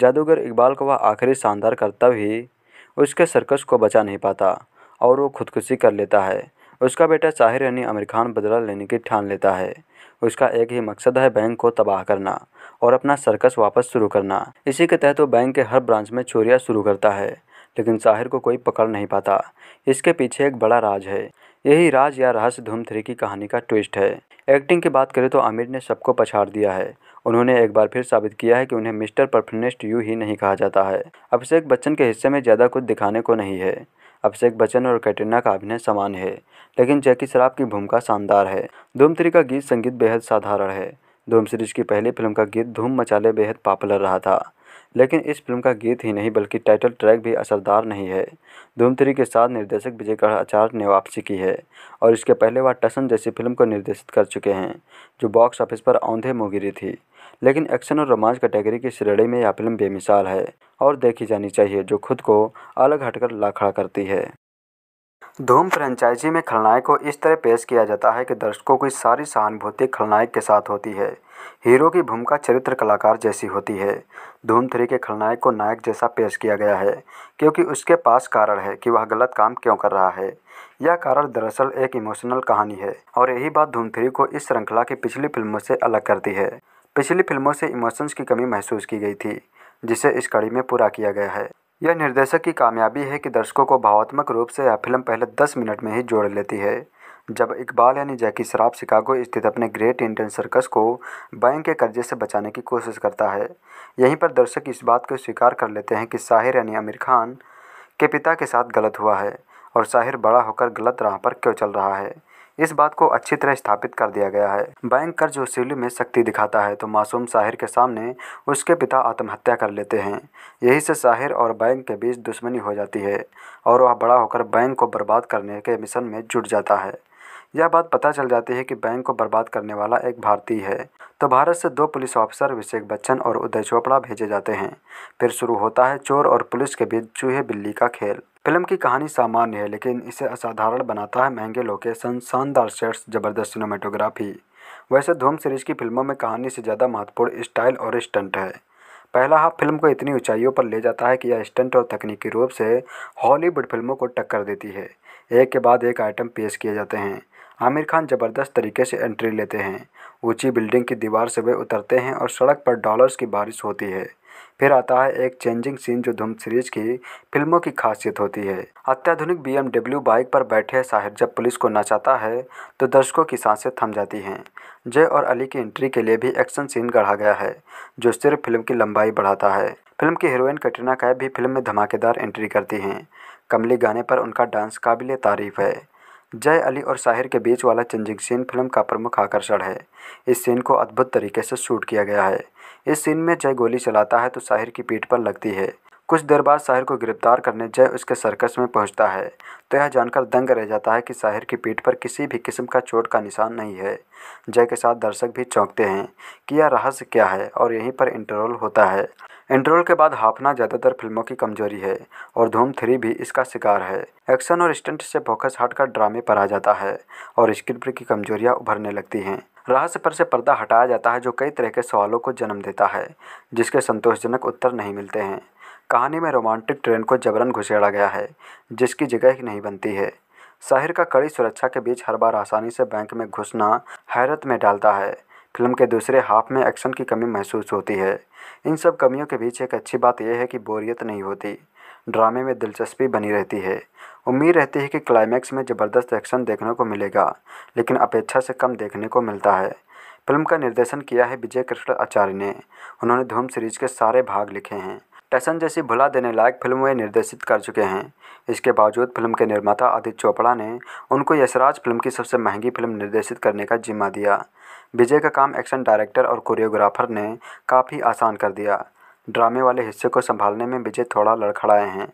जादूगर इकबाल को वह आखिरी शानदार करता ही उसके सर्कस को बचा नहीं पाता और वो खुदकुशी कर लेता है उसका बेटा साहिर यानी आमिर खान बदला लेने की ठान लेता है उसका एक ही मकसद है बैंक को तबाह करना और अपना सर्कस वापस शुरू करना इसी के तहत वो बैंक के हर ब्रांच में चोरियाँ शुरू करता है लेकिन साहिर को कोई पकड़ नहीं पाता इसके पीछे एक बड़ा राज है यही राज या रहस्य धूम थ्री की कहानी का ट्विस्ट है एक्टिंग की बात करें तो आमिर ने सबको पछाड़ दिया है उन्होंने एक बार फिर साबित किया है कि उन्हें मिस्टर परफनेस्ट यू ही नहीं कहा जाता है अभिषेक बच्चन के हिस्से में ज़्यादा कुछ दिखाने को नहीं है अभिषेक बच्चन और कैटरीना का अभिनय समान है लेकिन जैकी शराब की भूमिका शानदार है धूम थ्री का गीत संगीत बेहद साधारण है धूम सीरीज की पहली फिल्म का गीत धूम मचाले बेहद पॉपुलर रहा था लेकिन इस फिल्म का गीत ही नहीं बल्कि टाइटल ट्रैक भी असरदार नहीं है धूम थ्री के साथ निर्देशक विजय आचार्य ने वापसी की है और इसके पहले वह टसन जैसी फिल्म को निर्देशित कर चुके हैं जो बॉक्स ऑफिस पर औंधे मुँह थी लेकिन एक्शन और रोमांच कैटेगरी की श्रेणी में यह फिल्म बेमिसाल है और देखी जानी चाहिए जो खुद को अलग हटकर ला खड़ा करती है धूम फ्रेंचाइजी में खलनायक को इस तरह पेश किया जाता है कि दर्शकों की सारी सहानुभूति खलनायक के साथ होती है हीरो की भूमिका चरित्र कलाकार जैसी होती है धूम थ्री के खलनायक को नायक जैसा पेश किया गया है क्योंकि उसके पास कारण है कि वह गलत काम क्यों कर रहा है यह कारण दरअसल एक इमोशनल कहानी है और यही बात धूम थ्री को इस श्रृंखला की पिछली फिल्मों से अलग करती है पिछली फिल्मों से इमोशंस की कमी महसूस की गई थी जिसे इस कड़ी में पूरा किया गया है यह निर्देशक की कामयाबी है कि दर्शकों को भावात्मक रूप से यह फिल्म पहले दस मिनट में ही जोड़ लेती है जब इकबाल यानी जैकी शराब शिकागो स्थित अपने ग्रेट इंडियन सर्कस को बैंक के कर्जे से बचाने की कोशिश करता है यहीं पर दर्शक इस बात को स्वीकार कर लेते हैं कि साहिर यानी आमिर खान के पिता के साथ गलत हुआ है और साहिर बड़ा होकर गलत राह पर क्यों चल रहा है इस बात को अच्छी तरह स्थापित कर दिया गया है बैंक कर्ज वसूली में शक्ति दिखाता है तो मासूम साहिर के सामने उसके पिता आत्महत्या कर लेते हैं यही से साहिर और बैंक के बीच दुश्मनी हो जाती है और वह बड़ा होकर बैंक को बर्बाद करने के मिशन में जुट जाता है यह बात पता चल जाती है कि बैंक को बर्बाद करने वाला एक भारतीय है तो भारत से दो पुलिस ऑफिसर अभिषेक बच्चन और उदय चोपड़ा भेजे जाते हैं फिर शुरू होता है चोर और पुलिस के बीच चूहे बिल्ली का खेल फिल्म की कहानी सामान्य है लेकिन इसे असाधारण बनाता है महंगे लोकेशन शानदार सेट्स जबरदस्त सिनेमाटोग्राफी वैसे धूम सीरीज की फिल्मों में कहानी से ज़्यादा महत्वपूर्ण स्टाइल और स्टंट है पहला हाफ फिल्म को इतनी ऊंचाइयों पर ले जाता है कि यह स्टंट और तकनीकी रूप से हॉलीवुड फिल्मों को टक्कर देती है एक के बाद एक आइटम पेश किए जाते हैं आमिर खान ज़बरदस्त तरीके से एंट्री लेते हैं ऊंची बिल्डिंग की दीवार से वे उतरते हैं और सड़क पर डॉलर्स की बारिश होती है फिर आता है एक चेंजिंग सीन जो धूम सीरीज की फिल्मों की खासियत होती है अत्याधुनिक बीएमडब्ल्यू बाइक पर बैठे साहिर जब पुलिस को नचाता है तो दर्शकों की सांसें थम जाती हैं जय और अली की एंट्री के लिए भी एक्शन सीन गढ़ा गया है जो सिर्फ फिल्म की लंबाई बढ़ाता है फिल्म की हीरोइन कटरीना कैब भी फिल्म में धमाकेदार एंट्री करती हैं कमली गाने पर उनका डांस काबिल तारीफ है जय अली और साहिर के बीच वाला चेंजिंग सीन फिल्म का प्रमुख आकर्षण है इस सीन को अद्भुत तरीके से शूट किया गया है इस सीन में जय गोली चलाता है तो साहिर की पीठ पर लगती है कुछ देर बाद साहिर को गिरफ्तार करने जय उसके सर्कस में पहुंचता है तो यह जानकर दंग रह जाता है कि साहिर की पीठ पर किसी भी किस्म का चोट का निशान नहीं है जय के साथ दर्शक भी चौंकते हैं कि यह रहस्य क्या है और यहीं पर इंटरवल होता है इंटरवल के बाद हाफना ज़्यादातर फिल्मों की कमजोरी है और धूम थ्री भी इसका शिकार है एक्शन और स्टंट से फोकस हटकर ड्रामे पर आ जाता है और स्क्रिप्ट की कमजोरियाँ उभरने लगती हैं रहस्य पर से पर्दा हटाया जाता है जो कई तरह के सवालों को जन्म देता है जिसके संतोषजनक उत्तर नहीं मिलते हैं कहानी में रोमांटिक ट्रेन को जबरन घुसेड़ा गया है जिसकी जगह ही नहीं बनती है शहर का कड़ी सुरक्षा के बीच हर बार आसानी से बैंक में घुसना हैरत में डालता है फिल्म के दूसरे हाफ में एक्शन की कमी महसूस होती है इन सब कमियों के बीच एक अच्छी बात यह है कि बोरियत नहीं होती ड्रामे में दिलचस्पी बनी रहती है उम्मीद रहती है कि क्लाइमैक्स में ज़बरदस्त एक्शन देखने को मिलेगा लेकिन अपेक्षा से कम देखने को मिलता है फिल्म का निर्देशन किया है विजय कृष्ण आचार्य ने उन्होंने धूम सीरीज के सारे भाग लिखे हैं फैशन जैसी भुला देने लायक फिल्म वे निर्देशित कर चुके हैं इसके बावजूद फिल्म के निर्माता आदित्य चोपड़ा ने उनको यशराज फिल्म की सबसे महंगी फिल्म निर्देशित करने का जिम्मा दिया विजय का काम एक्शन डायरेक्टर और कोरियोग्राफर ने काफ़ी आसान कर दिया ड्रामे वाले हिस्से को संभालने में विजय थोड़ा लड़खड़ाए हैं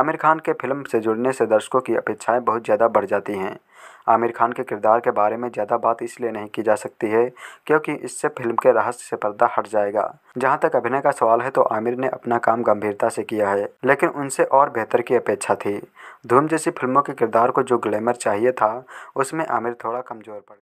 आमिर खान के फिल्म से जुड़ने से दर्शकों की अपेक्षाएं बहुत ज़्यादा बढ़ जाती हैं आमिर खान के किरदार के बारे में ज़्यादा बात इसलिए नहीं की जा सकती है क्योंकि इससे फिल्म के रहस्य से पर्दा हट जाएगा जहाँ तक अभिनय का सवाल है तो आमिर ने अपना काम गंभीरता से किया है लेकिन उनसे और बेहतर की अपेक्षा थी धूम जैसी फिल्मों के किरदार को जो ग्लैमर चाहिए था उसमें आमिर थोड़ा कमज़ोर पड़